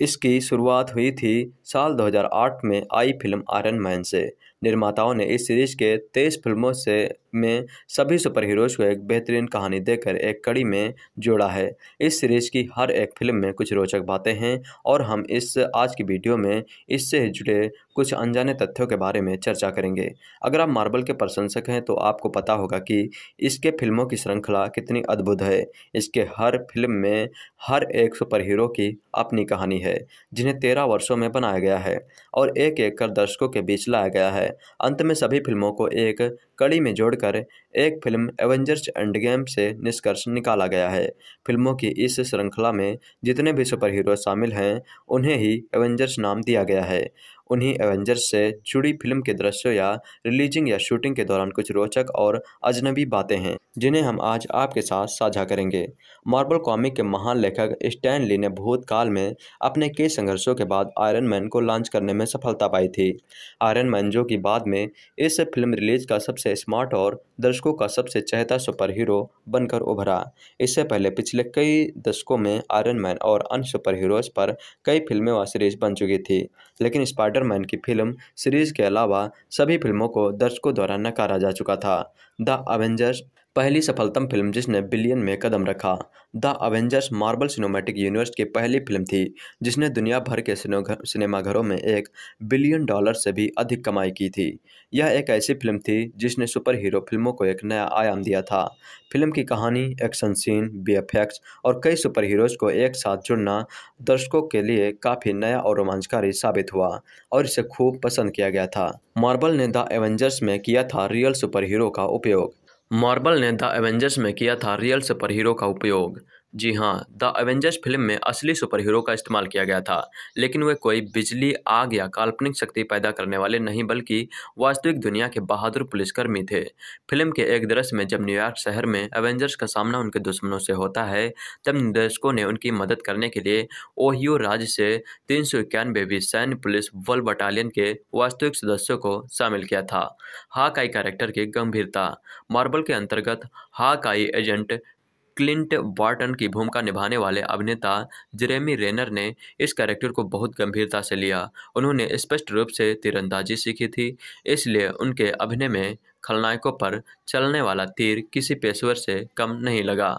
इसकी शुरुआत हुई थी साल 2008 में आई फिल्म आयरन मैन से निर्माताओं ने इस सीरीज के तेईस फिल्मों से में सभी सुपर हीरोज़ को एक बेहतरीन कहानी देकर एक कड़ी में जोड़ा है इस सीरीज़ की हर एक फिल्म में कुछ रोचक बातें हैं और हम इस आज की वीडियो में इससे जुड़े कुछ अनजाने तथ्यों के बारे में चर्चा करेंगे अगर आप मार्बल के प्रशंसक हैं तो आपको पता होगा कि इसके फिल्मों की श्रृंखला कितनी अद्भुत है इसके हर फिल्म में हर एक सुपर हीरो की अपनी कहानी है जिन्हें तेरह वर्षों में बनाया गया है और एक एक कर दर्शकों के बीच लाया गया है अंत में सभी फिल्मों को एक कड़ी में जोड़कर एक फिल्म एवेंजर्स एंड गेम से निष्कर्ष निकाला गया है फिल्मों की इस श्रृंखला में जितने भी सुपर हीरो शामिल हैं उन्हें ही एवेंजर्स नाम दिया गया है उन्हीं एवेंजर्स से जुड़ी फिल्म के दृश्यों या रिलीजिंग या शूटिंग के दौरान कुछ रोचक और अजनबी बातें हैं जिन्हें हम आज आपके साथ साझा करेंगे मार्बल कॉमिक के महान लेखक स्टैन ली ने भूतकाल में अपने कई संघर्षों के बाद आयरन मैन को लॉन्च करने में सफलता पाई थी आयरन मैन जो कि बाद में इस फिल्म रिलीज का सबसे स्मार्ट और दर्शकों का सबसे चहता सुपर हीरो बनकर उभरा इससे पहले पिछले कई दशकों में आयरन मैन और अन्य सुपर हीरोज पर कई फिल्में व सीरीज बन चुकी थी लेकिन स्पाइडरमैन की फिल्म सीरीज के अलावा सभी फिल्मों को दर्शकों द्वारा नकारा जा चुका था द अवेंजर्स पहली सफलतम फिल्म जिसने बिलियन में कदम रखा the Avengers Marvel Cinematic Universe की पहली फिल्म थी जिसने दुनिया भर के सिनेमाघरों में एक बिलियन डॉलर से भी अधिक कमाई की थी यह एक ऐसी फिल्म थी जिसने सुपर हीरो फिल्मों को एक नया आयाम दिया था फिल्म की कहानी एक्शन सीन बी और कई सुपर हीरोज को एक साथ जुड़ना दर्शकों के लिए काफ़ी नया और रोमांचकारी साबित हुआ और इसे खूब पसंद किया गया था मार्बल ने द एवेंजर्स में किया था रियल सुपर हीरो का उपयोग मार्बल ने द एवेंजर्स में किया था रियल हीरो का उपयोग जी हाँ द एवेंजर्स फिल्म में असली सुपर हीरो का इस्तेमाल किया गया था लेकिन वे कोई बिजली आग या काल्पनिक शक्ति पैदा करने वाले नहीं बल्कि वास्तविक दुनिया के बहादुर पुलिसकर्मी थे फिल्म के एक दृश्य में जब न्यूयॉर्क शहर में एवेंजर्स का सामना उनके दुश्मनों से होता है तब निर्देशकों ने उनकी मदद करने के लिए ओहियो राज्य से तीन सौ इक्यानवे भी सैन्य पुलिस वर्ल्ड बटालियन के वास्तविक सदस्यों को शामिल किया था हाकाई कैरेक्टर की गंभीरता मार्बल के अंतर्गत हाकाई एजेंट क्लिंट बार्टन की भूमिका निभाने वाले अभिनेता जेरेमी रेनर ने इस कैरेक्टर को बहुत गंभीरता से लिया उन्होंने स्पष्ट रूप से तीरंदाजी सीखी थी इसलिए उनके अभिनय में खलनायकों पर चलने वाला तीर किसी पेशेवर से कम नहीं लगा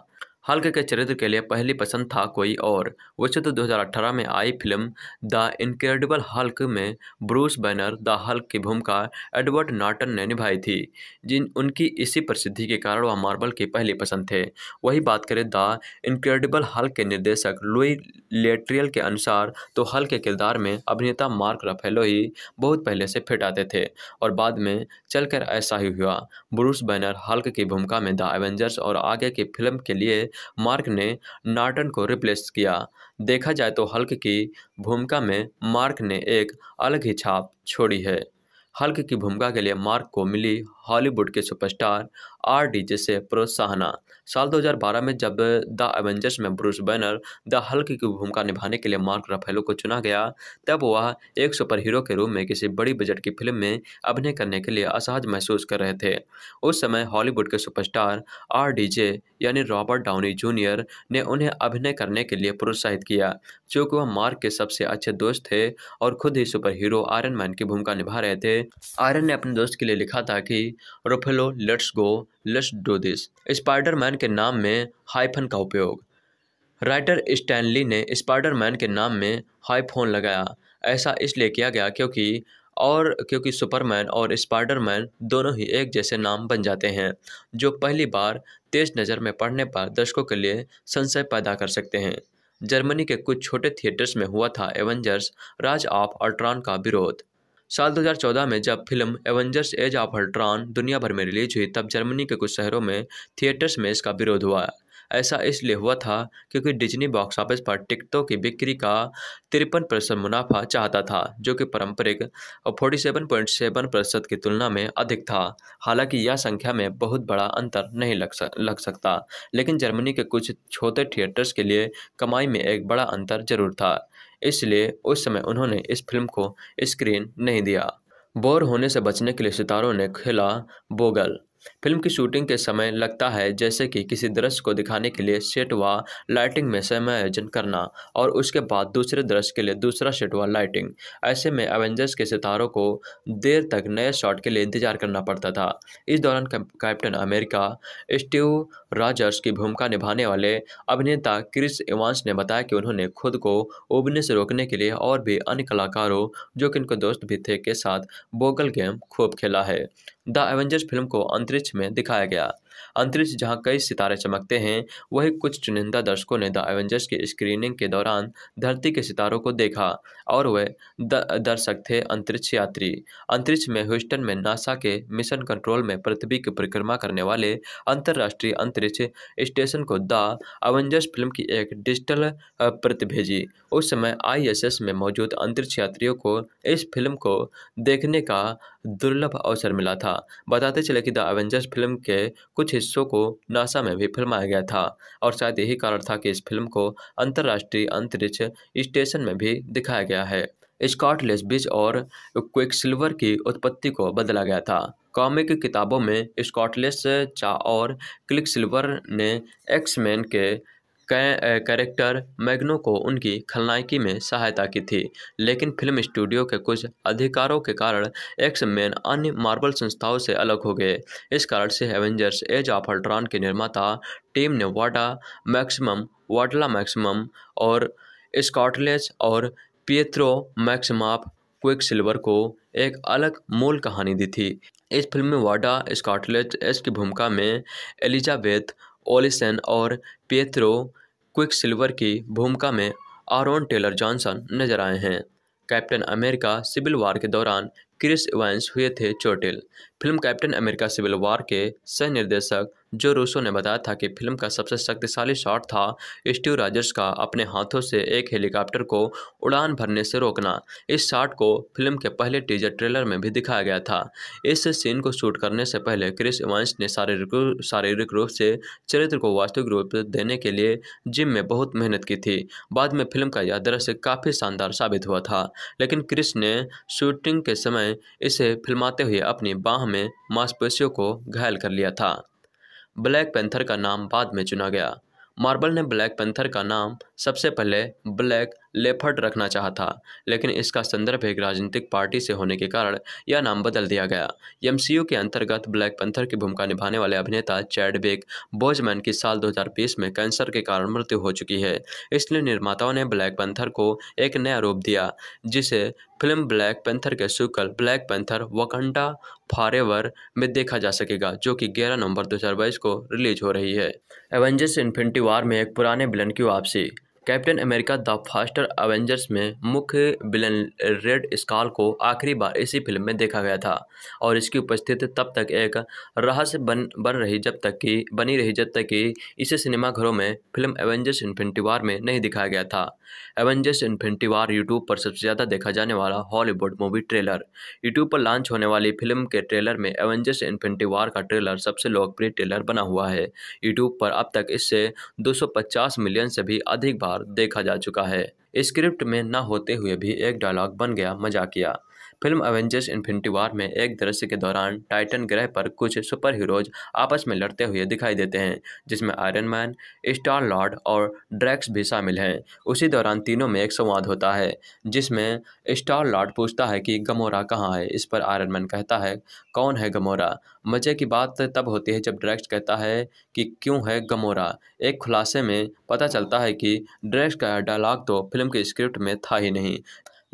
हल्क के चरित्र के लिए पहली पसंद था कोई और वो चित्र 2018 में आई फिल्म द इनक्रेडिबल हल्क में ब्रूस बैनर द हल्क की भूमिका एडवर्ड नाटन ने निभाई थी जिन उनकी इसी प्रसिद्धि के कारण वह मार्बल की पहली पसंद थे वही बात करें द इनक्रेडिबल हल्क के निर्देशक लुई लेट्रियल के अनुसार तो हल के किरदार में अभिनेता मार्क रफेलो ही बहुत पहले से फिट आते थे और बाद में चलकर ऐसा ही हुआ ब्रूस बैनर हल्क की भूमिका में द एवेंजर्स और आगे की फिल्म के लिए मार्क ने नार्टन को रिप्लेस किया देखा जाए तो हल्क की भूमिका में मार्क ने एक अलग ही छाप छोड़ी है हल्क की भूमिका के लिए मार्क को मिली हॉलीवुड के सुपरस्टार आर डी जैसे प्रोत्साहना साल 2012 में जब द एवेंजर्स में ब्रूस बैनर द हल्क की भूमिका निभाने के लिए मार्क रफेलो को चुना गया तब वह एक सुपर हीरो के रूप में किसी बड़ी बजट की फिल्म में अभिनय करने के लिए असहज महसूस कर रहे थे उस समय हॉलीवुड के सुपरस्टार आर डी जे यानी रॉबर्ट डाउनी जूनियर ने उन्हें अभिनय करने के लिए प्रोत्साहित किया क्योंकि वह मार्क के सबसे अच्छे दोस्त थे और खुद ही सुपर हीरो आयरन मैन की भूमिका निभा रहे थे आयरन ने अपने दोस्त के लिए लिखा था कि Ruffalo let's go let's do this Spiderman के नाम में हाइफन का उपयोग राइटर स्टैनली ने स्पाइडरमैन के नाम में हाइफोन लगाया ऐसा इसलिए किया गया क्योंकि और क्योंकि सुपरमैन और स्पाइडरमैन दोनों ही एक जैसे नाम बन जाते हैं जो पहली बार तेज नज़र में पढ़ने पर दर्शकों के लिए संशय पैदा कर सकते हैं जर्मनी के कुछ छोटे थिएटर्स में हुआ था एवेंजर्स राज ऑफ अल्ट्रॉन का विरोध साल 2014 में जब film Avengers Age of Ultron दुनिया भर में रिलीज हुई तब जर्मनी के कुछ शहरों में थिएटर्स में इसका विरोध हुआ ऐसा इसलिए हुआ था क्योंकि डिज्नी बॉक्स ऑफिस पर टिकटों की बिक्री का तिरपन प्रतिशत मुनाफा चाहता था जो कि पारंपरिक फोर्टी सेवन पॉइंट सेवन प्रतिशत की तुलना में अधिक था हालांकि यह संख्या में बहुत बड़ा अंतर नहीं लग सक लग सकता लेकिन जर्मनी के कुछ छोटे थिएटर्स के लिए कमाई में एक बड़ा अंतर जरूर था इसलिए उस समय उन्होंने इस फिल्म को स्क्रीन नहीं दिया बोर होने से बचने के लिए सितारों ने खेला बोगल फिल्म की शूटिंग के समय लगता है जैसे कि किसी दृश्य को दिखाने के लिए सेट व लाइटिंग में समायोजन करना और उसके बाद दूसरे दृश्य के लिए दूसरा सेट व लाइटिंग ऐसे में एवेंजर्स के सितारों को देर तक नए शॉट के लिए इंतजार करना पड़ता था इस दौरान कैप्टन अमेरिका स्टीव राजर्स की भूमिका निभाने वाले अभिनेता क्रिस इवांस ने बताया कि उन्होंने खुद को उबने से रोकने के लिए और भी अन्य कलाकारों जो कि इनके दोस्त भी थे के साथ बोगल गेम खूब खेला है द एवेंजर्स फिल्म को अंतरिक्ष में दिखाया गया अंतरिक्ष जहां कई सितारे चमकते हैं वहीं कुछ चुनिंदा दर्शकों ने द एवेंजर्स की स्क्रीनिंग के दौरान धरती के सितारों को देखा और वे दर्शक थे अंतरिक्ष यात्री अंतरिक्ष में ह्यूस्टन में नासा के मिशन कंट्रोल में पृथ्वी की परिक्रमा करने वाले अंतर्राष्ट्रीय अंतरिक्ष स्टेशन को द एवेंजर्स फिल्म की एक डिजिटल प्रति भेजी उस समय आई में मौजूद अंतरिक्ष यात्रियों को इस फिल्म को देखने का दुर्लभ अवसर मिला था बताते चले कि द एवेंजर्स फिल्म के कुछ हिस्सों को नासा में भी फिल्माया गया था और शायद यही कारण था कि इस फिल्म को अंतर्राष्ट्रीय अंतरिक्ष स्टेशन में भी दिखाया गया है स्कॉट लेसबिज और क्विक सिल्वर की उत्पत्ति को बदला गया था कॉमिक किताबों में स्कॉटलेस चा और क्लिक सिल्वर ने एक्समैन के कैरेक्टर मैग्नो को उनकी खलनायकी में सहायता की थी लेकिन फिल्म स्टूडियो के कुछ अधिकारों के कारण एक्स मैन अन्य मार्बल संस्थाओं से अलग हो गए इस कारण से एवेंजर्स एज ऑफ अल्ट्रॉन के निर्माता टीम ने वाडा मैक्सिमम वाडला मैक्सिमम और स्कॉटलेस और पियत्रो मैक्सिमाप क्विक सिल्वर को एक अलग मूल कहानी दी थी इस फिल्म में वाडा स्कॉटलेट एस की भूमिका में एलिजाबेथ ओलिसन और क्विक सिल्वर की भूमिका में आरोन टेलर जॉनसन नजर आए हैं कैप्टन अमेरिका सिविल वार के दौरान क्रिस इवेंस हुए थे चोटिल film Captain America Civil War के सह निर्देशक जो रूसो ने बताया था कि फिल्म का सबसे शक्तिशाली शॉट था स्टीव राजर्स का अपने हाथों से एक हेलीकॉप्टर को उड़ान भरने से रोकना इस शॉट को फिल्म के पहले टीजर ट्रेलर में भी दिखाया गया था इस सीन को शूट करने से पहले क्रिस इवांस ने शारीरिक शारीरिक रूप से चरित्र को वास्तविक रूप देने के लिए जिम में बहुत मेहनत की थी बाद में फिल्म का यह दृश्य काफ़ी शानदार साबित हुआ था लेकिन क्रिस ने शूटिंग के समय इसे फिल्माते हुए अपनी बाह में मांसपेशियों को घायल कर लिया था ब्लैक पैंथर का नाम बाद में चुना गया मार्बल ने ब्लैक पैंथर का नाम सबसे पहले ब्लैक लेफर्ट रखना चाहा था लेकिन इसका संदर्भ एक राजनीतिक पार्टी से होने के कारण यह नाम बदल दिया गया एम के अंतर्गत ब्लैक पंथर की भूमिका निभाने वाले अभिनेता चैडबेक बोजमैन की साल 2020 में कैंसर के कारण मृत्यु हो चुकी है इसलिए निर्माताओं ने ब्लैक पंथर को एक नया रूप दिया जिसे फिल्म ब्लैक पेंथर के सुकल ब्लैक पेंथर वकंडा फॉरेवर में देखा जा सकेगा जो कि 11 नवंबर 2022 को रिलीज हो रही है एवेंजर्स इन्फिनिटी वार में एक पुराने बिलन की वापसी Captain America the First Avengers में मुख्य विलन रेड स्काल को आखिरी बार इसी फिल्म में देखा गया था और इसकी उपस्थिति तब तक एक रहस्य बन बन रही जब तक कि बनी रही जब तक कि इसे सिनेमाघरों में फिल्म एवेंजर्स इन्फिनिटी वार में नहीं दिखाया गया था एवेंजर्स इन्फिनिटी वार यूट्यूब पर सबसे ज़्यादा देखा जाने वाला हॉलीवुड मूवी ट्रेलर यूट्यूब पर लॉन्च होने वाली फिल्म के ट्रेलर में एवेंजर्स इन्फिनिटी वार का ट्रेलर सबसे लोकप्रिय ट्रेलर बना हुआ है यूट्यूब पर अब तक इससे दो मिलियन से भी अधिक बार बार देखा जा चुका है स्क्रिप्ट में न होते हुए भी एक डायलॉग बन गया मजाकिया फिल्म एवेंजर्स इन्फिनिटी वार में एक दृश्य के दौरान टाइटन ग्रह पर कुछ सुपर हीरोज आपस में लड़ते हुए दिखाई देते हैं जिसमें आयरन मैन स्टार लॉर्ड और ड्रैक्स भी शामिल हैं उसी दौरान तीनों में एक संवाद होता है जिसमें स्टार लॉर्ड पूछता है कि गमोरा कहाँ है इस पर आयरन मैन कहता है कौन है गमोरा मजे की बात तब होती है जब ड्रैक्स कहता है कि क्यों है गमोरा एक खुलासे में पता चलता है कि ड्रैक्स का डायलॉग तो फिल्म के स्क्रिप्ट में था ही नहीं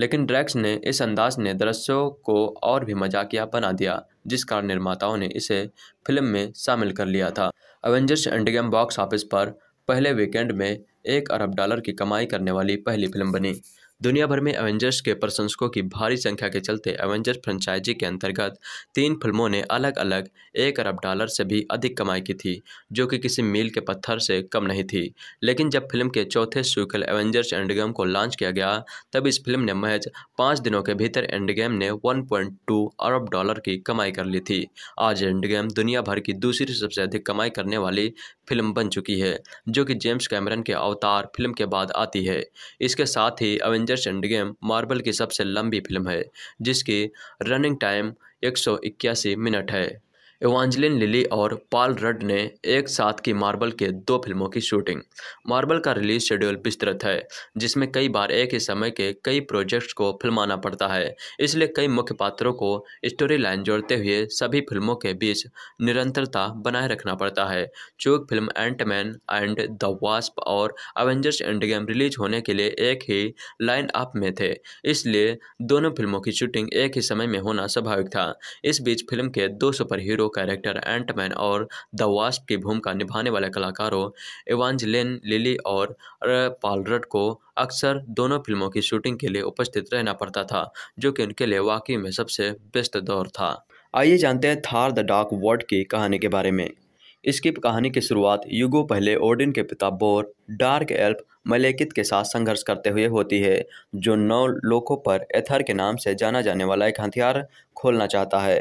लेकिन ड्रैक्स ने इस अंदाज ने दृश्यों को और भी मजाकिया बना दिया जिस कारण निर्माताओं ने इसे फिल्म में शामिल कर लिया था एवेंजर्स एंडगेम बॉक्स ऑफिस पर पहले वीकेंड में एक अरब डॉलर की कमाई करने वाली पहली फिल्म बनी दुनिया भर में एवेंजर्स के प्रशंसकों की भारी संख्या के चलते एवेंजर्स फ्रेंचाइजी के अंतर्गत तीन फिल्मों ने अलग अलग एक अरब डॉलर से भी अधिक कमाई की थी जो कि किसी मील के पत्थर से कम नहीं थी लेकिन जब फिल्म के चौथे सीक्वल एवेंजर्स एंडगेम को लॉन्च किया गया तब इस फिल्म ने महज पाँच दिनों के भीतर एंडगेम ने वन अरब डॉलर की कमाई कर ली थी आज एंडगेम दुनिया भर की दूसरी सबसे अधिक कमाई करने वाली फिल्म बन चुकी है जो कि जेम्स कैमरन के अवतार फिल्म के बाद आती है इसके साथ ही एवेंजर्स एंड गेम मार्बल की सबसे लंबी फिल्म है जिसकी रनिंग टाइम एक मिनट है एवांजलिन लिली और पॉल रड ने एक साथ की मार्बल के दो फिल्मों की शूटिंग मार्बल का रिलीज शेड्यूल विस्तृत है जिसमें कई बार एक ही समय के कई प्रोजेक्ट्स को फिल्माना पड़ता है इसलिए कई मुख्य पात्रों को स्टोरी लाइन जोड़ते हुए सभी फिल्मों के बीच निरंतरता बनाए रखना पड़ता है चूक film Ant-Man and the Wasp और अवेंजर्स एंड गेम रिलीज होने के लिए एक ही लाइन अप में थे इसलिए दोनों फिल्मों की शूटिंग एक ही समय में होना स्वाभाविक था इस बीच फिल्म के दो superhero hero character Ant-Man और द वास्ट की भूमिका निभाने वाले कलाकारों एवांजलेन लिली और पालरट को अक्सर दोनों फिल्मों की शूटिंग के लिए उपस्थित रहना पड़ता था जो कि उनके लिए वाकई में सबसे बेस्ट दौर था आइए जानते हैं थार द डार्क वर्ल्ड की कहानी के बारे में इसकी कहानी की शुरुआत युगो पहले ओडिन के पिता बोर डार्क एल्फ मलेकित के साथ संघर्ष करते हुए होती है जो नौ लोकों पर एथर के नाम से जाना जाने वाला एक हथियार खोलना चाहता है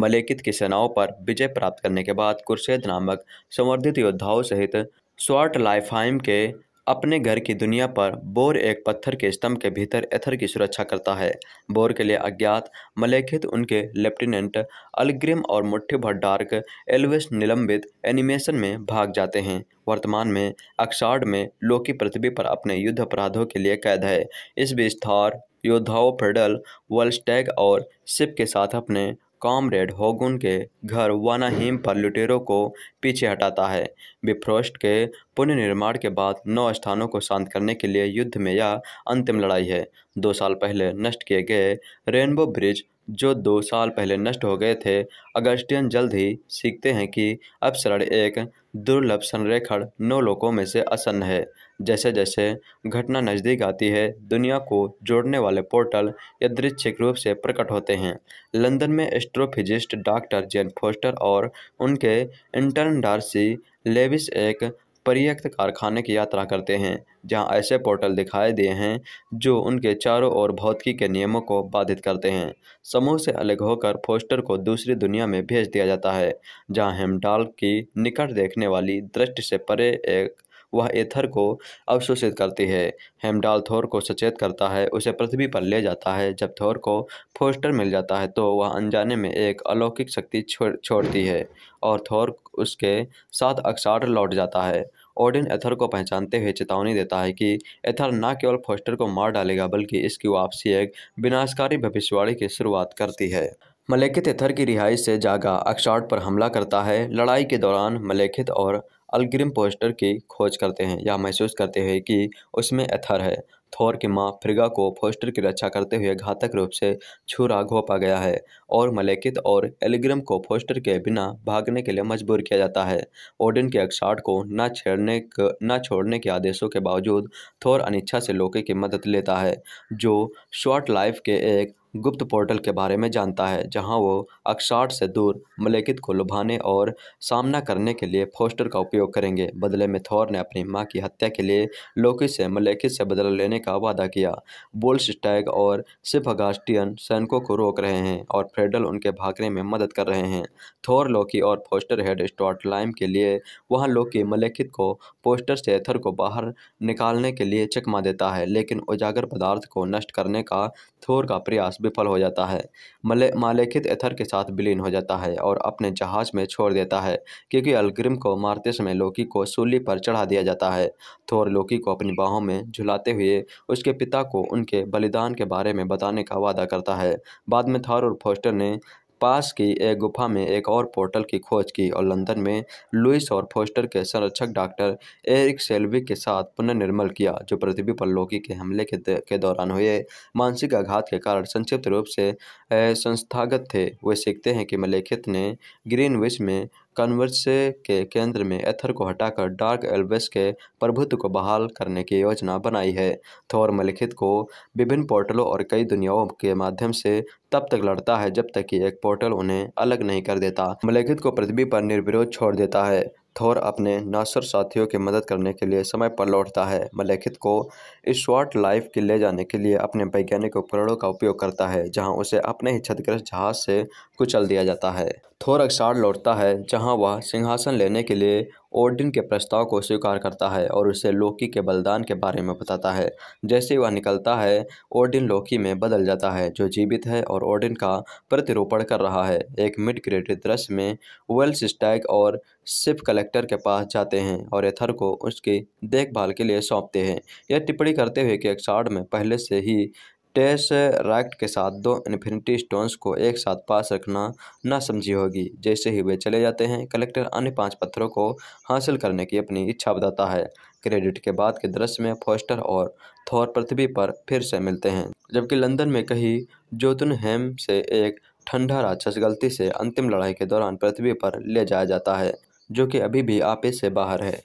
मलेकित की सेनाओं पर विजय प्राप्त करने के बाद कुर्शेद नामक संवर्धित योद्धाओं सहित स्वाट लाइफहाइम के अपने घर की दुनिया पर बोर एक पत्थर के स्तंभ के भीतर एथर की सुरक्षा करता है बोर के लिए अज्ञात मलेखित उनके लेफ्टिनेंट अलग्रिम और मुठ्ठी भर डार्क एलविस निलंबित एनिमेशन में भाग जाते हैं वर्तमान में अक्सार्ड में लोकी पृथ्वी पर अपने युद्ध अपराधों के लिए कैद है इस बीच थार योद्धाओं फेडल वल्स्टैग और शिप के साथ अपने कॉमरेड होगुन के घर वानाहीम पर लुटेरों को पीछे हटाता है बिफ्रोस्ट के पुनर्निर्माण के बाद नौ स्थानों को शांत करने के लिए युद्ध में यह अंतिम लड़ाई है दो साल पहले नष्ट किए गए रेनबो ब्रिज जो दो साल पहले नष्ट हो गए थे अगस्टियन जल्द ही सीखते हैं कि अपसरण एक दुर्लभ संरेखण नौ लोगों में से असन्न है जैसे जैसे घटना नज़दीक आती है दुनिया को जोड़ने वाले पोर्टल यादृच्छिक रूप से प्रकट होते हैं लंदन में एस्ट्रोफिजिस्ट डॉक्टर जेन फोस्टर और उनके इंटर्न डार्सी लेविस एक पर्यक्त कारखाने की यात्रा करते हैं जहां ऐसे पोर्टल दिखाए दिए हैं जो उनके चारों ओर भौतिकी के नियमों को बाधित करते हैं समूह से अलग होकर फोस्टर को दूसरी दुनिया में भेज दिया जाता है जहां हेमडाल की निकट देखने वाली दृष्टि से परे एक वह एथर को अवशोषित करती है हेमडाल थोर को सचेत करता है उसे पृथ्वी पर ले जाता है जब थोर को फोस्टर मिल जाता है तो वह अनजाने में एक अलौकिक शक्ति छोड़ छोड़ती है और थोर उसके साथ अक्सार लौट जाता है ओडिन एथर को पहचानते हुए चेतावनी देता है कि एथर न केवल फोस्टर को मार डालेगा बल्कि इसकी वापसी एक विनाशकारी भविष्यवाणी की शुरुआत करती है मलेखित एथर की रिहाई से जागा अक्षाट पर हमला करता है लड़ाई के दौरान मलेखित और अलग्रिम पोस्टर की खोज करते हैं या महसूस करते हैं कि उसमें एथर है थोर की माँ फ्रिगा को पोस्टर की रक्षा करते हुए घातक रूप से छुरा घोपा गया है और मलेकित और एलिग्रम को पोस्टर के बिना भागने के लिए मजबूर किया जाता है ओडिन के अक्साट को न छेड़ने न छोड़ने के आदेशों के बावजूद थोर अनिच्छा से लोके की मदद लेता है जो शॉर्ट लाइफ के एक गुप्त पोर्टल के बारे में जानता है जहां वो अक्षाट से दूर मलेकित को लुभाने और सामना करने के लिए फोस्टर का उपयोग करेंगे बदले में थौर ने अपनी मां की हत्या के लिए लोकी से मलेकित से बदला लेने का वादा किया बोल्सटैग और सिफगास्टियन सैनिकों को रोक रहे हैं और फ्रेडल उनके भागने में मदद कर रहे हैं थौर लोकी और पोस्टर हेड स्टॉट लाइम के लिए वहाँ लोकी मलेखित को पोस्टर से एथर को बाहर निकालने के लिए चकमा देता है लेकिन उजागर पदार्थ को नष्ट करने का थोर का प्रयास विफल हो जाता है मले मालेखित एथर के साथ विलीन हो जाता है और अपने जहाज में छोड़ देता है क्योंकि अलग्रिम को मारते समय लोकी को सूली पर चढ़ा दिया जाता है थोर लोकी को अपनी बाहों में झुलाते हुए उसके पिता को उनके बलिदान के बारे में बताने का वादा करता है बाद में थार और फोस्टर ने पास की एक गुफा में एक और पोर्टल की खोज की और लंदन में लुइस और फोस्टर के संरक्षक डॉक्टर एरिक सेल्विक के साथ पुनर्निर्मल किया जो पृथ्वी पर लोकी के हमले के, के दौरान हुए मानसिक आघात के कारण संक्षिप्त रूप से संस्थागत थे वे सीखते हैं कि मलेखित ने ग्रीन विश में कन्वर्स के केंद्र में एथर को हटाकर डार्क एल्बस के प्रभुत्व को बहाल करने की योजना बनाई है थोर मलिखित को विभिन्न पोर्टलों और कई दुनियाओं के माध्यम से तब तक लड़ता है जब तक कि एक पोर्टल उन्हें अलग नहीं कर देता मलिखित को पृथ्वी पर निर्विरोध छोड़ देता है थोर अपने नासर साथियों की मदद करने के लिए समय पर लौटता है मलेखित को इस शॉर्ट लाइफ के ले जाने के लिए अपने वैज्ञानिक उपकरणों का उपयोग करता है जहां उसे अपने ही क्षतिग्रस्त जहाज से कुचल दिया जाता है थोर अक्सार लौटता है जहां वह सिंहासन लेने के लिए ओडिन के प्रस्ताव को स्वीकार करता है और उसे लोकी के बलिदान के बारे में बताता है जैसे वह निकलता है ओडिन लोकी में बदल जाता है जो जीवित है और ओडिन का प्रतिरूपण कर रहा है एक मिड क्रेडिट दृश्य में वेल्स स्टैग और सिप कलेक्टर के पास जाते हैं और एथर को उसकी देखभाल के लिए सौंपते हैं यह टिप्पणी करते हुए कि एक्सार्ड में पहले से ही टेसरैक्ट के साथ दो इन्फिनिटी स्टोन्स को एक साथ पास रखना ना समझी होगी जैसे ही वे चले जाते हैं कलेक्टर अन्य पांच पत्थरों को हासिल करने की अपनी इच्छा बताता है क्रेडिट के बाद के दृश्य में फोस्टर और थॉर पृथ्वी पर फिर से मिलते हैं जबकि लंदन में कहीं हेम से एक ठंडा राक्षस गलती से अंतिम लड़ाई के दौरान पृथ्वी पर ले जाया जाता है जो कि अभी भी आपे से बाहर है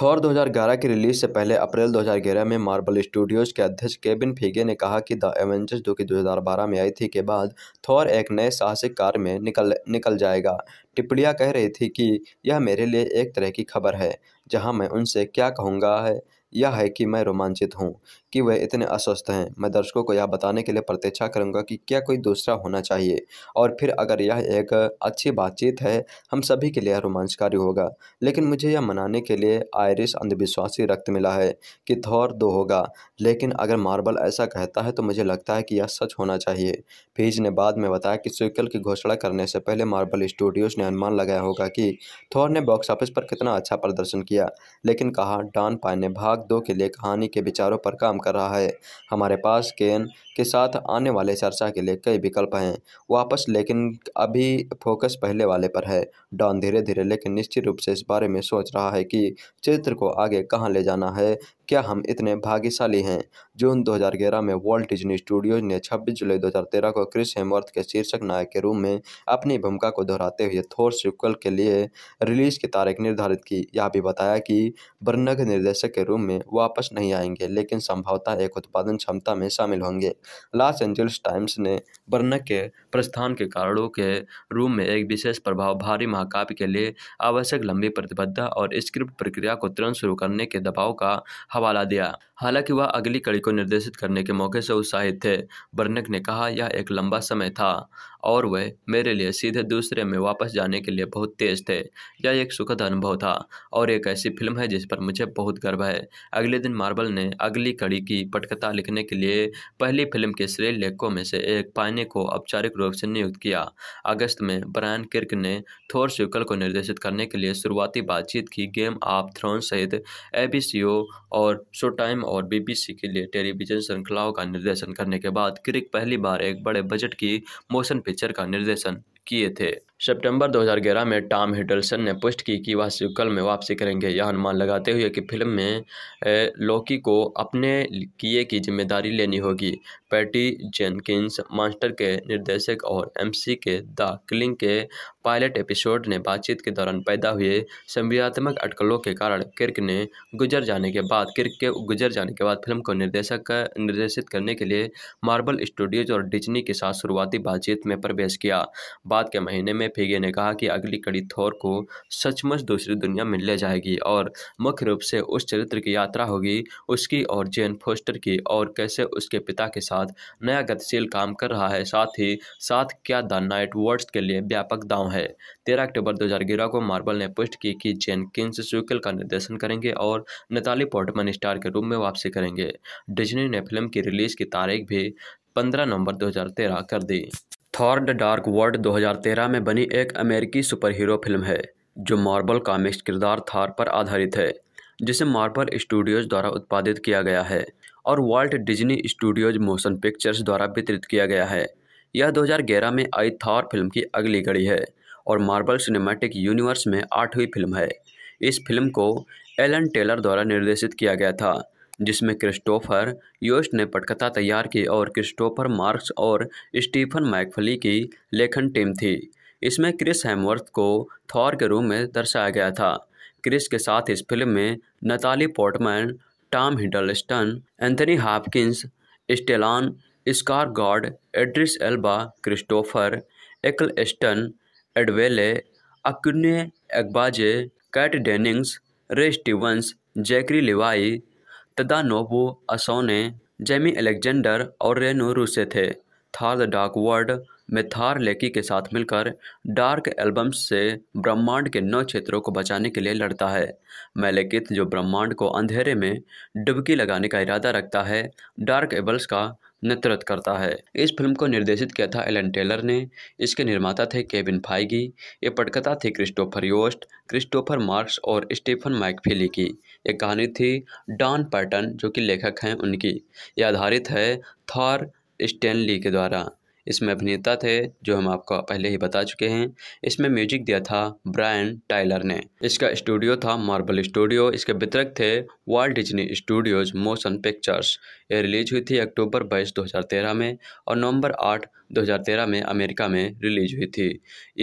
थॉर 2011 की रिलीज से पहले अप्रैल 2011 में मार्बल स्टूडियोज के अध्यक्ष केबिन फीगे ने कहा कि द एवेंजर्स जो कि 2012 में आई थी के बाद थॉर एक नए साहसिक कार में निकल निकल जाएगा टिप्पणियाँ कह रही थी कि यह मेरे लिए एक तरह की खबर है जहाँ मैं उनसे क्या कहूँगा है यह है कि मैं रोमांचित हूँ कि वह इतने अस्वस्थ हैं मैं दर्शकों को यह बताने के लिए प्रतीक्षा करूँगा कि क्या कोई दूसरा होना चाहिए और फिर अगर यह एक अच्छी बातचीत है हम सभी के लिए रोमांचकारी होगा लेकिन मुझे यह मनाने के लिए आयरिश अंधविश्वासी रक्त मिला है कि थौर दो होगा लेकिन अगर मार्बल ऐसा कहता है तो मुझे लगता है कि यह सच होना चाहिए फीज ने बाद में बताया कि स्वीकल की घोषणा करने से पहले मार्बल स्टूडियोज़ ने अनुमान लगाया होगा कि थौर ने बॉक्स ऑफिस पर कितना अच्छा प्रदर्शन किया लेकिन कहा डॉन पाए ने भाग दो के लिए कहानी के विचारों पर काम कर रहा है हमारे पास केन के साथ आने वाले चर्चा के लिए कई विकल्प हैं वापस लेकिन अभी फोकस पहले वाले पर है डॉन धीरे धीरे लेकिन निश्चित रूप से इस बारे में सोच रहा है कि चित्र को आगे कहाँ ले जाना है क्या हम इतने भाग्यशाली हैं जून 2011 में वॉल्ट डिज्नी स्टूडियोज ने 26 जुलाई 2013 को क्रिस हेमवर्थ के शीर्षक नायक के रूप में अपनी भूमिका को दोहराते हुए थोर सिक्वल के लिए रिलीज की तारीख निर्धारित की यह भी बताया कि बर्नग निर्देशक के रूप में वापस नहीं आएंगे लेकिन संभवतः एक उत्पादन क्षमता में शामिल होंगे लॉस एंजल्स टाइम्स ने बर्नग के प्रस्थान के कारणों के रूप में एक विशेष प्रभाव भारी महाकाव्य के लिए आवश्यक लंबी प्रतिबद्धता और स्क्रिप्ट प्रक्रिया को तुरंत शुरू करने के दबाव का हवाला दिया हालांकि वह अगली कड़ी को निर्देशित करने के मौके से उत्साहित थे बर्नक ने कहा यह एक लंबा समय था और वह मेरे लिए सीधे दूसरे में वापस जाने के लिए बहुत तेज थे यह एक सुखद अनुभव था और एक ऐसी फिल्म है जिस पर मुझे बहुत गर्व है अगले दिन मार्बल ने अगली कड़ी की पटकथा लिखने के लिए पहली फिल्म के श्रेय लेखकों में से एक पाने को औपचारिक रूप से नियुक्त किया अगस्त में ब्रायन किर्क ने थोर स्यूकल को निर्देशित करने के लिए शुरुआती बातचीत की गेम ऑफ थ्रोन सहित एबीसीओ और शो टाइम और बीबीसी के लिए टेलीविजन श्रृंखलाओं का निर्देशन करने के बाद क्रिक पहली बार एक बड़े बजट की मोशन पिक्चर का निर्देशन किए थे सितंबर 2011 में टॉम हिडलसन ने पुष्ट की कि वह सिकल में वापसी करेंगे यह अनुमान लगाते हुए कि फिल्म में लोकी को अपने किए की जिम्मेदारी लेनी होगी पैटी जेनकिंस मास्टर के निर्देशक और एमसी के द किलिंग के पायलट एपिसोड ने बातचीत के दौरान पैदा हुए संविदात्मक अटकलों के कारण किर्क ने गुजर जाने के बाद किर्क के गुजर जाने के बाद फिल्म को निर्देशक निर्देशित करने के लिए मार्बल स्टूडियोज और डिजनी के साथ शुरुआती बातचीत में प्रवेश किया बाद के महीने में फेगे ने कहा कि अगली कड़ी थोर को सचमुच दूसरी दुनिया में ले जाएगी और मुख्य रूप से उस चरित्र की यात्रा होगी उसकी और जेन फोस्टर की और कैसे उसके पिता के साथ नया गतिशील काम कर रहा है साथ ही साथ क्या द नाइट वर्ड्स के लिए व्यापक दाव है तेरह अक्टूबर दो को मार्बल ने पुष्ट की कि जेन किन्स सुकल का निर्देशन करेंगे और नेताली पोर्टमन स्टार के रूप में वापसी करेंगे डिजनी ने फिल्म की रिलीज की तारीख भी 15 नवंबर 2013 कर दी थॉर द डार्क वर्ल्ड 2013 में बनी एक अमेरिकी सुपरहीरो फिल्म है जो मार्बल कामिक्स किरदार थार पर आधारित है जिसे मार्बल स्टूडियोज द्वारा उत्पादित किया गया है और Walt Disney Studios Motion Pictures द्वारा वितरित किया गया है यह 2011 में आई थॉर फिल्म की अगली कड़ी है और मार्बल सिनेमैटिक यूनिवर्स में आठवीं फिल्म है इस फिल्म को एलन टेलर द्वारा निर्देशित किया गया था जिसमें क्रिस्टोफर योस्ट ने पटकथा तैयार की और क्रिस्टोफर मार्क्स और स्टीफन मैकफली की लेखन टीम थी इसमें क्रिस हेमवर्थ को थॉर के रूप में दर्शाया गया था क्रिस के साथ इस फिल्म में Natalie Portman Tom Hiddleston Anthony Hopkins Stellan Skarsgard Idris Elba Christopher Eccleston Adewale Akinnuoye Agbaje Kat Dennings Ray Stevens Zachary Levi Tadanobu Asano Jamie Alexander और रेनो रूसे थे Thor the Dark world में थार लेकी के साथ मिलकर dark albums से ब्रह्मांड के नौ क्षेत्रों को बचाने के लिए लड़ता है मेलेकित जो ब्रह्मांड को अंधेरे में डुबकी लगाने का इरादा रखता है डार्क एबल्स का नेतृत्व करता है इस फिल्म को निर्देशित किया था एलन टेलर ने इसके निर्माता थे केविन फाइगी ये पटकथा थी क्रिस्टोफर योस्ट क्रिस्टोफर मार्क्स और स्टीफन माइकफिली की एक कहानी थी डॉन पर्टन जो कि लेखक हैं उनकी यह आधारित है थॉर स्टैनली के द्वारा इसमें अभिनेता थे जो हम आपको पहले ही बता चुके हैं इसमें म्यूजिक दिया था ब्रायन टाइलर ने इसका स्टूडियो था मार्बल स्टूडियो इसके वितरक थे Walt Disney Studios Motion Pictures ये रिलीज हुई थी अक्टूबर बाईस 2013 में और नवंबर आठ 2013 में अमेरिका में रिलीज हुई थी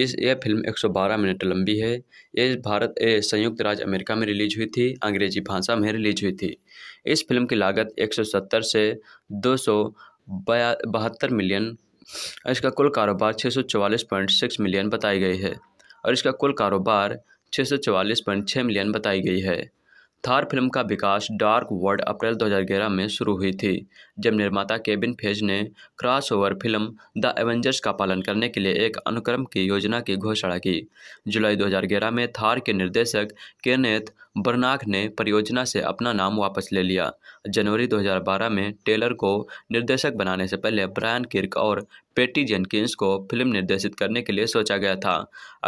इस यह फिल्म 112 मिनट लंबी है ये भारत ए संयुक्त राज्य अमेरिका में रिलीज हुई थी अंग्रेजी भाषा में रिलीज हुई थी इस फिल्म की लागत 170 से दो बहत्तर मिलियन इसका कुल कारोबार छः सौ चवालीस पॉइंट सिक्स मिलियन बताई गई है और इसका कुल कारोबार छः सौ चवालीस पॉइंट छः मिलियन बताई गई है थार फिल्म का विकास डार्क वर्ल्ड अप्रैल 2011 में शुरू हुई थी जब निर्माता केबिन फेज ने क्रॉसओवर फिल्म द एवेंजर्स का पालन करने के लिए एक अनुक्रम की योजना की घोषणा की जुलाई 2011 में थार के निर्देशक केनेथ बर्नाक ने परियोजना से अपना नाम वापस ले लिया जनवरी 2012 में टेलर को निर्देशक बनाने से पहले ब्रायन किर्क और पेटी जेनकिंस को फिल्म निर्देशित करने के लिए सोचा गया था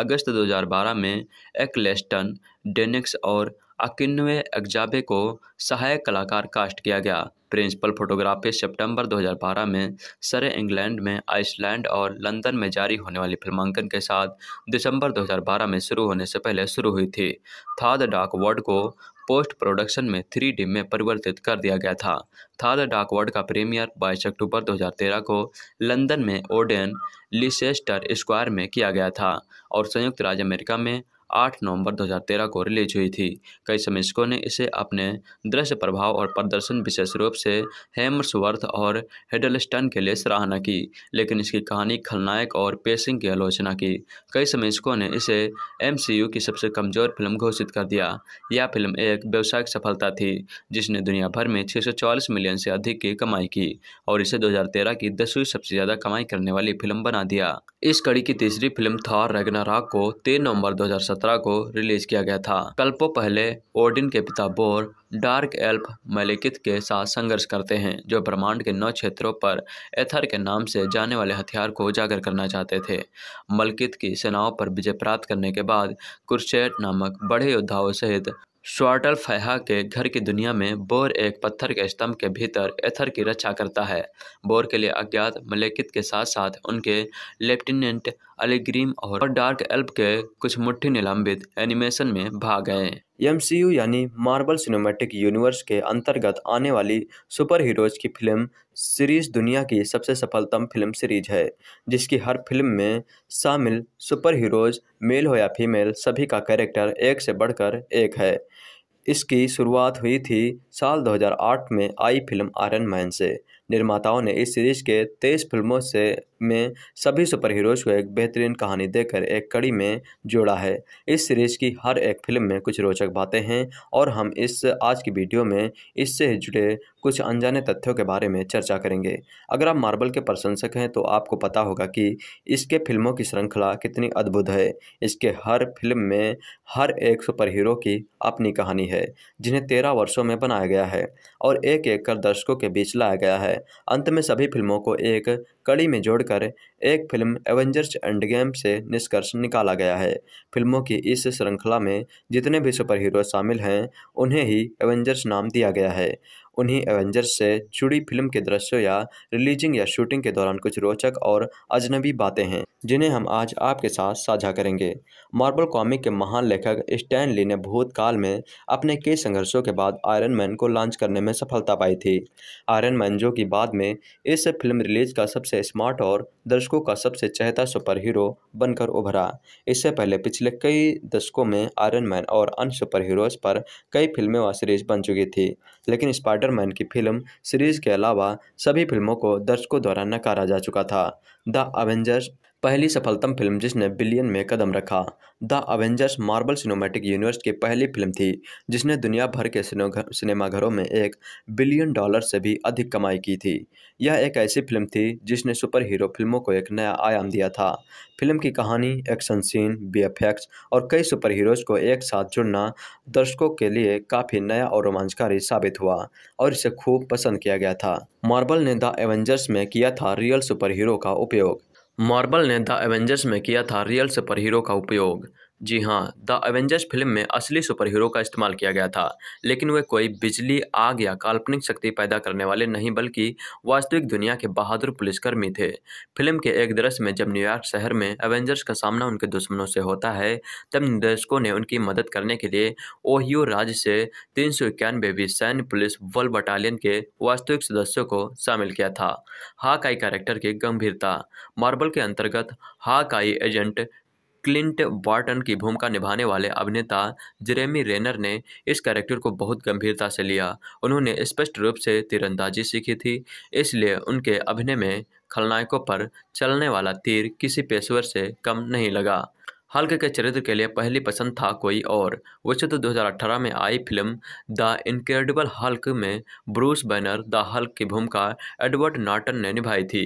अगस्त दो में एक्लेस्टन डेनिक्स और अकिनवे एग्जाबे को सहायक कलाकार कास्ट किया गया प्रिंसिपल फोटोग्राफी सितंबर 2012 में सरे इंग्लैंड में आइसलैंड और लंदन में जारी होने वाली फिल्मांकन के साथ दिसंबर 2012 में शुरू होने से पहले शुरू हुई थी थाद डाक वर्ड को पोस्ट प्रोडक्शन में थ्री डी में परिवर्तित कर दिया गया था थाद डाक वर्ड का प्रीमियर बाईस अक्टूबर 2013 को लंदन में ओडेन लिसेस्टर स्क्वायर में किया गया था और संयुक्त राज्य अमेरिका में आठ नवंबर 2013 को रिलीज हुई थी कई समीक्षकों ने इसे अपने दृश्य प्रभाव और प्रदर्शन विशेष रूप से हेमर्सवर्थ और हेडलस्टन के लिए सराहना की लेकिन इसकी कहानी खलनायक और पेसिंग की आलोचना की कई समीक्षकों ने इसे एम की सबसे कमजोर फिल्म घोषित कर दिया यह फिल्म एक व्यावसायिक सफलता थी जिसने दुनिया भर में छः मिलियन से अधिक की कमाई की और इसे दो की दसवीं सबसे ज़्यादा कमाई करने वाली फिल्म बना दिया इस कड़ी की तीसरी फिल्म थार रेगनाराग को तीन नवंबर दो 2017 को रिलीज किया गया था कल्पो पहले ओडिन के पिता बोर डार्क एल्फ मलिकित के साथ संघर्ष करते हैं जो ब्रह्मांड के नौ क्षेत्रों पर एथर के नाम से जाने वाले हथियार को उजागर करना चाहते थे मलकित की सेनाओं पर विजय प्राप्त करने के बाद कुरसेट नामक बड़े योद्धाओं सहित स्वाटल फैहा के घर की दुनिया में बोर एक पत्थर के स्तंभ के भीतर एथर की रक्षा करता है बोर के लिए अज्ञात मलेकित के साथ साथ उनके लेफ्टिनेंट अलीग्रीम और डार्क एल्प के कुछ मुठ्ठी निलंबित एनिमेशन में भाग गए एम यानी मार्बल सिनेमेटिक यूनिवर्स के अंतर्गत आने वाली सुपर हीरोज की फिल्म सीरीज दुनिया की सबसे सफलतम फिल्म सीरीज है जिसकी हर फिल्म में शामिल सुपर हीरोज मेल हो या फीमेल सभी का कैरेक्टर एक से बढ़कर एक है इसकी शुरुआत हुई थी साल 2008 में आई फिल्म आयरन मैन से निर्माताओं ने इस सीरीज के तेईस फिल्मों से में सभी सुपर को एक बेहतरीन कहानी देकर एक कड़ी में जोड़ा है इस सीरीज़ की हर एक फिल्म में कुछ रोचक बातें हैं और हम इस आज की वीडियो में इससे जुड़े कुछ अनजाने तथ्यों के बारे में चर्चा करेंगे अगर आप मार्बल के प्रशंसक हैं तो आपको पता होगा कि इसके फिल्मों की श्रृंखला कितनी अद्भुत है इसके हर फिल्म में हर एक सुपर हीरो की अपनी कहानी है जिन्हें तेरह वर्षों में बनाया गया है और एक एक कर दर्शकों के बीच लाया गया है अंत में सभी फिल्मों को एक कड़ी में जोड़कर एक फिल्म एवेंजर्स एंड गेम से निष्कर्ष निकाला गया है फिल्मों की इस श्रृंखला में जितने भी सुपर हीरो शामिल हैं उन्हें ही एवेंजर्स नाम दिया गया है उन्हें एवेंजर्स से जुड़ी फिल्म के दृश्यों या रिलीजिंग या शूटिंग के दौरान कुछ रोचक और अजनबी बातें हैं जिन्हें हम आज आपके साथ साझा करेंगे मार्बल कॉमिक के महान लेखक स्टैन ली ने भूतकाल में अपने कई संघर्षों के बाद आयरन मैन को लॉन्च करने में सफलता पाई थी आयरन मैन जो कि बाद में इस फिल्म रिलीज का सबसे स्मार्ट और दर्शकों का सबसे चहता सुपर हीरो बनकर उभरा इससे पहले पिछले कई दशकों में आयरन मैन और अन्य सुपर हीरोज पर कई फिल्में व सीरीज बन चुकी थी लेकिन स्पाइडरमैन की फिल्म सीरीज के अलावा सभी फिल्मों को दर्शकों द्वारा नकारा जा चुका था द अवेंजर्स पहली सफलतम फिल्म जिसने बिलियन में कदम रखा the Avengers Marvel Cinematic Universe की पहली फिल्म थी जिसने दुनिया भर के सिनेमाघरों में एक बिलियन डॉलर से भी अधिक कमाई की थी यह एक ऐसी फिल्म थी जिसने सुपर हीरो फिल्मों को एक नया आयाम दिया था फिल्म की कहानी एक्शन सीन बी और कई सुपर हीरोज को एक साथ जुड़ना दर्शकों के लिए काफ़ी नया और रोमांचकारी साबित हुआ और इसे खूब पसंद किया गया था मार्बल ने द एवेंजर्स में किया था रियल सुपर हीरो का उपयोग मार्बल ने द एवेंजर्स में किया था रियल सुपर हीरो का उपयोग जी हाँ द एवेंजर्स फिल्म में असली सुपर हीरो का इस्तेमाल किया गया था लेकिन वे कोई बिजली आग या काल्पनिक शक्ति पैदा करने वाले नहीं बल्कि वास्तविक दुनिया के बहादुर पुलिसकर्मी थे फिल्म के एक दृश्य में जब न्यूयॉर्क शहर में एवेंजर्स का सामना उनके दुश्मनों से होता है तब निर्देशकों ने उनकी मदद करने के लिए ओहियो राज्य से तीन सौ इक्यानवे सैन्य पुलिस वल बटालियन के वास्तविक सदस्यों को शामिल किया था हाकाई कैरेक्टर की गंभीरता मार्बल के अंतर्गत हाकाई एजेंट क्लिंट बार्टन की भूमिका निभाने वाले अभिनेता जेरेमी रेनर ने इस कैरेक्टर को बहुत गंभीरता से लिया उन्होंने स्पष्ट रूप से तीरंदाजी सीखी थी इसलिए उनके अभिनय में खलनायकों पर चलने वाला तीर किसी पेशेवर से कम नहीं लगा हल्क के चरित्र के लिए पहली पसंद था कोई और वो चित्र 2018 में आई फिल्म द इनक्रेडिबल हल्क में ब्रूस बैनर द हल्क की भूमिका एडवर्ड नाटन ने निभाई थी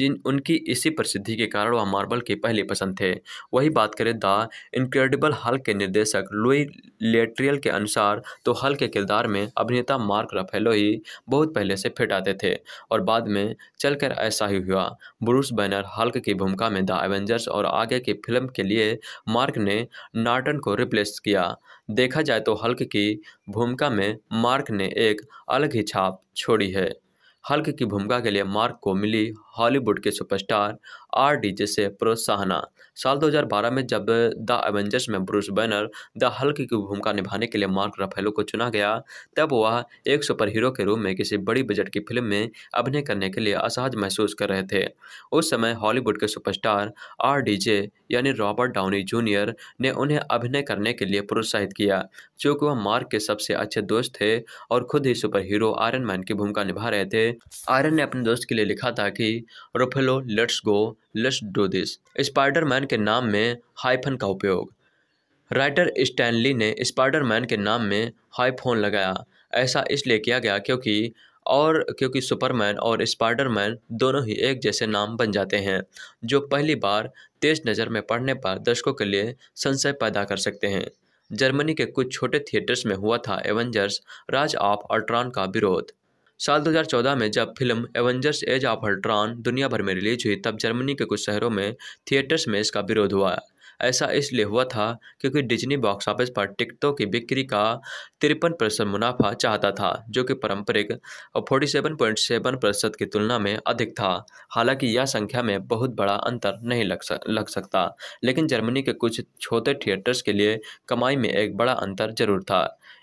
जिन उनकी इसी प्रसिद्धि के कारण वह मार्बल की पहली पसंद थे वही बात करें द इनक्रेडिबल हल्क के निर्देशक लुई लेट्रियल के अनुसार तो हल्क के किरदार में अभिनेता मार्क रफेलो ही बहुत पहले से फिट आते थे और बाद में चलकर ऐसा ही हुआ ब्रूस बैनर हल्क की भूमिका में द एवेंजर्स और आगे की फिल्म के लिए मार्क ने नार्टन को रिप्लेस किया देखा जाए तो हल्क की भूमिका में मार्क ने एक अलग ही छाप छोड़ी है हल्क की भूमिका के लिए मार्क को मिली हॉलीवुड के सुपरस्टार आर डी जैसे प्रोत्साहना साल 2012 में जब द एवेंजर्स में ब्रूस बैनर द हल्क की भूमिका निभाने के लिए मार्क रफेलो को चुना गया तब वह एक सुपर हीरो के रूप में किसी बड़ी बजट की फिल्म में अभिनय करने के लिए असहज महसूस कर रहे थे उस समय हॉलीवुड के सुपरस्टार आर डी जे यानी रॉबर्ट डाउनी जूनियर ने उन्हें अभिनय करने के लिए प्रोत्साहित किया क्योंकि वह मार्क के सबसे अच्छे दोस्त थे और खुद ही सुपर हीरो आयरन मैन की भूमिका निभा रहे थे आयरन ने अपने दोस्त के लिए लिखा था कि Ruffalo let's go let's do this Spiderman के नाम में हाइफन का उपयोग राइटर स्टैनली ने स्पाइडरमैन के नाम में हाइफोन लगाया ऐसा इसलिए किया गया क्योंकि और क्योंकि सुपरमैन और स्पाइडरमैन दोनों ही एक जैसे नाम बन जाते हैं जो पहली बार तेज नज़र में पढ़ने पर दर्शकों के लिए संशय पैदा कर सकते हैं जर्मनी के कुछ छोटे थिएटर्स में हुआ था एवेंजर्स राज ऑफ अल्ट्रॉन का विरोध साल 2014 में जब film Avengers Age of Ultron दुनिया भर में रिलीज हुई तब जर्मनी के कुछ शहरों में थिएटर्स में इसका विरोध हुआ ऐसा इसलिए हुआ था क्योंकि डिज्नी बॉक्स ऑफिस पर टिकटों की बिक्री का तिरपन प्रतिशत मुनाफा चाहता था जो कि पारंपरिक फोर्टी सेवन पॉइंट सेवन प्रतिशत की तुलना में अधिक था हालांकि यह संख्या में बहुत बड़ा अंतर नहीं लग सक लग सकता लेकिन जर्मनी के कुछ छोटे थिएटर्स के लिए कमाई में एक बड़ा अंतर जरूर था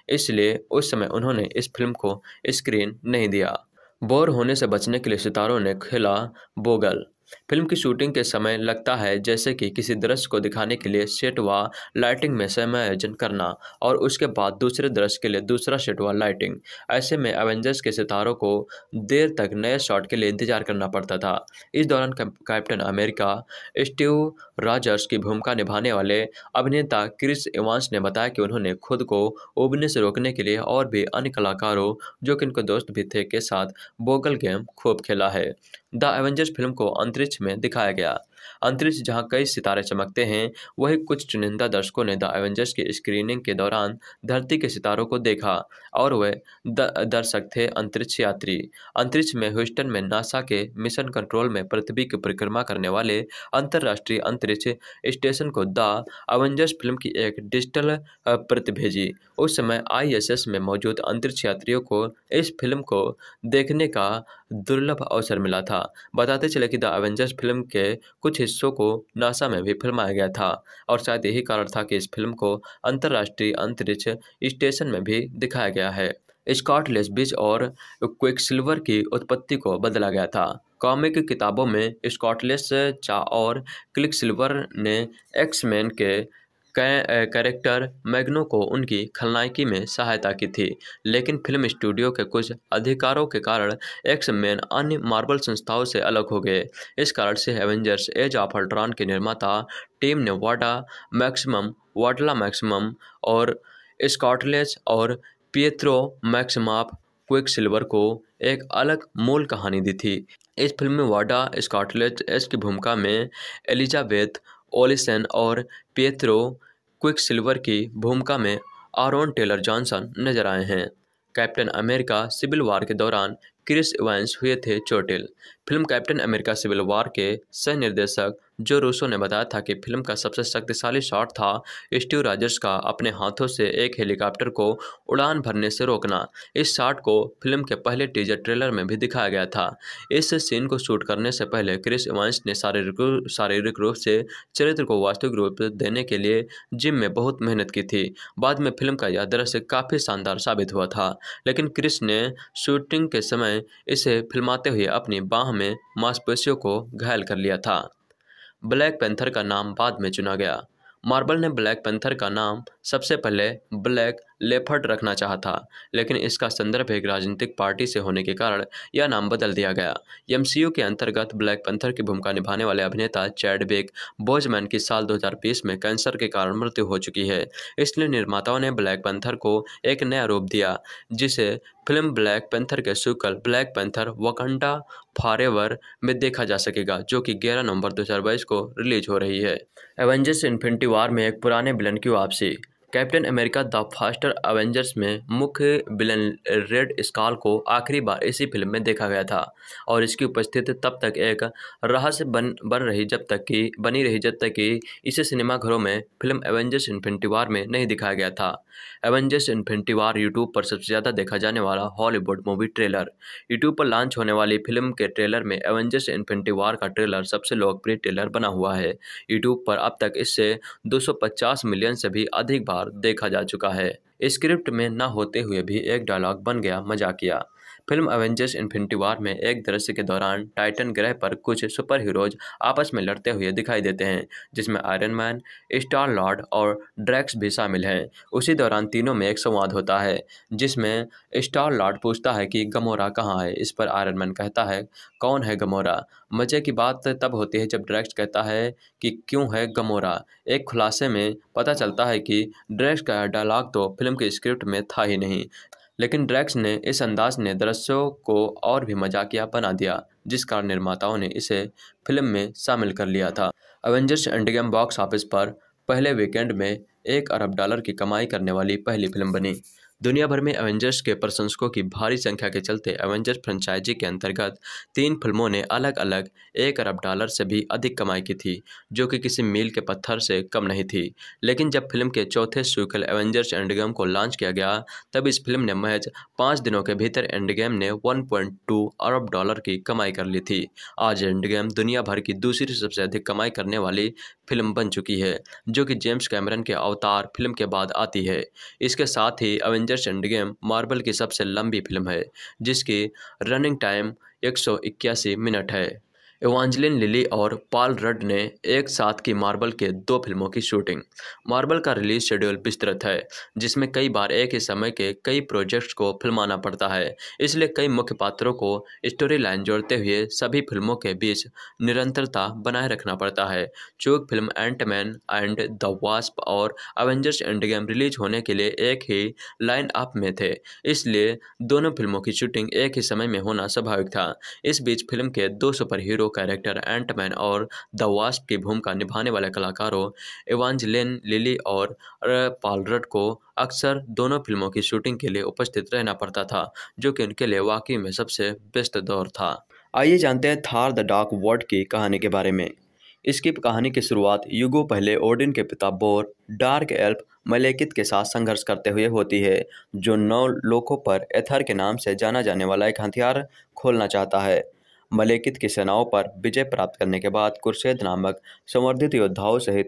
इसलिए उस समय उन्होंने इस फिल्म को स्क्रीन नहीं दिया बोर होने से बचने के लिए सितारों ने खेला बोगल फिल्म की शूटिंग के समय लगता है जैसे कि किसी दृश्य को दिखाने के लिए सेट व लाइटिंग में समायोजन करना और उसके बाद दूसरे दृश्य के लिए दूसरा सेट व लाइटिंग ऐसे में एवेंजर्स के सितारों को देर तक नए शॉट के लिए इंतजार करना पड़ता था इस दौरान कैप्टन अमेरिका स्टीव राजर्स की भूमिका निभाने वाले अभिनेता क्रिस इवांस ने बताया कि उन्होंने खुद को उबने से रोकने के लिए और भी अन्य कलाकारों जो कि इनके दोस्त भी थे के साथ बोगल गेम खूब खेला है द एवेंजर्स फिल्म को अंतरिक्ष में दिखाया गया अंतरिक्ष जहां कई सितारे चमकते हैं वही कुछ चुनिंदा दर्शकों ने द एवेंजर्स की स्क्रीनिंग के दौरान धरती के सितारों को देखा और वे दर्शक थे अंतरिक्ष यात्री अंतरिक्ष में ह्यूस्टन में नासा के मिशन कंट्रोल में पृथ्वी की परिक्रमा करने वाले अंतर्राष्ट्रीय अंतरिक्ष स्टेशन को द एवेंजर्स फिल्म की एक डिजिटल प्रति भेजी उस समय आई में मौजूद अंतरिक्ष यात्रियों को इस फिल्म को देखने का दुर्लभ अवसर मिला था बताते चले कि द एवेंजर्स फिल्म के कुछ हिस्सों को नासा में भी फिल्माया गया था और शायद यही कारण था कि इस फिल्म को अंतर्राष्ट्रीय अंतरिक्ष स्टेशन में भी दिखाया गया है स्कॉट लेसबिज और क्विक सिल्वर की उत्पत्ति को बदला गया था कॉमिक किताबों में स्कॉटलेस चा और क्लिक सिल्वर ने एक्समैन के कैरेक्टर मैग्नो को उनकी खलनायकी में सहायता की थी लेकिन फिल्म स्टूडियो के कुछ अधिकारों के कारण एक्स मैन अन्य मार्बल संस्थाओं से अलग हो गए इस कारण से एवेंजर्स एज ऑफ अल्ट्रॉन के निर्माता टीम ने वाटा मैक्सिमम वाटला मैक्सिमम और स्कॉटलेस और पियत्रो मैक्समाप क्विक सिल्वर को एक अलग मूल कहानी दी थी इस फिल्म में वाडा स्कॉटलेज एस की भूमिका में एलिजाबेथ ओलिसन और क्विक क्विकसिल्वर की भूमिका में आरोन टेलर जॉनसन नजर आए हैं कैप्टन अमेरिका सिविल वार के दौरान क्रिस इवेंस हुए थे चोटिल film Captain America Civil War के सह निर्देशक जो रूसो ने बताया था कि फिल्म का सबसे शक्तिशाली शॉट था स्टीव राजर्स का अपने हाथों से एक हेलीकॉप्टर को उड़ान भरने से रोकना इस शॉट को फिल्म के पहले टीजर ट्रेलर में भी दिखाया गया था इस सीन को शूट करने से पहले क्रिस इवांस ने शारीरिक शारीरिक रूप से चरित्र को वास्तविक रूप देने के लिए जिम में बहुत मेहनत की थी बाद में फिल्म का यह दृश्य काफ़ी शानदार साबित हुआ था लेकिन क्रिस ने शूटिंग के समय इसे फिल्माते हुए अपनी बाह में मांसपेशियों को घायल कर लिया था ब्लैक पैंथर का नाम बाद में चुना गया मार्बल ने ब्लैक पैंथर का नाम सबसे पहले ब्लैक लेफर्ट रखना चाहा था लेकिन इसका संदर्भ एक राजनीतिक पार्टी से होने के कारण यह नाम बदल दिया गया एम के अंतर्गत ब्लैक पंथर की भूमिका निभाने वाले अभिनेता चैडबेक बोजमैन की साल 2020 में कैंसर के कारण मृत्यु हो चुकी है इसलिए निर्माताओं ने ब्लैक पंथर को एक नया रूप दिया जिसे फिल्म ब्लैक पेंथर के सुकल ब्लैक पेंथर वकंडा फारेवर में देखा जा सकेगा जो कि 11 नवंबर 2022 को रिलीज हो रही है एवेंजर्स इन्फिनिटी वार में एक पुराने बिलन की वापसी Captain America the First Avengers में मुख्य विलन रेड स्कॉल को आखिरी बार इसी फिल्म में देखा गया था और इसकी उपस्थिति तब तक एक रहस्य बन बन रही जब तक कि बनी रही जब तक कि इसे सिनेमाघरों में फिल्म एवेंजर्स इन्फिनिटी वार में नहीं दिखाया गया था एवेंजर्स इन्फिनिटी वार यूट्यूब पर सबसे ज़्यादा देखा जाने वाला हॉलीवुड मूवी ट्रेलर यूट्यूब पर लॉन्च होने वाली फिल्म के ट्रेलर में एवेंजर्स इन्फिनिटी वार का ट्रेलर सबसे लोकप्रिय ट्रेलर बना हुआ है यूट्यूब पर अब तक इससे दो मिलियन से भी अधिक बार बार देखा जा चुका है स्क्रिप्ट में न होते हुए भी एक डायलॉग बन गया मजाकिया फिल्म एवेंजर्स इन्फिनिटी वार में एक दृश्य के दौरान टाइटन ग्रह पर कुछ सुपर हीरोज आपस में लड़ते हुए दिखाई देते हैं जिसमें आयरन मैन स्टार लॉर्ड और ड्रैक्स भी शामिल हैं उसी दौरान तीनों में एक संवाद होता है जिसमें स्टार लॉर्ड पूछता है कि गमोरा कहाँ है इस पर आयरन मैन कहता है कौन है गमोरा मज़े की बात तब होती है जब ड्रैक्स कहता है कि क्यों है गमोरा एक खुलासे में पता चलता है कि ड्रैक्स का डायलॉग तो फिल्म के स्क्रिप्ट में था ही नहीं लेकिन ड्रैक्स ने इस अंदाज ने दृश्यों को और भी मजाकिया बना दिया जिस कारण निर्माताओं ने इसे फिल्म में शामिल कर लिया था एवेंजर्स एंडगेम बॉक्स ऑफिस पर पहले वीकेंड में एक अरब डॉलर की कमाई करने वाली पहली फिल्म बनी दुनिया भर में एवेंजर्स के प्रशंसकों की भारी संख्या के चलते एवेंजर्स फ्रेंचाइजी के अंतर्गत तीन फिल्मों ने अलग अलग एक अरब डॉलर से भी अधिक कमाई की थी जो कि किसी मील के पत्थर से कम नहीं थी लेकिन जब फिल्म के चौथे सूखल एवेंजर्स एंडगेम को लॉन्च किया गया तब इस फिल्म ने महज पाँच दिनों के भीतर एंडगेम ने वन अरब डॉलर की कमाई कर ली थी आज एंडगेम दुनिया भर की दूसरी सबसे अधिक कमाई करने वाली फिल्म बन चुकी है जो कि जेम्स कैमरन के अवतार फिल्म के बाद आती है इसके साथ ही Avenger Avengers Endgame Marvel की सबसे लंबी फिल्म है जिसकी रनिंग टाइम एक मिनट है एवांजलिन लिली और पाल रड ने एक साथ की मार्बल के दो फिल्मों की शूटिंग मार्बल का रिलीज शेड्यूल विस्तृत है जिसमें कई बार एक ही समय के कई प्रोजेक्ट्स को फिल्माना पड़ता है इसलिए कई मुख्य पात्रों को स्टोरी लाइन जोड़ते हुए सभी फिल्मों के बीच निरंतरता बनाए रखना पड़ता है चूक film Ant-Man and the Wasp और अवेंजर्स एंड गेम रिलीज होने के लिए एक ही लाइन अप में थे इसलिए दोनों फिल्मों की शूटिंग एक ही समय में होना स्वाभाविक था इस बीच फिल्म के दो सुपर हीरो कैरेक्टर एंटमैन और द वास्ट की भूमिका निभाने वाले कलाकारों एवांजलेन लिली और पालरट को अक्सर दोनों फिल्मों की शूटिंग के लिए उपस्थित रहना पड़ता था जो कि उनके लिए वाकई में सबसे बेस्ट दौर था आइए जानते हैं थार द डार्क वर्ड की कहानी के बारे में इसकी कहानी की शुरुआत युगो पहले ओडिन के पिता बोर डार्क एल्प मलेकित के साथ संघर्ष करते हुए होती है जो नौ लोकों पर एथर के नाम से जाना जाने वाला एक हथियार खोलना चाहता है मलेकित की सेनाओं पर विजय प्राप्त करने के बाद कुर्शेद नामक संवर्धित योद्धाओं सहित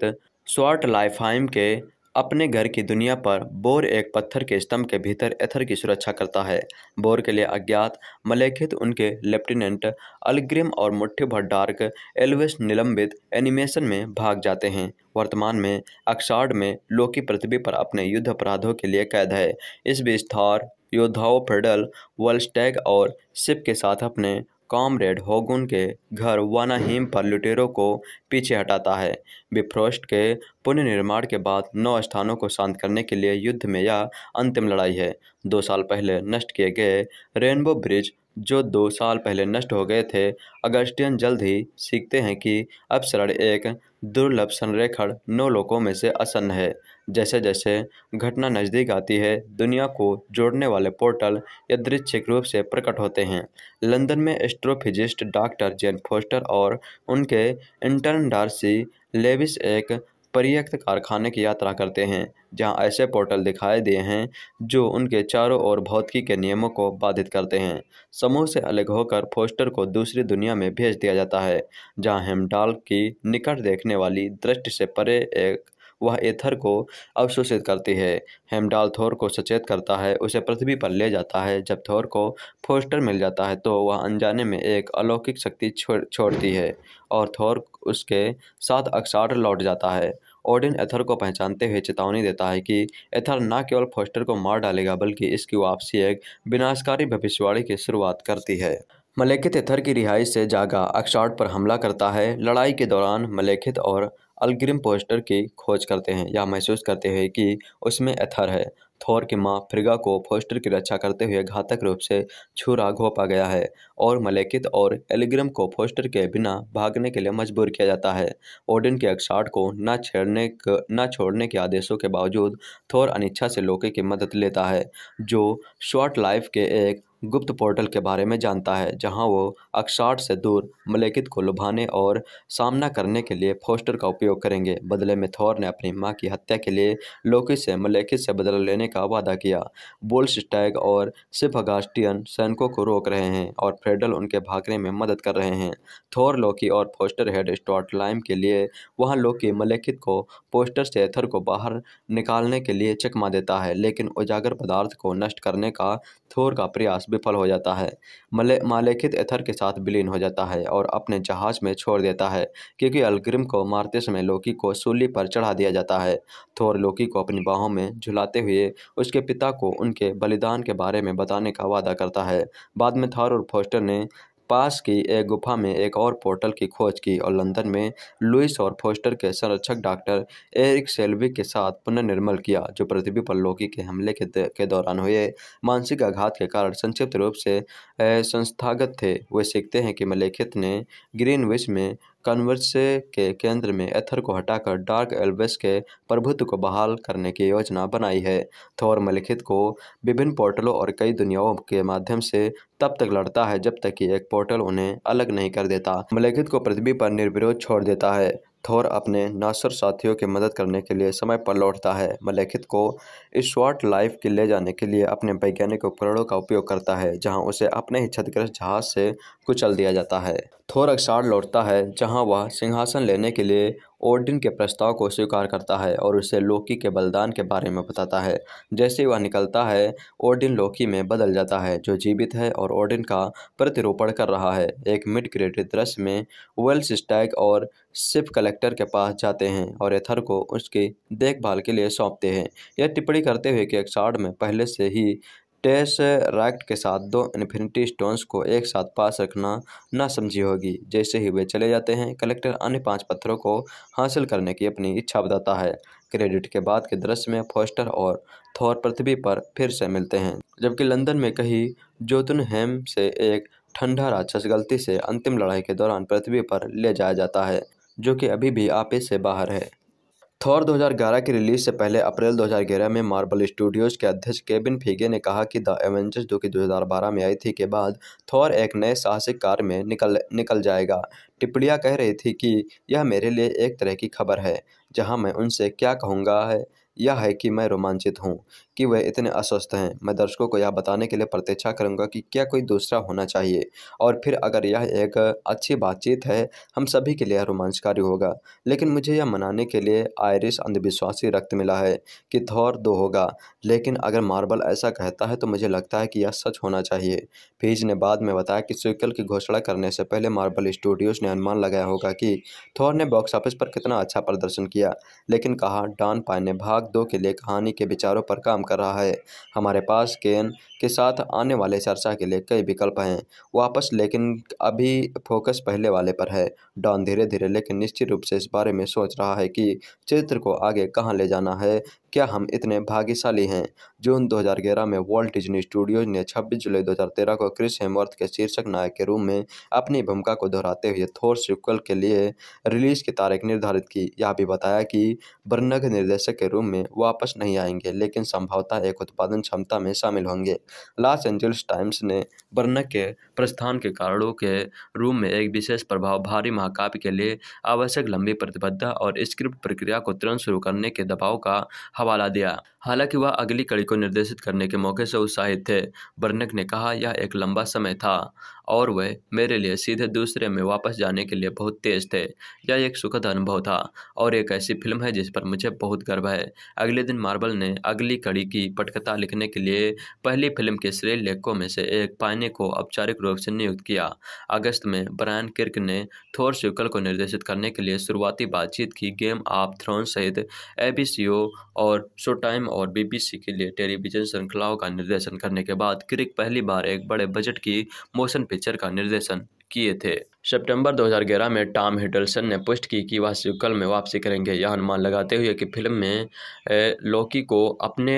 स्वाट लाइफहाइम के अपने घर की दुनिया पर बोर एक पत्थर के स्तंभ के भीतर एथर की सुरक्षा करता है बोर के लिए अज्ञात मलेखित उनके लेफ्टिनेंट अलग्रिम और मुठ्ठी भर डार्क एलवेस निलंबित एनिमेशन में भाग जाते हैं वर्तमान में अक्सार्ड में लोकी पृथ्वी पर अपने युद्ध अपराधों के लिए कैद है इस बीच थार योद्धाओं फेडल वल्स्टैग और सिप के साथ अपने कॉमरेड होगुन के घर वानाहीम पर लुटेरों को पीछे हटाता है बिफ्रोस्ट के पुनर्निर्माण के बाद नौ स्थानों को शांत करने के लिए युद्ध में यह अंतिम लड़ाई है दो साल पहले नष्ट किए गए रेनबो ब्रिज जो दो साल पहले नष्ट हो गए थे अगस्टियन जल्द ही सीखते हैं कि अपसरण एक दुर्लभ संरेखण नौ लोगों में से असन्न है जैसे जैसे घटना नज़दीक आती है दुनिया को जोड़ने वाले पोर्टल यादृच्छिक रूप से प्रकट होते हैं लंदन में एस्ट्रोफिजिस्ट डॉक्टर जेन फोस्टर और उनके इंटर्न डार्सी लेविस एक पर्यक्त कारखाने की यात्रा करते हैं जहां ऐसे पोर्टल दिखाई दिए हैं जो उनके चारों ओर भौतिकी के नियमों को बाधित करते हैं समूह से अलग होकर फोस्टर को दूसरी दुनिया में भेज दिया जाता है जहां हेमडाल की निकट देखने वाली दृष्टि से परे एक वह एथर को अवशोषित करती है हेमडाल थोर को सचेत करता है उसे पृथ्वी पर ले जाता है जब थोर को फोस्टर मिल जाता है तो वह अनजाने में एक अलौकिक शक्ति छोड़ छोड़ती है और थोर उसके साथ अक्सार लौट जाता है ओडिन एथर को पहचानते हुए चेतावनी देता है कि एथर न केवल फोस्टर को मार डालेगा बल्कि इसकी वापसी एक विनाशकारी भविष्यवाणी की शुरुआत करती है मलेखित एथर की रिहाई से जागा अक्षाट पर हमला करता है लड़ाई के दौरान मलेखित और अलग्रिम पोस्टर की खोज करते हैं या महसूस करते हैं कि उसमें एथर है थोर की माँ फ्रिगा को पोस्टर की रक्षा करते हुए घातक रूप से छुरा घोपा गया है और मलेकित और एलिग्रम को फोस्टर के बिना भागने के लिए मजबूर किया जाता है ओडिन के अक्साट को न छेड़ने न छोड़ने के आदेशों के बावजूद थोर अनिच्छा से लोके की मदद लेता है जो शॉर्ट लाइफ के एक गुप्त पोर्टल के बारे में जानता है जहां वो अक्साट से दूर मलेकित को लुभाने और सामना करने के लिए फोस्टर का उपयोग करेंगे बदले में थौर ने अपनी मां की हत्या के लिए लोकी से मलेकित से बदला लेने का वादा किया बोल्स टैग और सिफ अगास्टियन सैनिकों को रोक रहे हैं और फ्रेडल उनके भागने में मदद कर रहे हैं थोर लोकी और पोस्टर हेड स्टॉट लाइम के लिए वहाँ लोकी मलेखित को पोस्टर से एथर को बाहर निकालने के लिए चकमा देता है लेकिन उजागर पदार्थ को नष्ट करने का थोर का प्रयास विफल हो जाता है मले मालेखित एथर के साथ विलीन हो जाता है और अपने जहाज में छोड़ देता है क्योंकि अलग्रिम को मारते समय लोकी को सूली पर चढ़ा दिया जाता है थोर लोकी को अपनी बाहों में झुलाते हुए उसके पिता को उनके बलिदान के बारे में बताने का वादा करता है बाद में थार और फोस्टर कैरेक्टर ने पास की एक गुफा में एक और पोर्टल की खोज की और लंदन में लुइस और फोस्टर के संरक्षक डॉक्टर एरिक सेल्वी के साथ पुनर्निर्मल किया जो पृथ्वी पर लोकी के हमले के, के दौरान हुए मानसिक आघात के कारण संक्षिप्त रूप से संस्थागत थे वे सीखते हैं कि मलेखित ने ग्रीनविच में कन्वर्स के केंद्र में एथर को हटाकर डार्क एल्बस के प्रभुत्व को बहाल करने की योजना बनाई है थोर मलिखित को विभिन्न पोर्टलों और कई दुनियाओं के माध्यम से तब तक लड़ता है जब तक कि एक पोर्टल उन्हें अलग नहीं कर देता मलिखित को पृथ्वी पर निर्विरोध छोड़ देता है थोर अपने नासर साथियों की मदद करने के लिए समय पर लौटता है मलेखित को इस शॉर्ट लाइफ के ले जाने के लिए अपने वैज्ञानिक उपकरणों का उपयोग करता है जहां उसे अपने ही क्षतिग्रस्त जहाज से कुचल दिया जाता है थोर अक्सार लौटता है जहां वह सिंहासन लेने के लिए ओडिन के प्रस्ताव को स्वीकार करता है और उसे लोकी के बलिदान के बारे में बताता है जैसे वह निकलता है ओडिन लोकी में बदल जाता है जो जीवित है और ओडिन का प्रतिरूपण कर रहा है एक मिड क्रेडिट दृश्य में वेल्स स्टैग और सिप कलेक्टर के पास जाते हैं और एथर को उसकी देखभाल के लिए सौंपते हैं यह टिप्पणी करते हुए कि एक्सार्ड में पहले से ही रैक्ट के साथ दो इन्फिनिटी स्टोन्स को एक साथ पास रखना ना समझी होगी जैसे ही वे चले जाते हैं कलेक्टर अन्य पांच पत्थरों को हासिल करने की अपनी इच्छा बताता है क्रेडिट के बाद के दृश्य में फोस्टर और थॉर पृथ्वी पर फिर से मिलते हैं जबकि लंदन में कहीं हेम से एक ठंडा राक्षस गलती से अंतिम लड़ाई के दौरान पृथ्वी पर ले जाया जाता है जो कि अभी भी आपे से बाहर है थॉर 2011 की रिलीज से पहले अप्रैल 2011 में मार्बल स्टूडियोज के अध्यक्ष केबिन फीगे ने कहा कि द एवेंजर्स जो कि 2012 में आई थी के बाद थॉर एक नए साहसिक कार में निकल निकल जाएगा टिप्पणियाँ कह रही थी कि यह मेरे लिए एक तरह की खबर है जहाँ मैं उनसे क्या कहूँगा है यह है कि मैं रोमांचित हूँ कि वह इतने अस्वस्थ हैं मैं दर्शकों को यह बताने के लिए प्रतीक्षा करूँगा कि क्या कोई दूसरा होना चाहिए और फिर अगर यह एक अच्छी बातचीत है हम सभी के लिए रोमांचकारी होगा लेकिन मुझे यह मनाने के लिए आयरिश अंधविश्वासी रक्त मिला है कि थौर दो होगा लेकिन अगर मार्बल ऐसा कहता है तो मुझे लगता है कि यह सच होना चाहिए फीज ने बाद में बताया कि सीक्वल की घोषणा करने से पहले मार्बल स्टूडियोज़ ने अनुमान लगाया होगा कि थौर ने बॉक्स ऑफिस पर कितना अच्छा प्रदर्शन किया लेकिन कहा डॉन पाए ने भाग दो के लिए कहानी के विचारों पर काम कर रहा है हमारे पास केन के साथ आने वाले चर्चा के लिए कई विकल्प हैं वापस लेकिन अभी फोकस पहले वाले पर है डॉन धीरे धीरे लेकिन निश्चित रूप से इस बारे में सोच रहा है कि चित्र को आगे कहाँ ले जाना है क्या हम इतने भाग्यशाली हैं जून 2011 में वॉल्ट डिज्नी स्टूडियोज ने 26 जुलाई 2013 को क्रिस हेमवर्थ के शीर्षक नायक के रूप में अपनी भूमिका को दोहराते हुए थोर सिक्वल के लिए रिलीज की तारीख निर्धारित की यह भी बताया कि बर्नग निर्देशक के रूप में वापस नहीं आएंगे लेकिन संभवतः एक उत्पादन क्षमता में शामिल होंगे लॉस एंजल्स टाइम्स ने बर्नग के प्रस्थान के कारणों के रूप में एक विशेष प्रभाव भारी महाकाव्य के लिए आवश्यक लंबी प्रतिबद्धता और स्क्रिप्ट प्रक्रिया को तुरंत शुरू करने के दबाव का हवाला दिया हालांकि वह अगली कड़ी को निर्देशित करने के मौके से उत्साहित थे बर्नक ने कहा यह एक लंबा समय था और वे मेरे लिए सीधे दूसरे में वापस जाने के लिए बहुत तेज थे यह एक सुखद अनुभव था और एक ऐसी फिल्म है जिस पर मुझे बहुत गर्व है अगले दिन मार्बल ने अगली कड़ी की पटकथा लिखने के लिए पहली फिल्म के श्रेय लेखकों में से एक पाने को औपचारिक रूप से नियुक्त किया अगस्त में ब्रायन किर्क ने थोर स्यूकल को निर्देशित करने के लिए शुरुआती बातचीत की गेम ऑफ थ्रोन सहित ए और शो टाइम और बीबीसी के लिए टेलीविजन श्रृंखलाओं का निर्देशन करने के बाद किरिक पहली बार एक बड़े बजट की मोशन पिक्चर का निर्देशन किए थे सितंबर 2011 में टॉम हिडलसन ने पुष्ट की कि वह सिकल में वापसी करेंगे यह अनुमान लगाते हुए कि फिल्म में लोकी को अपने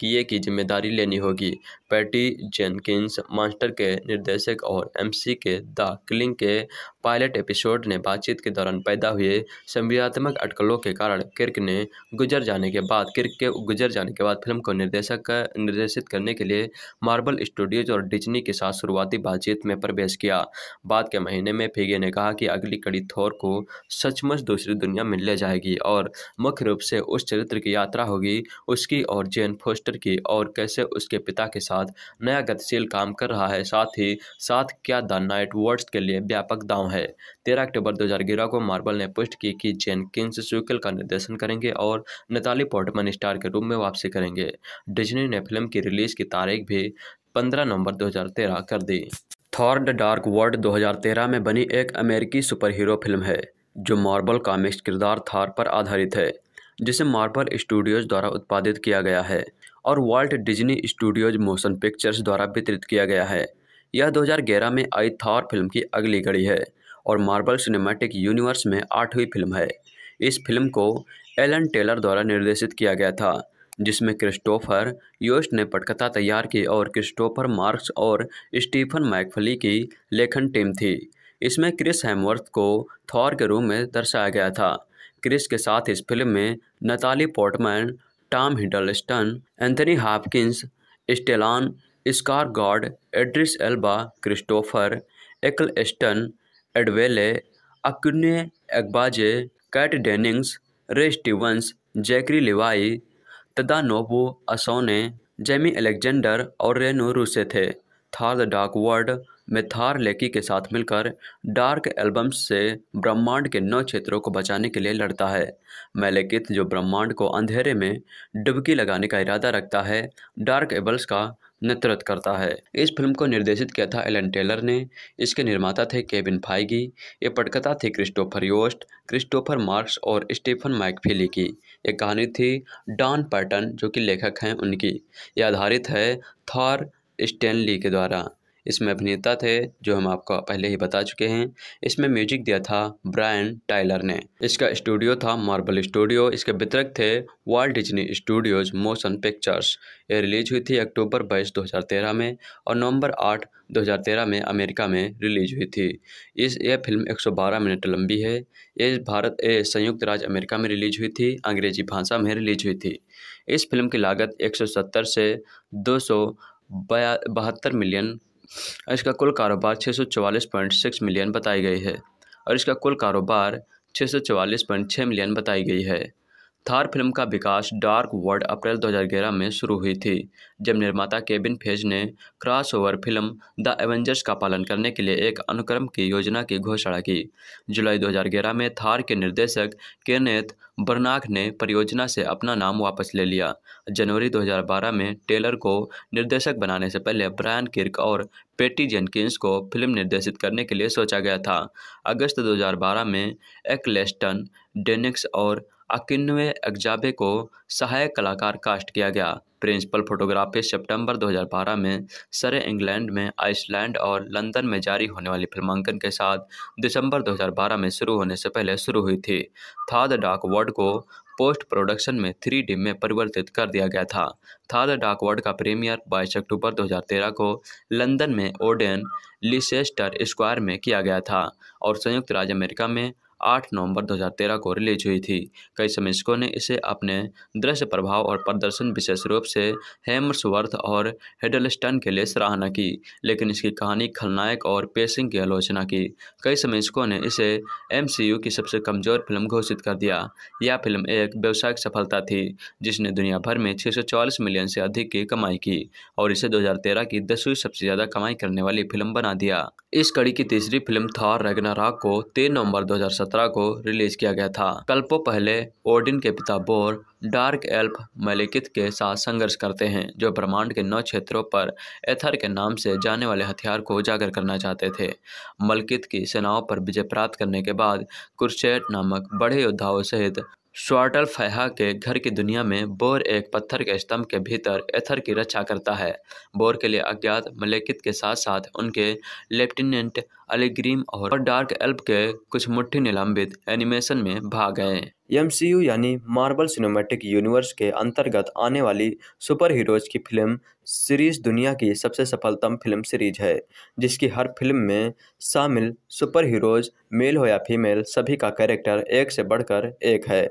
किए की जिम्मेदारी लेनी होगी पैटी जेनकिंस मास्टर के निर्देशक और एमसी के द किलिंग के पायलट एपिसोड ने बातचीत के दौरान पैदा हुए संविदात्मक अटकलों के कारण किर्क ने गुजर जाने के बाद किर्क के गुजर जाने के बाद फिल्म को निर्देशक निर्देशित करने के लिए मार्बल स्टूडियोज और डिजनी के साथ शुरुआती बातचीत में प्रवेश किया बाद के महीने में फिगे ने कहा कि अगली कड़ी थोर को सचमुच दूसरी दुनिया में ले जाएगी और मुख्य रूप से उस चरित्र की यात्रा होगी उसकी और जेन फोस्टर की और कैसे उसके पिता के साथ नया गतिशील काम कर रहा है साथ ही साथ क्या द नाइट वर्ड्स के लिए व्यापक दांव है तेरह अक्टूबर दो को मार्बल ने पुष्ट की कि जेन किन्स स्विकल का निर्देशन करेंगे और नेताली पोर्टमन स्टार के रूप में वापसी करेंगे डिजनी ने फिल्म की रिलीज की तारीख भी 15 नवंबर 2013 कर दी थॉर द डार्क वर्ल्ड 2013 में बनी एक अमेरिकी सुपरहीरो फिल्म है जो मार्बल कामिक्स किरदार थार पर आधारित है जिसे मार्बल स्टूडियोज द्वारा उत्पादित किया गया है और Walt Disney Studios Motion Pictures द्वारा वितरित किया गया है यह 2011 में आई थॉर फिल्म की अगली कड़ी है और मार्बल सिनेमैटिक यूनिवर्स में आठवीं फिल्म है इस फिल्म को एलन टेलर द्वारा निर्देशित किया गया था जिसमें क्रिस्टोफर योस्ट ने पटकथा तैयार की और क्रिस्टोफर मार्क्स और स्टीफन मैकफली की लेखन टीम थी इसमें क्रिस हेमवर्थ को थॉर के रूप में दर्शाया गया था क्रिस के साथ इस फिल्म में Natalie Portman Tom Hiddleston Anthony Hopkins Stellan Skarsgard Idris Elba Christopher Eccleston Adewale Akinnuoye Agbaje Kat Dennings Ray Stevens Zachary Levi तथा नोबु असोने जेमी एलेक्जेंडर और रेनो रूसे थे Thor the dark word में थार लेकी के साथ मिलकर dark albums से ब्रह्मांड के नौ क्षेत्रों को बचाने के लिए लड़ता है मेलेकित जो ब्रह्मांड को अंधेरे में डुबकी लगाने का इरादा रखता है डार्क एबल्स का नेतृत्व करता है इस फिल्म को निर्देशित किया था एलन टेलर ने इसके निर्माता थे केविन फाइगी ये पटकथा थी क्रिस्टोफर योस्ट क्रिस्टोफर मार्क्स और स्टीफन माइकफिली की एक कहानी थी डॉन पैटर्न जो कि लेखक हैं उनकी यह आधारित है थॉर स्टैनली के द्वारा इसमें अभिनेता थे जो हम आपको पहले ही बता चुके हैं इसमें म्यूजिक दिया था ब्रायन टाइलर ने इसका स्टूडियो था मार्बल स्टूडियो इसके वितरक थे Walt Disney Studios Motion Pictures ये रिलीज हुई थी अक्टूबर बाईस दो में और नवम्बर आठ 2013 में अमेरिका में रिलीज हुई थी इस यह फिल्म 112 मिनट लंबी है ये भारत ए संयुक्त राज्य अमेरिका में रिलीज हुई थी अंग्रेजी भाषा में रिलीज हुई थी इस फिल्म की लागत 170 से दो बहत्तर मिलियन और इसका कुल कारोबार छः सौ चवालीस पॉइंट सिक्स मिलियन बताई गई है और इसका कुल कारोबार छः सौ चवालीस पॉइंट छः मिलियन बताई गई है थार फिल्म का विकास डार्क वर्ल्ड अप्रैल 2011 में शुरू हुई थी जब निर्माता केबिन फेज ने क्रॉसओवर फिल्म द एवेंजर्स का पालन करने के लिए एक अनुक्रम की योजना की घोषणा की जुलाई 2011 में थार के निर्देशक केनेथ बर्नाक ने परियोजना से अपना नाम वापस ले लिया जनवरी 2012 में टेलर को निर्देशक बनाने से पहले ब्रायन किर्क और पेटी जेनकिंस को फिल्म निर्देशित करने के लिए सोचा गया था अगस्त दो में एक्लेस्टन डेनिक्स और अक्नवे एग्जाबे को सहायक कलाकार कास्ट किया गया प्रिंसिपल फोटोग्राफी सितंबर 2012 में सरे इंग्लैंड में आइसलैंड और लंदन में जारी होने वाली फिल्मांकन के साथ दिसंबर 2012 में शुरू होने से पहले शुरू हुई थी थाद डाक वर्ड को पोस्ट प्रोडक्शन में थ्री डी में परिवर्तित कर दिया गया था थाद वर्ड का प्रीमियर बाईस अक्टूबर 2013 को लंदन में ओडेन लिसेस्टर स्क्वायर में किया गया था और संयुक्त राज्य अमेरिका में 8 नवंबर 2013 को रिलीज हुई थी कई समीक्षकों ने इसे अपने दृश्य प्रभाव और प्रदर्शन विशेष रूप से हेमर्सवर्थ और हेडलस्टन के लिए सराहना की लेकिन इसकी कहानी खलनायक और पेसिंग की आलोचना की कई समीक्षकों ने इसे एम की सबसे कमजोर फिल्म घोषित कर दिया यह फिल्म एक व्यावसायिक सफलता थी जिसने दुनिया भर में छः मिलियन से अधिक की कमाई की और इसे दो की दसवीं सबसे ज़्यादा कमाई करने वाली फिल्म बना दिया इस कड़ी की तीसरी फिल्म थॉर रैगनाराक को तीन नवंबर दो 2017 को रिलीज किया गया था कल्पो पहले ओडिन के पिता बोर डार्क एल्प मलिकित के साथ संघर्ष करते हैं जो ब्रह्मांड के नौ क्षेत्रों पर एथर के नाम से जाने वाले हथियार को उजागर करना चाहते थे मलकित की सेनाओं पर विजय प्राप्त करने के बाद कुर्सेट नामक बड़े योद्धाओं सहित स्वाटल फैहा के घर की दुनिया में बोर एक पत्थर के स्तंभ के भीतर एथर की रक्षा करता है बोर के लिए अज्ञात मलेकित के साथ साथ उनके लेफ्टिनेंट अलीग्रीम और डार्क एल्प के कुछ मुठ्ठी निलंबित एनिमेशन में भाग गए एम यानी मार्बल सिनेमेटिक यूनिवर्स के अंतर्गत आने वाली सुपर हीरोज की फिल्म सीरीज दुनिया की सबसे सफलतम फिल्म सीरीज है जिसकी हर फिल्म में शामिल सुपर हीरोज मेल हो या फीमेल सभी का कैरेक्टर एक से बढ़कर एक है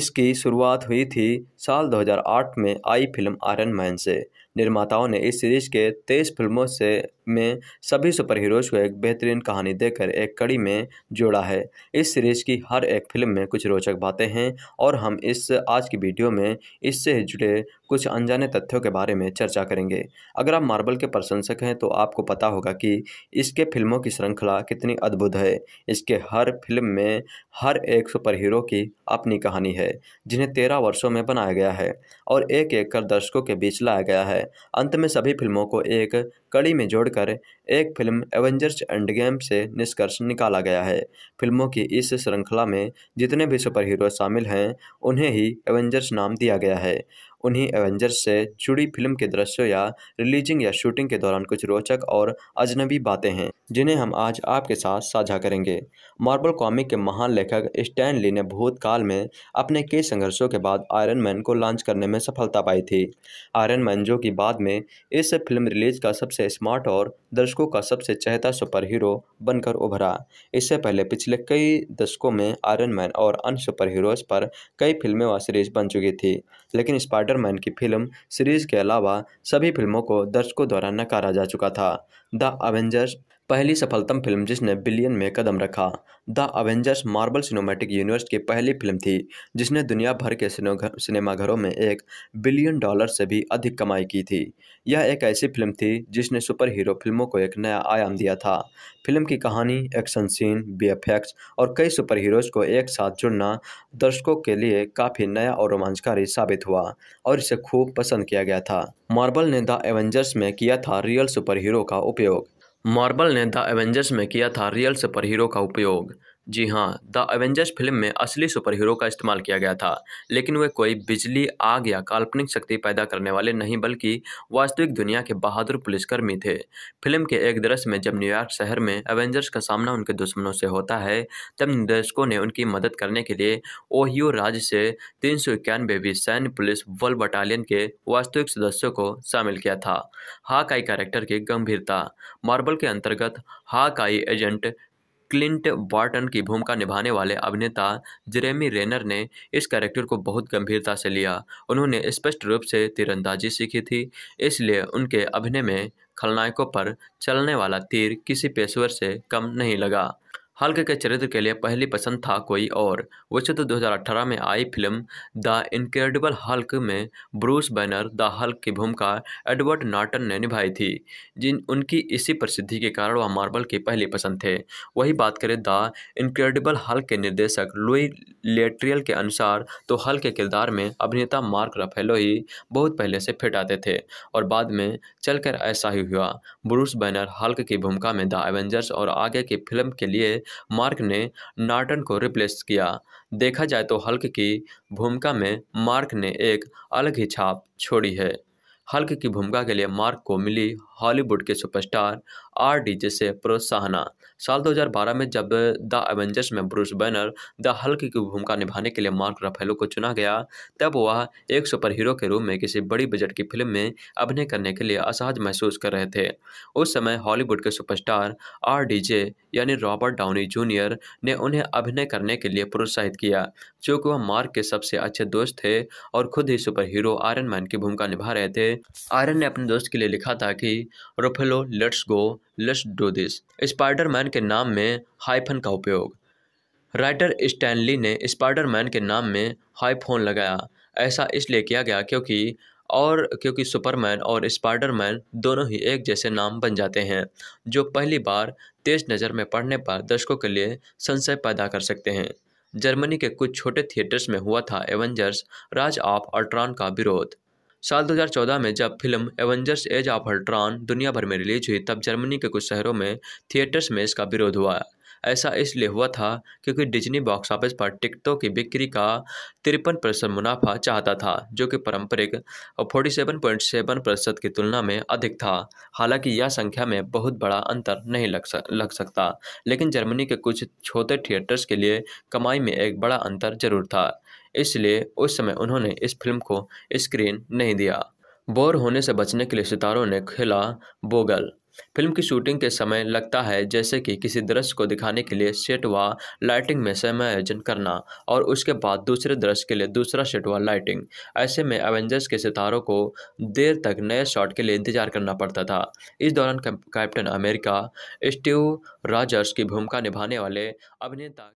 इसकी शुरुआत हुई थी साल 2008 में आई फिल्म आयरन मैन से निर्माताओं ने इस सीरीज के तेईस फिल्मों से में सभी सुपरहीरोज को एक बेहतरीन कहानी देकर एक कड़ी में जोड़ा है इस सीरीज की हर एक फिल्म में कुछ रोचक बातें हैं और हम इस आज की वीडियो में इससे जुड़े कुछ अनजाने तथ्यों के बारे में चर्चा करेंगे अगर आप मार्बल के प्रशंसक हैं तो आपको पता होगा कि इसके फिल्मों की श्रृंखला कितनी अद्भुत है इसके हर फिल्म में हर एक सुपर हीरो की अपनी कहानी है जिन्हें तेरह वर्षों में बनाया गया है और एक एक कर दर्शकों के बीच लाया गया है अंत में सभी फिल्मों को एक कड़ी में जोड़कर एक फिल्म एवेंजर्स एंड गेम से निष्कर्ष निकाला गया है फिल्मों की इस श्रृंखला में जितने भी सुपर हीरो शामिल हैं उन्हें ही एवेंजर्स नाम दिया गया है उन्हीं एवेंजर्स से जुड़ी फिल्म के दृश्यों या रिलीजिंग या शूटिंग के दौरान कुछ रोचक और अजनबी बातें हैं जिन्हें हम आज आपके साथ साझा करेंगे मार्बल कॉमिक के महान लेखक स्टैन ली ने भूतकाल में अपने कई संघर्षों के बाद आयरन मैन को लॉन्च करने में सफलता पाई थी आयरन मैन जो कि बाद में इस फिल्म रिलीज का सबसे स्मार्ट और दर्शकों का सबसे चहता सुपर हीरो बनकर उभरा इससे पहले पिछले कई दशकों में आयरन मैन और अन्य सुपर हीरोज पर कई फिल्में व सीरीज बन चुकी थी लेकिन स्पाइडर स्पाइडरमैन की फिल्म सीरीज के अलावा सभी फिल्मों को दर्शकों द्वारा नकारा जा चुका था द अवेंजर्स पहली सफलतम फिल्म जिसने बिलियन में कदम रखा the Avengers Marvel Cinematic Universe की पहली फिल्म थी जिसने दुनिया भर के सिनेमाघरों में एक बिलियन डॉलर से भी अधिक कमाई की थी यह एक ऐसी फिल्म थी जिसने सुपर हीरो फिल्मों को एक नया आयाम दिया था फिल्म की कहानी एक्शन सीन बी और कई सुपर हीरोज को एक साथ जुड़ना दर्शकों के लिए काफ़ी नया और रोमांचकारी साबित हुआ और इसे खूब पसंद किया गया था मार्बल ने द एवेंजर्स में किया था रियल सुपर हीरो का उपयोग मार्बल ने द एवेंजर्स में किया था रियल सुपरहीरो का उपयोग जी हाँ द एवेंजर्स फिल्म में असली सुपर हीरो का इस्तेमाल किया गया था लेकिन वे कोई बिजली आग या काल्पनिक शक्ति पैदा करने वाले नहीं बल्कि वास्तविक दुनिया के बहादुर पुलिसकर्मी थे फिल्म के एक दृश्य में जब न्यूयॉर्क शहर में एवेंजर्स का सामना उनके दुश्मनों से होता है तब निर्देशकों ने उनकी मदद करने के लिए ओहियो राज्य से तीन सौ इक्यानवे भी सैन्य पुलिस वर्ल्ड बटालियन के वास्तविक सदस्यों को शामिल किया था हाकाई कैरेक्टर की गंभीरता मार्बल के अंतर्गत हाकाई एजेंट क्लिंट बॉर्टन की भूमिका निभाने वाले अभिनेता जेरेमी रेनर ने इस कैरेक्टर को बहुत गंभीरता से लिया उन्होंने स्पष्ट रूप से तीरंदाजी सीखी थी इसलिए उनके अभिनय में खलनायकों पर चलने वाला तीर किसी पेशेवर से कम नहीं लगा हल्क के चरित्र के लिए पहली पसंद था कोई और वैसे तो 2018 में आई फिल्म द इनक्रेडिबल हल्क में ब्रूस बैनर द हल्क की भूमिका एडवर्ड नाटन ने निभाई थी जिन उनकी इसी प्रसिद्धि के कारण वह मार्बल की पहली पसंद थे वही बात करें द इनक्रेडिबल हल्क के निर्देशक लुई लेट्रियल के अनुसार तो हल्क के किरदार में अभिनेता मार्क रफेलो ही बहुत पहले से फिट आते थे और बाद में चलकर ऐसा ही हुआ ब्रूस बैनर हल्क की भूमिका में द एवेंजर्स और आगे की फिल्म के लिए मार्क ने नार्टन को रिप्लेस किया देखा जाए तो हल्क की भूमिका में मार्क ने एक अलग ही छाप छोड़ी है हल्क की भूमिका के लिए मार्क को मिली हॉलीवुड के सुपरस्टार आर डीजे से प्रोत्साहना साल 2012 में जब द एवेंजर्स में ब्रूस बैनर द हल्क की भूमिका निभाने के लिए मार्क रफेलो को चुना गया तब वह एक सुपर हीरो के रूप में किसी बड़ी बजट की फिल्म में अभिनय करने के लिए असहज महसूस कर रहे थे उस समय हॉलीवुड के सुपरस्टार आर डीजे यानी रॉबर्ट डाउनी जूनियर ने उन्हें अभिनय करने के लिए प्रोत्साहित किया चूँकि वह मार्क के सबसे अच्छे दोस्त थे और खुद ही सुपर हीरो आयरन मैन की भूमिका निभा रहे थे आयरन ने अपने दोस्त के लिए लिखा था कि Ruffalo let's go let's do this Spiderman के नाम में हाइफन का उपयोग राइटर स्टैनली ने स्पाइडरमैन के नाम में हाइफोन लगाया ऐसा इसलिए किया गया क्योंकि और क्योंकि सुपरमैन और स्पाइडरमैन दोनों ही एक जैसे नाम बन जाते हैं जो पहली बार तेज नज़र में पढ़ने पर दर्शकों के लिए संशय पैदा कर सकते हैं जर्मनी के कुछ छोटे थिएटर्स में हुआ था एवेंजर्स राज ऑफ अल्ट्रॉन का विरोध साल 2014 में जब film Avengers Age of Ultron दुनिया भर में रिलीज हुई तब जर्मनी के कुछ शहरों में थिएटर्स में इसका विरोध हुआ ऐसा इसलिए हुआ था क्योंकि डिज्नी बॉक्स ऑफिस पर टिकटों की बिक्री का तिरपन प्रतिशत मुनाफा चाहता था जो कि पारंपरिक फोर्टी सेवन पॉइंट सेवन प्रतिशत की तुलना में अधिक था हालांकि यह संख्या में बहुत बड़ा अंतर नहीं लग सक लग सकता लेकिन जर्मनी के कुछ छोटे थिएटर्स के लिए कमाई में एक बड़ा अंतर जरूर था इसलिए उस समय उन्होंने इस फिल्म को स्क्रीन नहीं दिया बोर होने से बचने के लिए सितारों ने खेला बोगल फिल्म की शूटिंग के समय लगता है जैसे कि किसी दृश्य को दिखाने के लिए सेट व लाइटिंग में समायोजन करना और उसके बाद दूसरे दृश्य के लिए दूसरा सेट व लाइटिंग ऐसे में एवेंजर्स के सितारों को देर तक नए शॉट के लिए इंतजार करना पड़ता था इस दौरान कैप्टन अमेरिका स्टीव राजर्स की भूमिका निभाने वाले अभिनेता